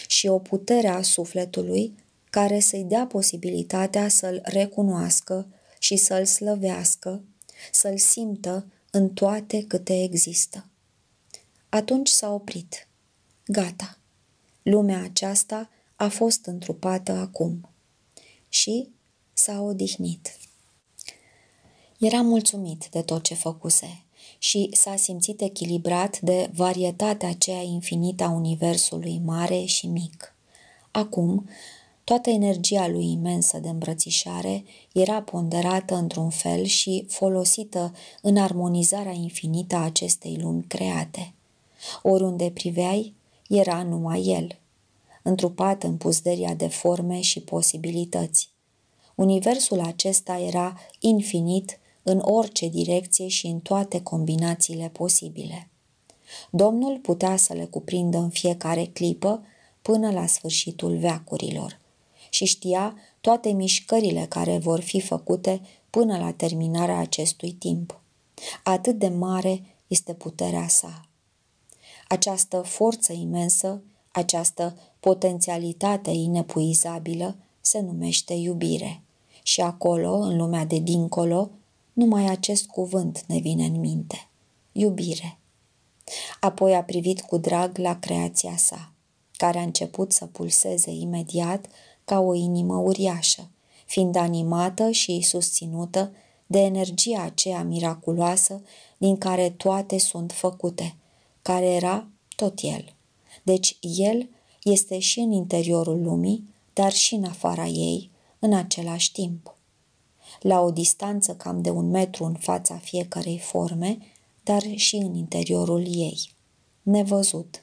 și o putere a sufletului care să-i dea posibilitatea să-l recunoască și să-l slăvească, să-l simtă în toate câte există. Atunci s-a oprit. Gata. Lumea aceasta a fost întrupată acum. Și s-a odihnit. Era mulțumit de tot ce făcuse și s-a simțit echilibrat de varietatea aceea infinită a universului mare și mic. Acum, toată energia lui imensă de îmbrățișare era ponderată într-un fel și folosită în armonizarea infinită a acestei lumi create. Oriunde priveai, era numai el, întrupat în puzderia de forme și posibilități. Universul acesta era infinit în orice direcție și în toate combinațiile posibile. Domnul putea să le cuprindă în fiecare clipă până la sfârșitul veacurilor și știa toate mișcările care vor fi făcute până la terminarea acestui timp. Atât de mare este puterea sa. Această forță imensă, această potențialitate inepuizabilă se numește iubire. Și acolo, în lumea de dincolo, numai acest cuvânt ne vine în minte. Iubire. Apoi a privit cu drag la creația sa, care a început să pulseze imediat ca o inimă uriașă, fiind animată și susținută de energia aceea miraculoasă din care toate sunt făcute, care era tot el. Deci el este și în interiorul lumii, dar și în afara ei, în același timp la o distanță cam de un metru în fața fiecarei forme, dar și în interiorul ei. Nevăzut.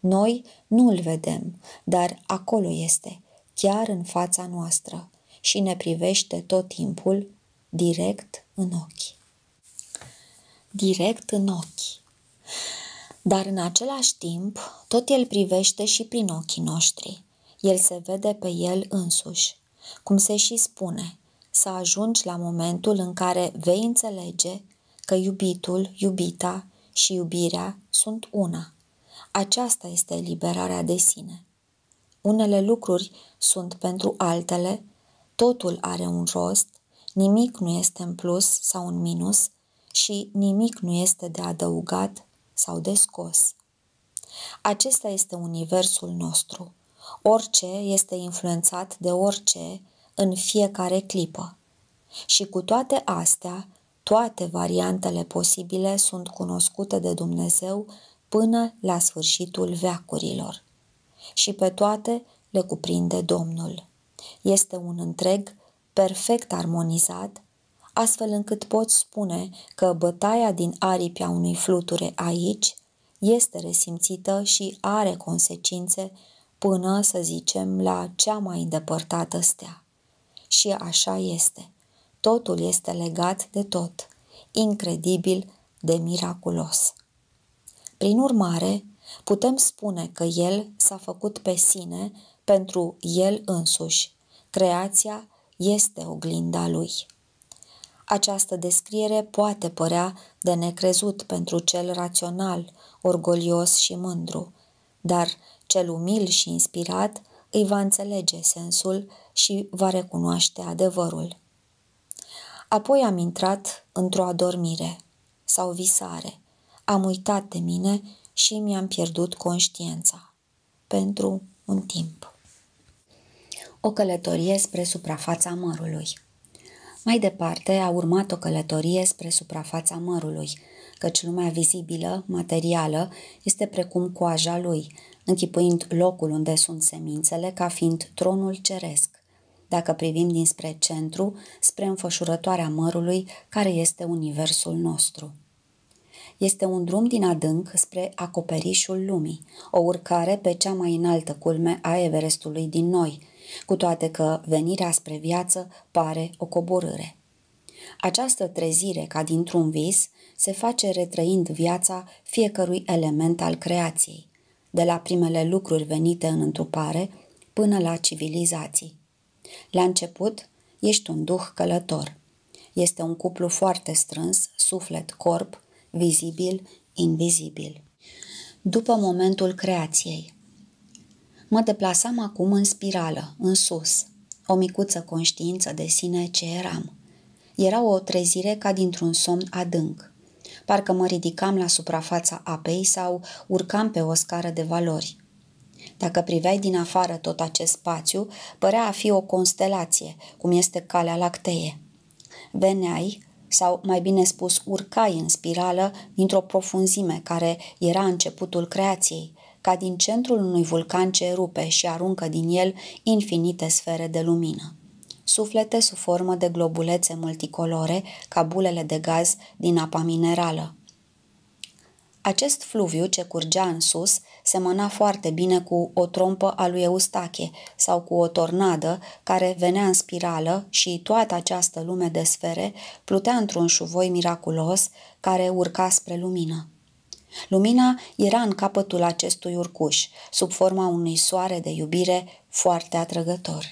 Noi nu îl vedem, dar acolo este, chiar în fața noastră și ne privește tot timpul direct în ochi. Direct în ochi. Dar în același timp, tot el privește și prin ochii noștri. El se vede pe el însuși. Cum se și spune, să ajungi la momentul în care vei înțelege că iubitul, iubita și iubirea sunt una. Aceasta este eliberarea de sine. Unele lucruri sunt pentru altele, totul are un rost, nimic nu este în plus sau în minus și nimic nu este de adăugat sau de scos. Acesta este universul nostru. Orice este influențat de orice în fiecare clipă. Și cu toate astea, toate variantele posibile sunt cunoscute de Dumnezeu până la sfârșitul veacurilor. Și pe toate le cuprinde Domnul. Este un întreg perfect armonizat, astfel încât poți spune că bătaia din aripia unui fluture aici este resimțită și are consecințe până, să zicem, la cea mai îndepărtată stea. Și așa este. Totul este legat de tot, incredibil de miraculos. Prin urmare, putem spune că El s-a făcut pe sine pentru El însuși. Creația este oglinda Lui. Această descriere poate părea de necrezut pentru cel rațional, orgolios și mândru, dar cel umil și inspirat îi va înțelege sensul și va recunoaște adevărul. Apoi am intrat într-o adormire sau visare. Am uitat de mine și mi-am pierdut conștiința. Pentru un timp. O călătorie spre suprafața mărului. Mai departe a urmat o călătorie spre suprafața mărului, căci lumea vizibilă, materială, este precum coaja lui, închipuind locul unde sunt semințele ca fiind tronul ceresc, dacă privim dinspre centru, spre înfășurătoarea mărului care este universul nostru. Este un drum din adânc spre acoperișul lumii, o urcare pe cea mai înaltă culme a Everestului din noi, cu toate că venirea spre viață pare o coborâre. Această trezire, ca dintr-un vis, se face retrăind viața fiecărui element al creației, de la primele lucruri venite în întrupare până la civilizații. La început, ești un duh călător. Este un cuplu foarte strâns, suflet-corp, vizibil, invizibil. După momentul creației. Mă deplasam acum în spirală, în sus, o micuță conștiință de sine ce eram. Era o trezire ca dintr-un somn adânc parcă mă ridicam la suprafața apei sau urcam pe o scară de valori. Dacă priveai din afară tot acest spațiu, părea a fi o constelație, cum este calea lactee. Veneai, sau mai bine spus urcai în spirală dintr-o profunzime care era începutul creației, ca din centrul unui vulcan ce rupe și aruncă din el infinite sfere de lumină suflete sub formă de globulețe multicolore ca bulele de gaz din apa minerală. Acest fluviu ce curgea în sus semăna foarte bine cu o trompă a lui Eustache sau cu o tornadă care venea în spirală și toată această lume de sfere plutea într-un șuvoi miraculos care urca spre lumină. Lumina era în capătul acestui urcuș, sub forma unui soare de iubire foarte atrăgător.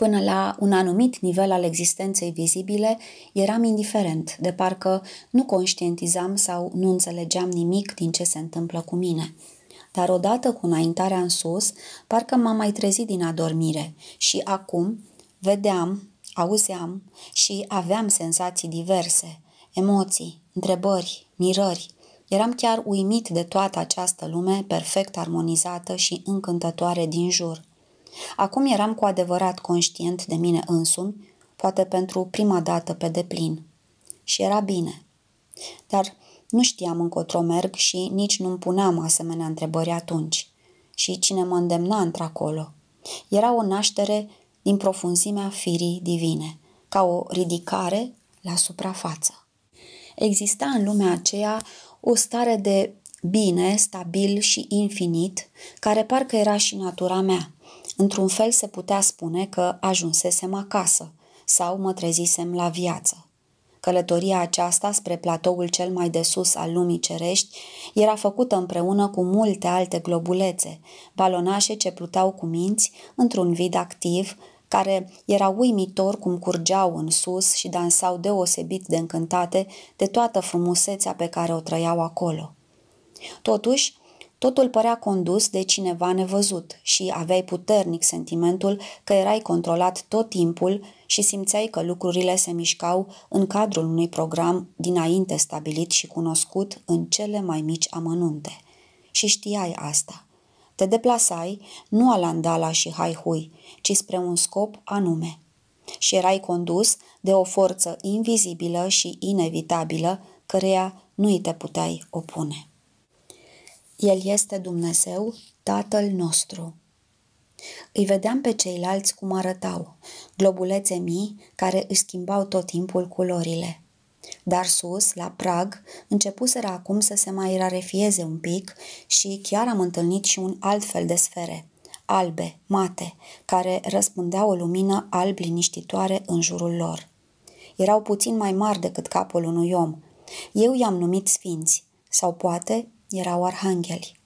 Până la un anumit nivel al existenței vizibile, eram indiferent, de parcă nu conștientizam sau nu înțelegeam nimic din ce se întâmplă cu mine. Dar odată cu înaintarea în sus, parcă m-am mai trezit din adormire și acum vedeam, auzeam și aveam senzații diverse, emoții, întrebări, mirări. Eram chiar uimit de toată această lume perfect armonizată și încântătoare din jur – Acum eram cu adevărat conștient de mine însumi, poate pentru prima dată pe deplin. Și era bine. Dar nu știam încotro merg și nici nu-mi puneam asemenea întrebări atunci. Și cine mă îndemna într-acolo? Era o naștere din profunzimea firii divine, ca o ridicare la suprafață. Exista în lumea aceea o stare de bine, stabil și infinit, care parcă era și natura mea, Într-un fel se putea spune că ajunsesem acasă sau mă trezisem la viață. Călătoria aceasta spre platoul cel mai de sus al lumii cerești era făcută împreună cu multe alte globulețe, balonașe ce pluteau cu minți într-un vid activ, care era uimitor cum curgeau în sus și dansau deosebit de încântate de toată frumusețea pe care o trăiau acolo. Totuși, Totul părea condus de cineva nevăzut și aveai puternic sentimentul că erai controlat tot timpul și simțeai că lucrurile se mișcau în cadrul unui program dinainte stabilit și cunoscut în cele mai mici amănunte. Și știai asta. Te deplasai nu alandala și haihui, ci spre un scop anume. Și erai condus de o forță invizibilă și inevitabilă căreia nu îi te puteai opune. El este Dumnezeu, Tatăl nostru. Îi vedeam pe ceilalți cum arătau, globulețe mii care își schimbau tot timpul culorile. Dar sus, la prag, începuseră acum să se mai rarefieze un pic și chiar am întâlnit și un alt fel de sfere, albe, mate, care răspundeau o lumină alb liniștitoare în jurul lor. Erau puțin mai mari decât capul unui om. Eu i-am numit sfinți, sau poate erau arhangheli.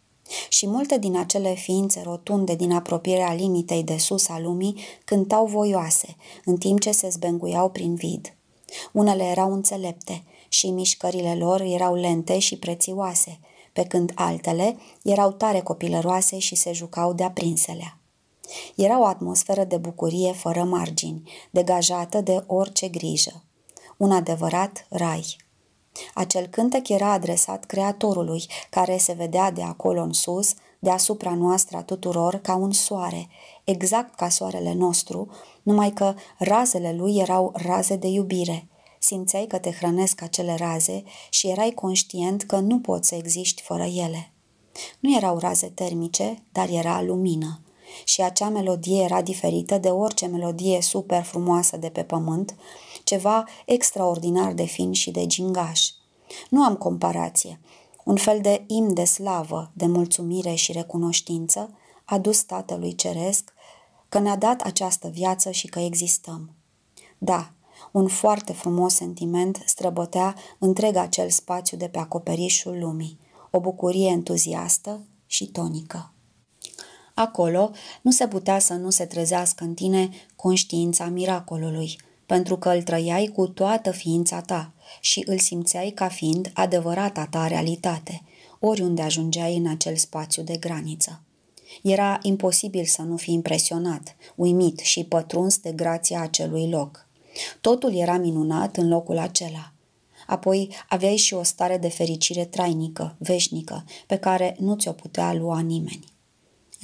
Și multe din acele ființe rotunde din apropierea limitei de sus a lumii cântau voioase, în timp ce se zbenguiau prin vid. Unele erau înțelepte și mișcările lor erau lente și prețioase, pe când altele erau tare copilăroase și se jucau de-a Era o atmosferă de bucurie fără margini, degajată de orice grijă. Un adevărat rai. Acel cântec era adresat Creatorului, care se vedea de acolo în sus, deasupra noastră a tuturor, ca un soare, exact ca soarele nostru, numai că razele lui erau raze de iubire. Simțeai că te hrănesc acele raze și erai conștient că nu poți să existi fără ele. Nu erau raze termice, dar era lumină. Și acea melodie era diferită de orice melodie super frumoasă de pe pământ, ceva extraordinar de fin și de gingaș. Nu am comparație. Un fel de im de slavă, de mulțumire și recunoștință dus Tatălui Ceresc că ne-a dat această viață și că existăm. Da, un foarte frumos sentiment străbătea întreg acel spațiu de pe acoperișul lumii, o bucurie entuziastă și tonică. Acolo nu se putea să nu se trezească în tine conștiința miracolului – pentru că îl trăiai cu toată ființa ta și îl simțeai ca fiind adevărata ta realitate, oriunde ajungeai în acel spațiu de graniță. Era imposibil să nu fi impresionat, uimit și pătruns de grația acelui loc. Totul era minunat în locul acela. Apoi aveai și o stare de fericire trainică, veșnică, pe care nu ți-o putea lua nimeni.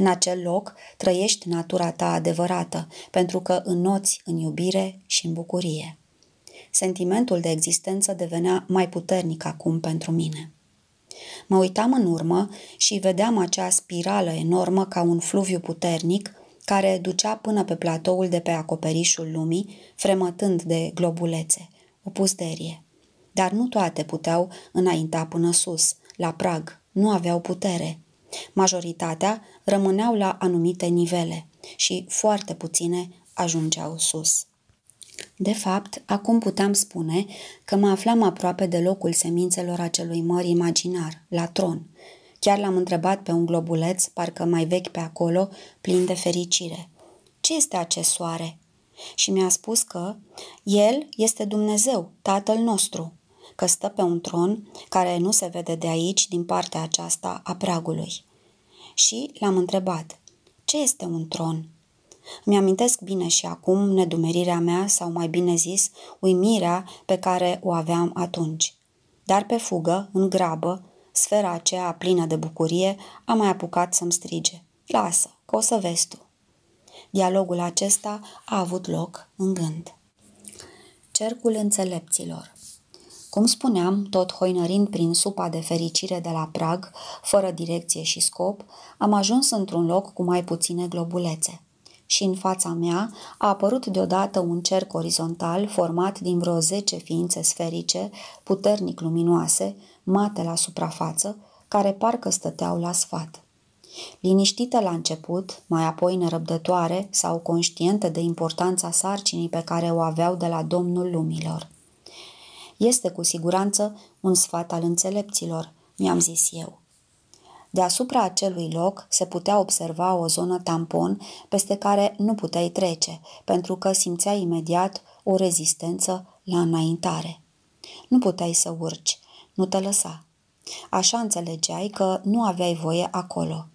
În acel loc trăiești natura ta adevărată, pentru că înnoți în iubire și în bucurie. Sentimentul de existență devenea mai puternic acum pentru mine. Mă uitam în urmă și vedeam acea spirală enormă ca un fluviu puternic care ducea până pe platoul de pe acoperișul lumii, fremătând de globulețe, o puzderie. Dar nu toate puteau înainta până sus, la prag, nu aveau putere, Majoritatea rămâneau la anumite nivele și foarte puține ajungeau sus. De fapt, acum puteam spune că mă aflam aproape de locul semințelor acelui măr imaginar, la tron. Chiar l-am întrebat pe un globuleț, parcă mai vechi pe acolo, plin de fericire. Ce este acest soare? Și mi-a spus că el este Dumnezeu, Tatăl nostru că stă pe un tron care nu se vede de aici, din partea aceasta a pragului. Și l-am întrebat, ce este un tron? Mi-amintesc bine și acum nedumerirea mea, sau mai bine zis, uimirea pe care o aveam atunci. Dar pe fugă, în grabă, sfera aceea plină de bucurie a mai apucat să-mi strige. Lasă, că o să vezi tu. Dialogul acesta a avut loc în gând. Cercul înțelepților cum spuneam, tot hoinărind prin supa de fericire de la prag, fără direcție și scop, am ajuns într-un loc cu mai puține globulețe. Și în fața mea a apărut deodată un cerc orizontal format din vreo 10 ființe sferice, puternic luminoase, mate la suprafață, care parcă stăteau la sfat. Liniștită la început, mai apoi nerăbdătoare sau conștientă de importanța sarcinii pe care o aveau de la Domnul Lumilor. Este cu siguranță un sfat al înțelepților, mi-am zis eu. Deasupra acelui loc se putea observa o zonă tampon peste care nu puteai trece, pentru că simțeai imediat o rezistență la înaintare. Nu puteai să urci, nu te lăsa. Așa înțelegeai că nu aveai voie acolo.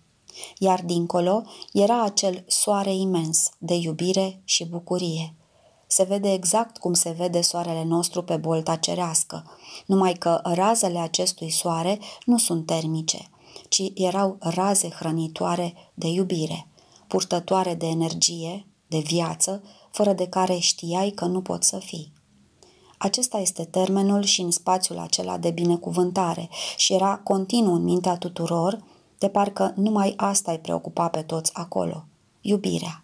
Iar dincolo era acel soare imens de iubire și bucurie, se vede exact cum se vede soarele nostru pe bolta cerească, numai că razele acestui soare nu sunt termice, ci erau raze hrănitoare de iubire, purtătoare de energie, de viață, fără de care știai că nu poți să fii. Acesta este termenul și în spațiul acela de binecuvântare și era continuu în mintea tuturor, de parcă numai asta îi preocupa pe toți acolo, iubirea.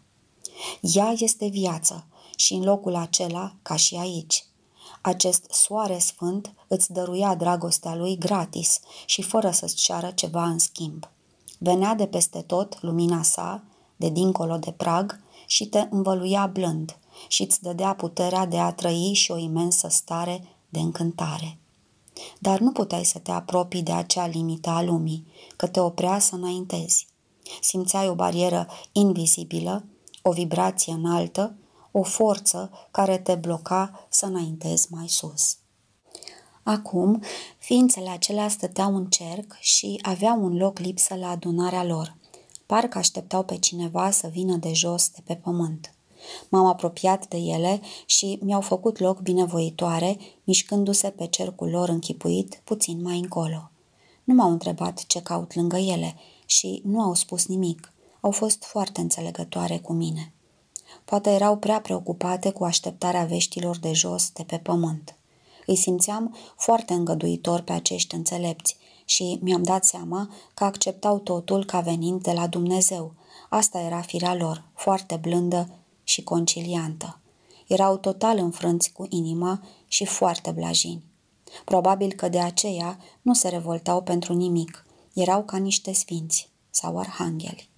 Ea este viață, și în locul acela ca și aici. Acest soare sfânt îți dăruia dragostea lui gratis și fără să-ți ceară ceva în schimb. Venea de peste tot lumina sa, de dincolo de prag, și te învăluia blând și îți dădea puterea de a trăi și o imensă stare de încântare. Dar nu puteai să te apropii de acea limită a lumii, că te oprea să înaintezi. Simțeai o barieră invizibilă, o vibrație înaltă o forță care te bloca să înaintezi mai sus. Acum, ființele acelea stăteau în cerc și aveau un loc lipsă la adunarea lor. Parcă așteptau pe cineva să vină de jos de pe pământ. M-am apropiat de ele și mi-au făcut loc binevoitoare, mișcându-se pe cercul lor închipuit puțin mai încolo. Nu m-au întrebat ce caut lângă ele și nu au spus nimic. Au fost foarte înțelegătoare cu mine. Poate erau prea preocupate cu așteptarea veștilor de jos, de pe pământ. Îi simțeam foarte îngăduitor pe acești înțelepți și mi-am dat seama că acceptau totul ca venind de la Dumnezeu. Asta era firea lor, foarte blândă și conciliantă. Erau total înfrânți cu inima și foarte blajini. Probabil că de aceea nu se revoltau pentru nimic. Erau ca niște sfinți sau arhangeli.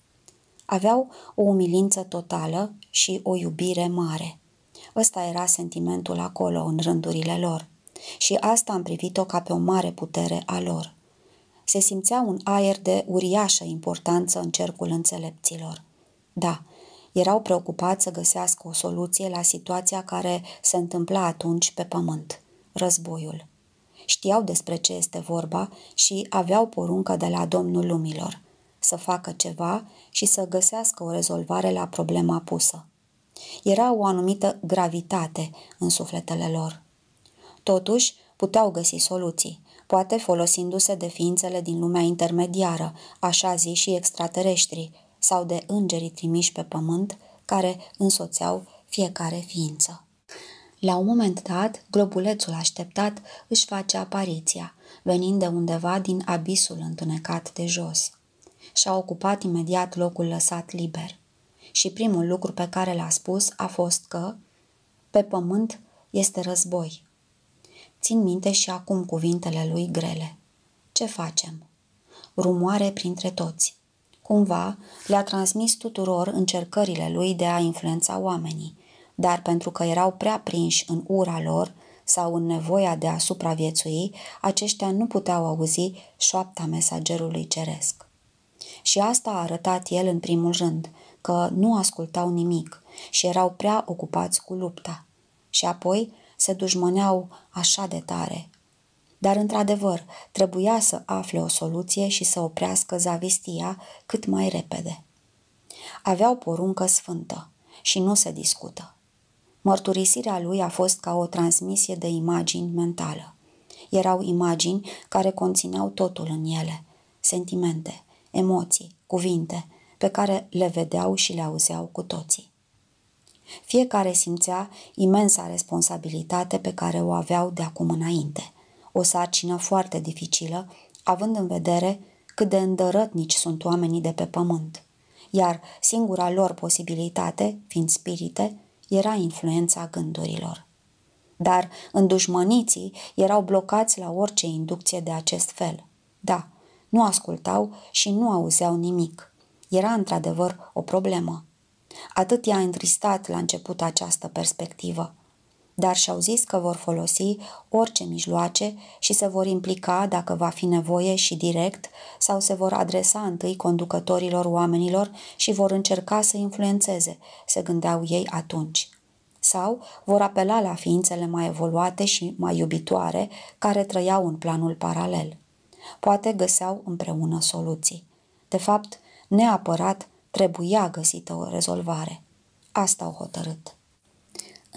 Aveau o umilință totală și o iubire mare. Ăsta era sentimentul acolo, în rândurile lor. Și asta am privit-o ca pe o mare putere a lor. Se simțea un aer de uriașă importanță în cercul înțelepților. Da, erau preocupați să găsească o soluție la situația care se întâmpla atunci pe pământ, războiul. Știau despre ce este vorba și aveau poruncă de la Domnul Lumilor să facă ceva și să găsească o rezolvare la problema pusă. Era o anumită gravitate în sufletele lor. Totuși, puteau găsi soluții, poate folosindu-se de ființele din lumea intermediară, așa zi și extraterestri, sau de îngerii trimiși pe pământ care însoțeau fiecare ființă. La un moment dat, globulețul așteptat își face apariția, venind de undeva din abisul întunecat de jos și-a ocupat imediat locul lăsat liber. Și primul lucru pe care l-a spus a fost că pe pământ este război. Țin minte și acum cuvintele lui grele. Ce facem? Rumoare printre toți. Cumva le-a transmis tuturor încercările lui de a influența oamenii, dar pentru că erau prea prinși în ura lor sau în nevoia de a supraviețui, aceștia nu puteau auzi șoapta mesagerului ceresc. Și asta a arătat el în primul rând, că nu ascultau nimic și erau prea ocupați cu lupta. Și apoi se dușmăneau așa de tare. Dar, într-adevăr, trebuia să afle o soluție și să oprească zavistia cât mai repede. Aveau poruncă sfântă și nu se discută. Mărturisirea lui a fost ca o transmisie de imagini mentală. Erau imagini care conțineau totul în ele, sentimente, emoții, cuvinte, pe care le vedeau și le auzeau cu toții. Fiecare simțea imensa responsabilitate pe care o aveau de acum înainte, o sarcină foarte dificilă, având în vedere cât de îndărătnici sunt oamenii de pe pământ, iar singura lor posibilitate, fiind spirite, era influența gândurilor. Dar îndușmăniții erau blocați la orice inducție de acest fel. Da, nu ascultau și nu auzeau nimic. Era într-adevăr o problemă. Atât i-a întristat la început această perspectivă. Dar și-au zis că vor folosi orice mijloace și se vor implica dacă va fi nevoie și direct sau se vor adresa întâi conducătorilor oamenilor și vor încerca să influențeze, se gândeau ei atunci sau vor apela la ființele mai evoluate și mai iubitoare care trăiau în planul paralel. Poate găseau împreună soluții. De fapt, neapărat trebuia găsită o rezolvare. Asta au hotărât.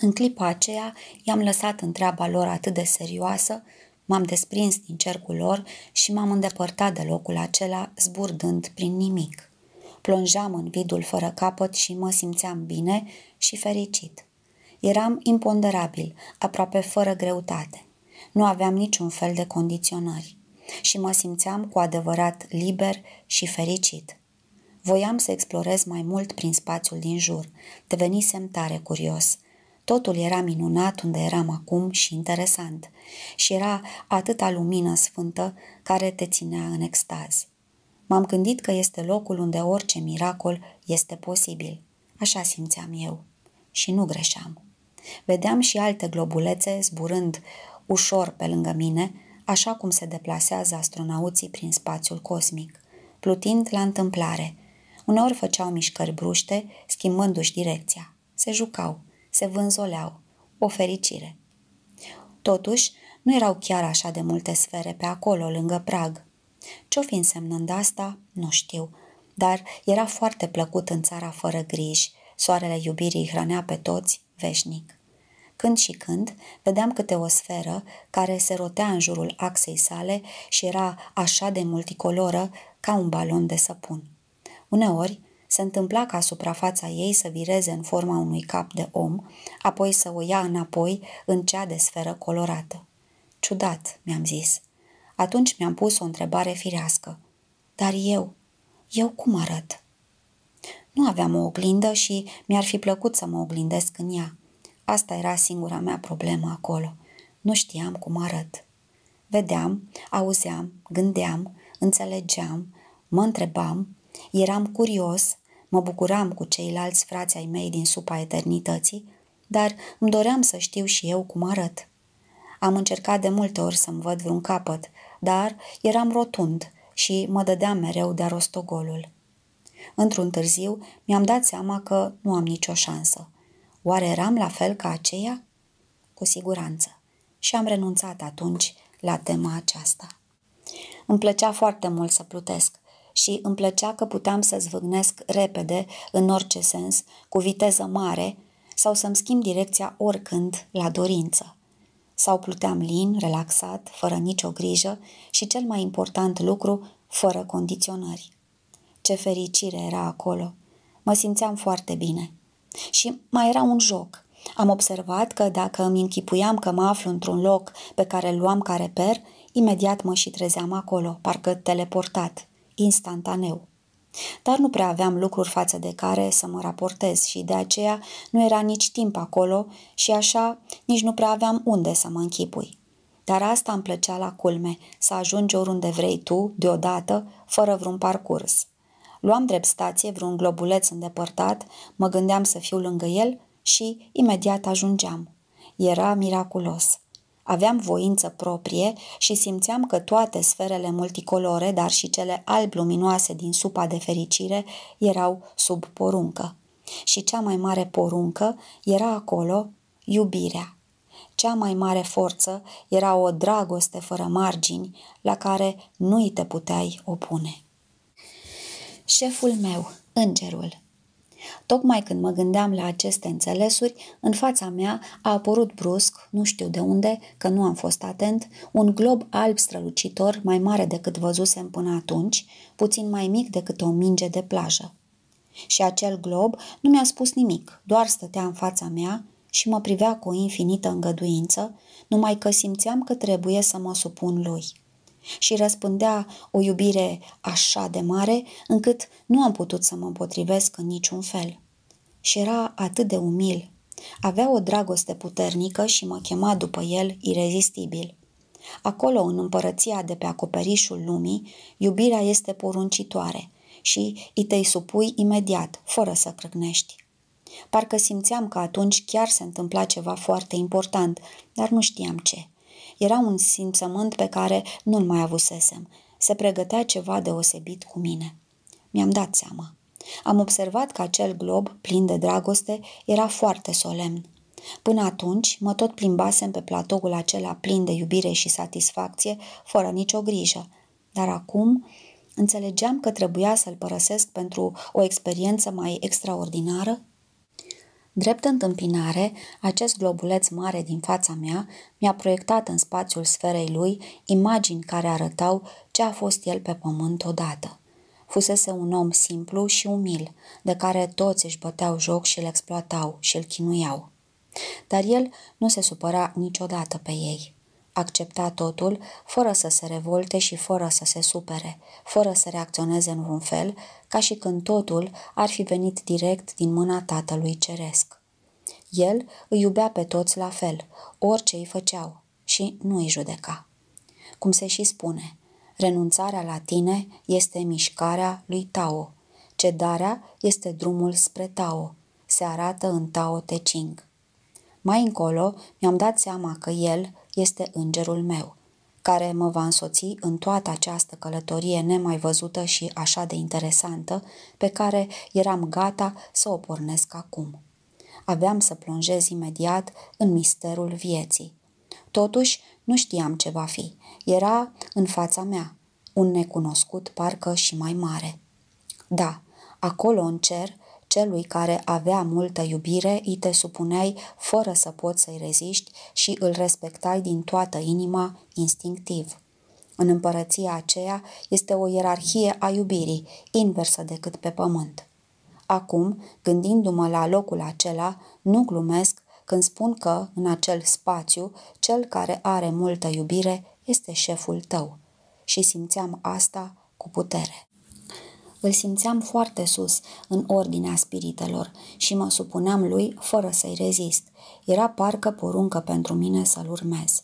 În clipa aceea i-am lăsat întreaba lor atât de serioasă, m-am desprins din cercul lor și m-am îndepărtat de locul acela, zburdând prin nimic. Plonjam în vidul fără capăt și mă simțeam bine și fericit. Eram imponderabil, aproape fără greutate. Nu aveam niciun fel de condiționări și mă simțeam cu adevărat liber și fericit. Voiam să explorez mai mult prin spațiul din jur. Devenisem tare curios. Totul era minunat unde eram acum și interesant. Și era atâta lumină sfântă care te ținea în extaz. M-am gândit că este locul unde orice miracol este posibil. Așa simțeam eu. Și nu greșeam. Vedeam și alte globulețe zburând ușor pe lângă mine, așa cum se deplasează astronauții prin spațiul cosmic, plutind la întâmplare. Uneori făceau mișcări bruște, schimbându-și direcția. Se jucau, se vânzoleau, o fericire. Totuși, nu erau chiar așa de multe sfere pe acolo, lângă prag. Ce-o fi însemnând asta, nu știu, dar era foarte plăcut în țara fără griji, soarele iubirii hrănea pe toți veșnic. Când și când, vedeam câte o sferă care se rotea în jurul axei sale și era așa de multicoloră ca un balon de săpun. Uneori, se întâmpla ca suprafața ei să vireze în forma unui cap de om, apoi să o ia înapoi în cea de sferă colorată. Ciudat, mi-am zis. Atunci mi-am pus o întrebare firească. Dar eu, eu cum arăt? Nu aveam o oglindă și mi-ar fi plăcut să mă oglindesc în ea. Asta era singura mea problemă acolo. Nu știam cum arăt. Vedeam, auzeam, gândeam, înțelegeam, mă întrebam, eram curios, mă bucuram cu ceilalți frați ai mei din supa eternității, dar îmi doream să știu și eu cum arăt. Am încercat de multe ori să-mi văd vreun capăt, dar eram rotund și mă dădeam mereu de rostogolul. Într-un târziu mi-am dat seama că nu am nicio șansă. Oare eram la fel ca aceea? Cu siguranță. Și am renunțat atunci la tema aceasta. Îmi plăcea foarte mult să plutesc și îmi plăcea că puteam să zvâgnesc repede, în orice sens, cu viteză mare, sau să-mi schimb direcția oricând, la dorință. Sau pluteam lin, relaxat, fără nicio grijă și, cel mai important lucru, fără condiționări. Ce fericire era acolo! Mă simțeam foarte bine. Și mai era un joc. Am observat că dacă îmi închipuiam că mă aflu într-un loc pe care îl luam ca reper, imediat mă și trezeam acolo, parcă teleportat, instantaneu. Dar nu prea aveam lucruri față de care să mă raportez și de aceea nu era nici timp acolo și așa nici nu prea aveam unde să mă închipui. Dar asta îmi plăcea la culme, să ajungi oriunde vrei tu, deodată, fără vreun parcurs. Luam drept stație vreun globuleț îndepărtat, mă gândeam să fiu lângă el și imediat ajungeam. Era miraculos. Aveam voință proprie și simțeam că toate sferele multicolore, dar și cele alb luminoase din supa de fericire, erau sub poruncă. Și cea mai mare poruncă era acolo iubirea. Cea mai mare forță era o dragoste fără margini la care nu îi te puteai opune șeful meu, îngerul. Tocmai când mă gândeam la aceste înțelesuri, în fața mea a apărut brusc, nu știu de unde, că nu am fost atent, un glob alb strălucitor mai mare decât văzusem până atunci, puțin mai mic decât o minge de plajă. Și acel glob nu mi-a spus nimic, doar stătea în fața mea și mă privea cu o infinită îngăduință, numai că simțeam că trebuie să mă supun lui și răspândea o iubire așa de mare încât nu am putut să mă împotrivesc în niciun fel. Și era atât de umil. Avea o dragoste puternică și mă chema după el irezistibil. Acolo, în împărăția de pe acoperișul lumii, iubirea este poruncitoare și îi te supui imediat, fără să crâcnești. Parcă simțeam că atunci chiar se întâmpla ceva foarte important, dar nu știam ce. Era un simțământ pe care nu-l mai avusesem. Se pregătea ceva deosebit cu mine. Mi-am dat seama. Am observat că acel glob, plin de dragoste, era foarte solemn. Până atunci, mă tot plimbasem pe platoul acela plin de iubire și satisfacție, fără nicio grijă. Dar acum înțelegeam că trebuia să-l părăsesc pentru o experiență mai extraordinară Drept întâmpinare, acest globuleț mare din fața mea mi-a proiectat în spațiul sferei lui imagini care arătau ce a fost el pe pământ odată. Fusese un om simplu și umil, de care toți își băteau joc și îl exploatau și îl chinuiau. Dar el nu se supăra niciodată pe ei accepta totul fără să se revolte și fără să se supere, fără să reacționeze în vreun fel, ca și când totul ar fi venit direct din mâna Tatălui Ceresc. El îi iubea pe toți la fel, orice îi făceau, și nu îi judeca. Cum se și spune, renunțarea la tine este mișcarea lui Tao, cedarea este drumul spre Tao, se arată în Tao Te Ching. Mai încolo mi-am dat seama că el, este îngerul meu, care mă va însoți în toată această călătorie nemai văzută și așa de interesantă, pe care eram gata să o pornesc acum. Aveam să plonjez imediat în misterul vieții. Totuși, nu știam ce va fi. Era în fața mea, un necunoscut parcă și mai mare. Da, acolo în cer celui care avea multă iubire, îi te supuneai fără să poți să-i reziști și îl respectai din toată inima, instinctiv. În împărăția aceea este o ierarhie a iubirii, inversă decât pe pământ. Acum, gândindu-mă la locul acela, nu glumesc când spun că, în acel spațiu, cel care are multă iubire este șeful tău. Și simțeam asta cu putere. Îl simțeam foarte sus, în ordinea spiritelor, și mă supuneam lui fără să-i rezist. Era parcă poruncă pentru mine să-l urmez.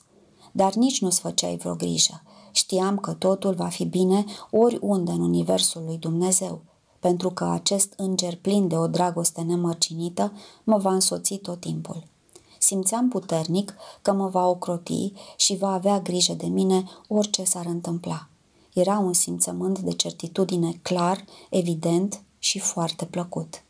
Dar nici nu-ți făceai vreo grijă. Știam că totul va fi bine oriunde în universul lui Dumnezeu, pentru că acest înger plin de o dragoste nemărcinită mă va însoți tot timpul simțeam puternic că mă va ocroti și va avea grijă de mine orice s-ar întâmpla. Era un simțământ de certitudine clar, evident și foarte plăcut.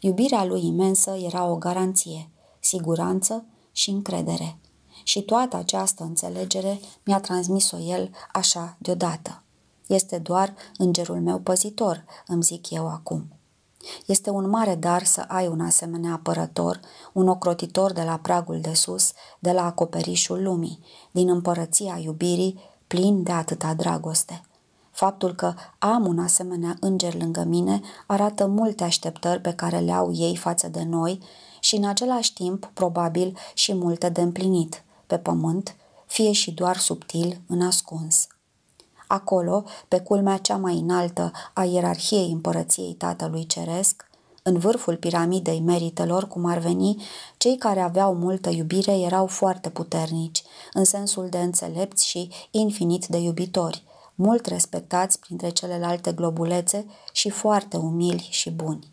Iubirea lui imensă era o garanție, siguranță și încredere. Și toată această înțelegere mi-a transmis-o el așa deodată. Este doar îngerul meu păzitor, îmi zic eu acum. Este un mare dar să ai un asemenea apărător, un ocrotitor de la pragul de sus, de la acoperișul lumii, din împărăția iubirii plin de atâta dragoste. Faptul că am un asemenea înger lângă mine arată multe așteptări pe care le au ei față de noi și în același timp, probabil, și multe de împlinit, pe pământ, fie și doar subtil, în ascuns. Acolo, pe culmea cea mai înaltă a ierarhiei împărăției Tatălui Ceresc, în vârful piramidei meritelor, cum ar veni, cei care aveau multă iubire erau foarte puternici, în sensul de înțelepți și infinit de iubitori, mult respectați printre celelalte globulețe și foarte umili și buni.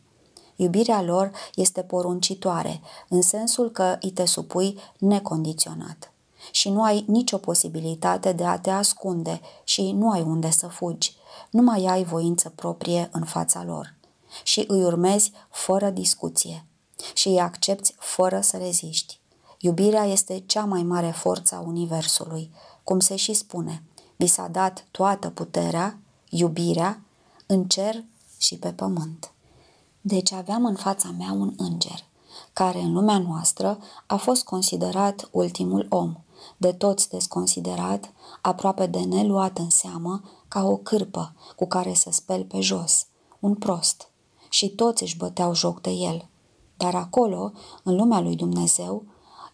Iubirea lor este poruncitoare, în sensul că îi te supui necondiționat și nu ai nicio posibilitate de a te ascunde și nu ai unde să fugi, nu mai ai voință proprie în fața lor și îi urmezi fără discuție și îi accepti fără să reziști. Iubirea este cea mai mare forță a Universului, cum se și spune. Vi s-a dat toată puterea, iubirea, în cer și pe pământ. Deci aveam în fața mea un înger, care în lumea noastră a fost considerat ultimul om, de toți desconsiderat, aproape de neluat în seamă, ca o cârpă cu care să speli pe jos, un prost, și toți își băteau joc de el. Dar acolo, în lumea lui Dumnezeu,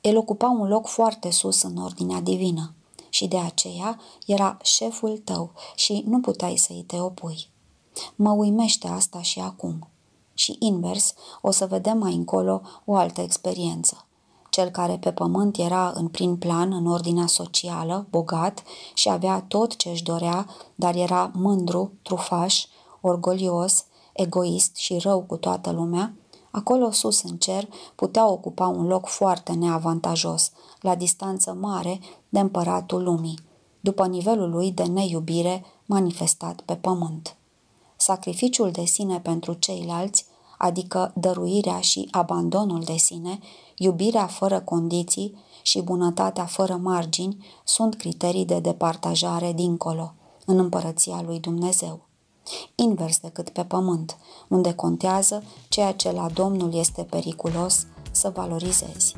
el ocupa un loc foarte sus în ordinea divină și de aceea era șeful tău și nu puteai să-i te opui. Mă uimește asta și acum. Și invers, o să vedem mai încolo o altă experiență. Cel care pe pământ era în prim plan, în ordinea socială, bogat și avea tot ce își dorea, dar era mândru, trufaș, orgolios, egoist și rău cu toată lumea, acolo sus în cer putea ocupa un loc foarte neavantajos, la distanță mare de împăratul lumii, după nivelul lui de neiubire manifestat pe pământ. Sacrificiul de sine pentru ceilalți, adică dăruirea și abandonul de sine, iubirea fără condiții și bunătatea fără margini sunt criterii de departajare dincolo, în împărăția lui Dumnezeu invers decât pe pământ, unde contează ceea ce la Domnul este periculos să valorizezi.